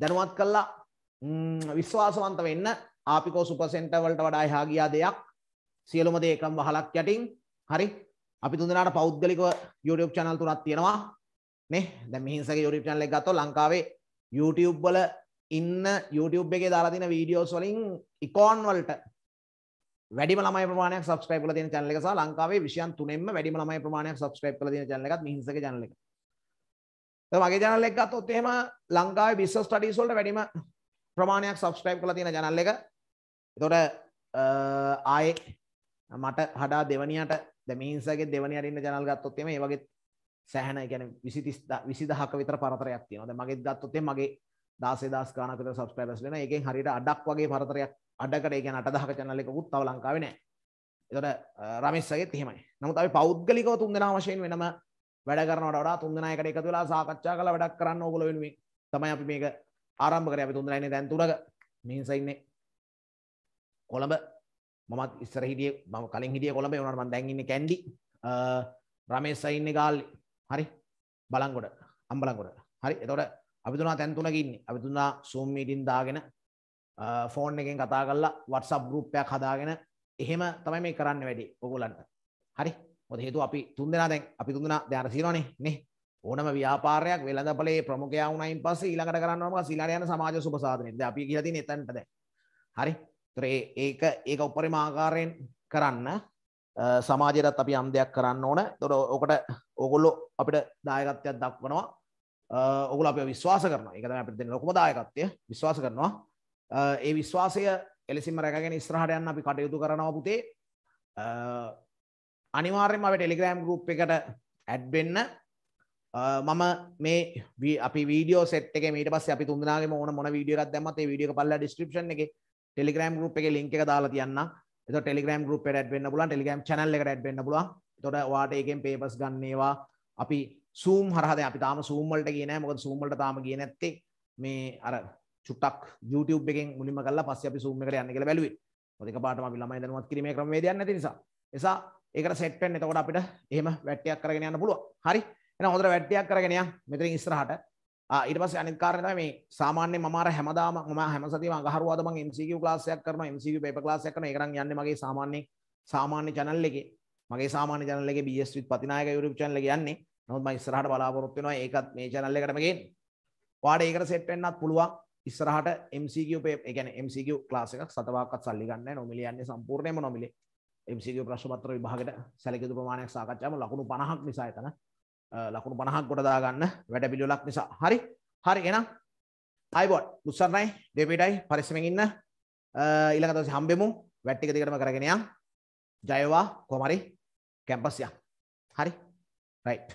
[SPEAKER 2] දැනුවත් කළා විශ්වාසවන්ත වෙන්න ආපිකෝ සුපසෙන්ට වලට වඩා එහා ගියා දෙයක් සියලුම දේ එකම වහලක් යටින් හරි අපි තුන්දෙනාට පෞද්ගලිකව YouTube channel තුනක් තියෙනවා නේ දැන් මිහින්සගේ YouTube channel එක ගත්තොත් ලංකාවේ YouTube වල ඉන්න YouTube එකේ දාලා තියෙන වීඩියෝස් වලින් ඉකෝන් වලට වැඩිම ළමයි ප්‍රමාණයක් subscribe කරලා තියෙන channel එක සහ ලංකාවේ විෂයන් තුනෙන්ම වැඩිම ළමයි ප්‍රමාණයක් subscribe කරලා තියෙන channel එකත් මිහින්සගේ channel එක. දැන් මගේ channel එක ගත්තොත් එහෙම ලංකාවේ business studies වලට වැඩිම ප්‍රමාණයක් subscribe කරලා තියෙන channel එක. එතකොට ආයේ මට හඩා දෙවනියට දැමිහිංසගේ දෙවනියට ඉන්න channel ගත්තොත් එමේ ඒ වගේ සෑහෙන يعني 20 20000ක විතර පරතරයක් තියෙනවා. දැන් මගෙත් ගත්තොත් එමේ මගේ 16000 ගානක විතර subscribers වෙනවා. ඒකෙන් හරියට අඩක් වගේ පරතරයක් අඩකට ඒ කියන්නේ 8000ක channel එකකුත් තව ලංකාවේ නැහැ. ඒතකොට රමේෂ්ගෙත් එහෙමයි. නමුත් අපි පෞද්ගලිකව තුන්දෙනා වශයෙන් වෙනම වැඩ කරනවට වඩා තුන්දෙනා එකට එකතු වෙලා සාකච්ඡා කරලා වැඩක් කරන්න ඕගොල්ලෝ වෙනුවෙන් තමයි අපි මේක ආරම්භ කරේ. අපි තුන්දෙනා ඉන්නේ දැන් තුනක. මිනිසා ඉන්නේ කොළඹ. මමත් ඉස්සර හිටියේ මම කලින් හිටියේ කොළඹේ වුණාට මම දැන් ඉන්නේ කැන්ඩි. රමේෂ්සා ඉන්නේ ගාල්ලි. හරි. බලංගොඩ. අම්බලංගොඩ. හරි. එතකොට අපි තුනා තැන් තුනක ඉන්නේ. අපි තුනා Zoom meeting දාගෙන ෆෝන් එකෙන් කතා කරලා WhatsApp group එකක් හදාගෙන එහෙම තමයි මේ කරන්න වැඩි ඔයගොල්ලන්ට. හරි. මොකද හේතුව අපි තුන්දෙනා දැන් අපි තුන්දෙනා දැන් අර සීනවනේ නේ. ඕනම ව්‍යාපාරයක් වෙළඳපලේ ප්‍රමුඛයා වුණයින් පස්සේ ඊළඟට කරන්න ඕන මොකක්ද ඊළඟට යන සමාජ සුබ සාධනෙ. දැන් අපි කියලා තියෙන්නේ එතනට දැන්. හරි. ඒතර ඒක ඒක උපරිම ආකාරයෙන් කරන්න සමාජයටත් අපි යම් දෙයක් කරන්න ඕන. ඒතර ඔකට ඕගොල්ලෝ අපිට දායකත්වයක් දක්වනවා. ඔගොල්ලෝ අපිව විශ්වාස කරනවා. ඒක තමයි අපිට දෙන ලොකුම දායකත්වය. විශ්වාස කරනවා. ඒ විශ්වාසය එලෙසිම රැගෙන ස්ත්‍රහට යන්න අපි කටයුතු කරනවා පුතේ අනිවාර්යෙන්ම අප ටෙලිග්‍රෑම් ගරුප් එකට ඇඩ්බෙන්න මම මේ අපි වීඩියෝ සෙට් එක මීට පස්සේ අපි තුන්දෙනාගේම ඕන මොන වීඩියෝ එකක් දැම්මත් ඒ වීඩියෝ එක බලලා ඩිස්ක්‍රිප්ෂන් එකේ ටෙලිග්‍රෑම් ගරුප් එකේ ලින්ක් එක දාලා තියන්න එතකොට ටෙලිග්‍රෑම් ගරුප් එකට ඇඩ් වෙන්න පුළුවන් ටෙලිග්‍රෑම් channel එකට ඇඩ් වෙන්න පුළුවන් එතකොට ඔයාට ඒකෙන් papers ගන්න ඒවා අපි zoom හරහා දැන් අපි තාම zoom වලට ගියේ නැහැ මොකද zoom වලට තාම ගියේ නැත්තේ මේ අර චුට්ටක් YouTube එකෙන් මුලින්ම කරලා පස්සේ අපි Zoom එකට යන්න කියලා බැලුවේ. මොකද එකපාරටම අපි ළමයි දැනුවත් කිරීමේ ක්‍රමවේදයක් නැති නිසා. එසා ඒකට සෙට් වෙන්න එතකොට අපිට එහෙම වැට්ටියක් කරගෙන යන්න පුළුවන්. හරි. එහෙනම් හොඳට වැට්ටියක් කරගෙන යන්න. මෙතනින් ඉස්සරහට. ආ ඊට පස්සේ අනිත් කාරණේ තමයි මේ සාමාන්‍යයෙන් මම අර හැමදාම මම හැම සතියෙම අඟහරුවාද මම MCQ class එකක් කරනවා MCQ paper class එකක් කරනවා. ඒක නම් යන්නේ මගේ සාමාන්‍ය සාමාන්‍ය channel එකේ. මගේ සාමාන්‍ය channel එකේ BS with පතිනායක YouTube channel එකේ යන්නේ. නමුත් මම ඉස්සරහට බලාපොරොත්තු වෙනවා ඒකත් මේ channel එකටම ගේන්න. වාඩ ඒකට සෙට් වෙන්නත් පුළුවන්. ඉස්සරහට MCQ ඒ කියන්නේ MCQ ක්ලාස් එකක් සතවාක්වත් සල්ලි ගන්න නැහැ නොමිලේ යන්නේ සම්පූර්ණයෙන්ම නොමිලේ MCQ ප්‍රශ්න පත්‍ර විභාගෙට සැලකිලි ප්‍රමාණයක් සාකච්ඡාම ලකුණු 50ක් නිසා එතන ලකුණු 50ක් කොට දා ගන්න වැඩ පිළිවෙලක් නිසා හරි හරි එහෙනම් අයබෝඩ් මුස්සන්නයි ඩෙවිඩයි පරිස්සමෙන් ඉන්න
[SPEAKER 1] ඊළඟ දවසේ හම්බෙමු වැට් එක දිගටම කරගෙන යන්න ජයවා කොහමරි කැම්පස් යන්න හරි රයිට්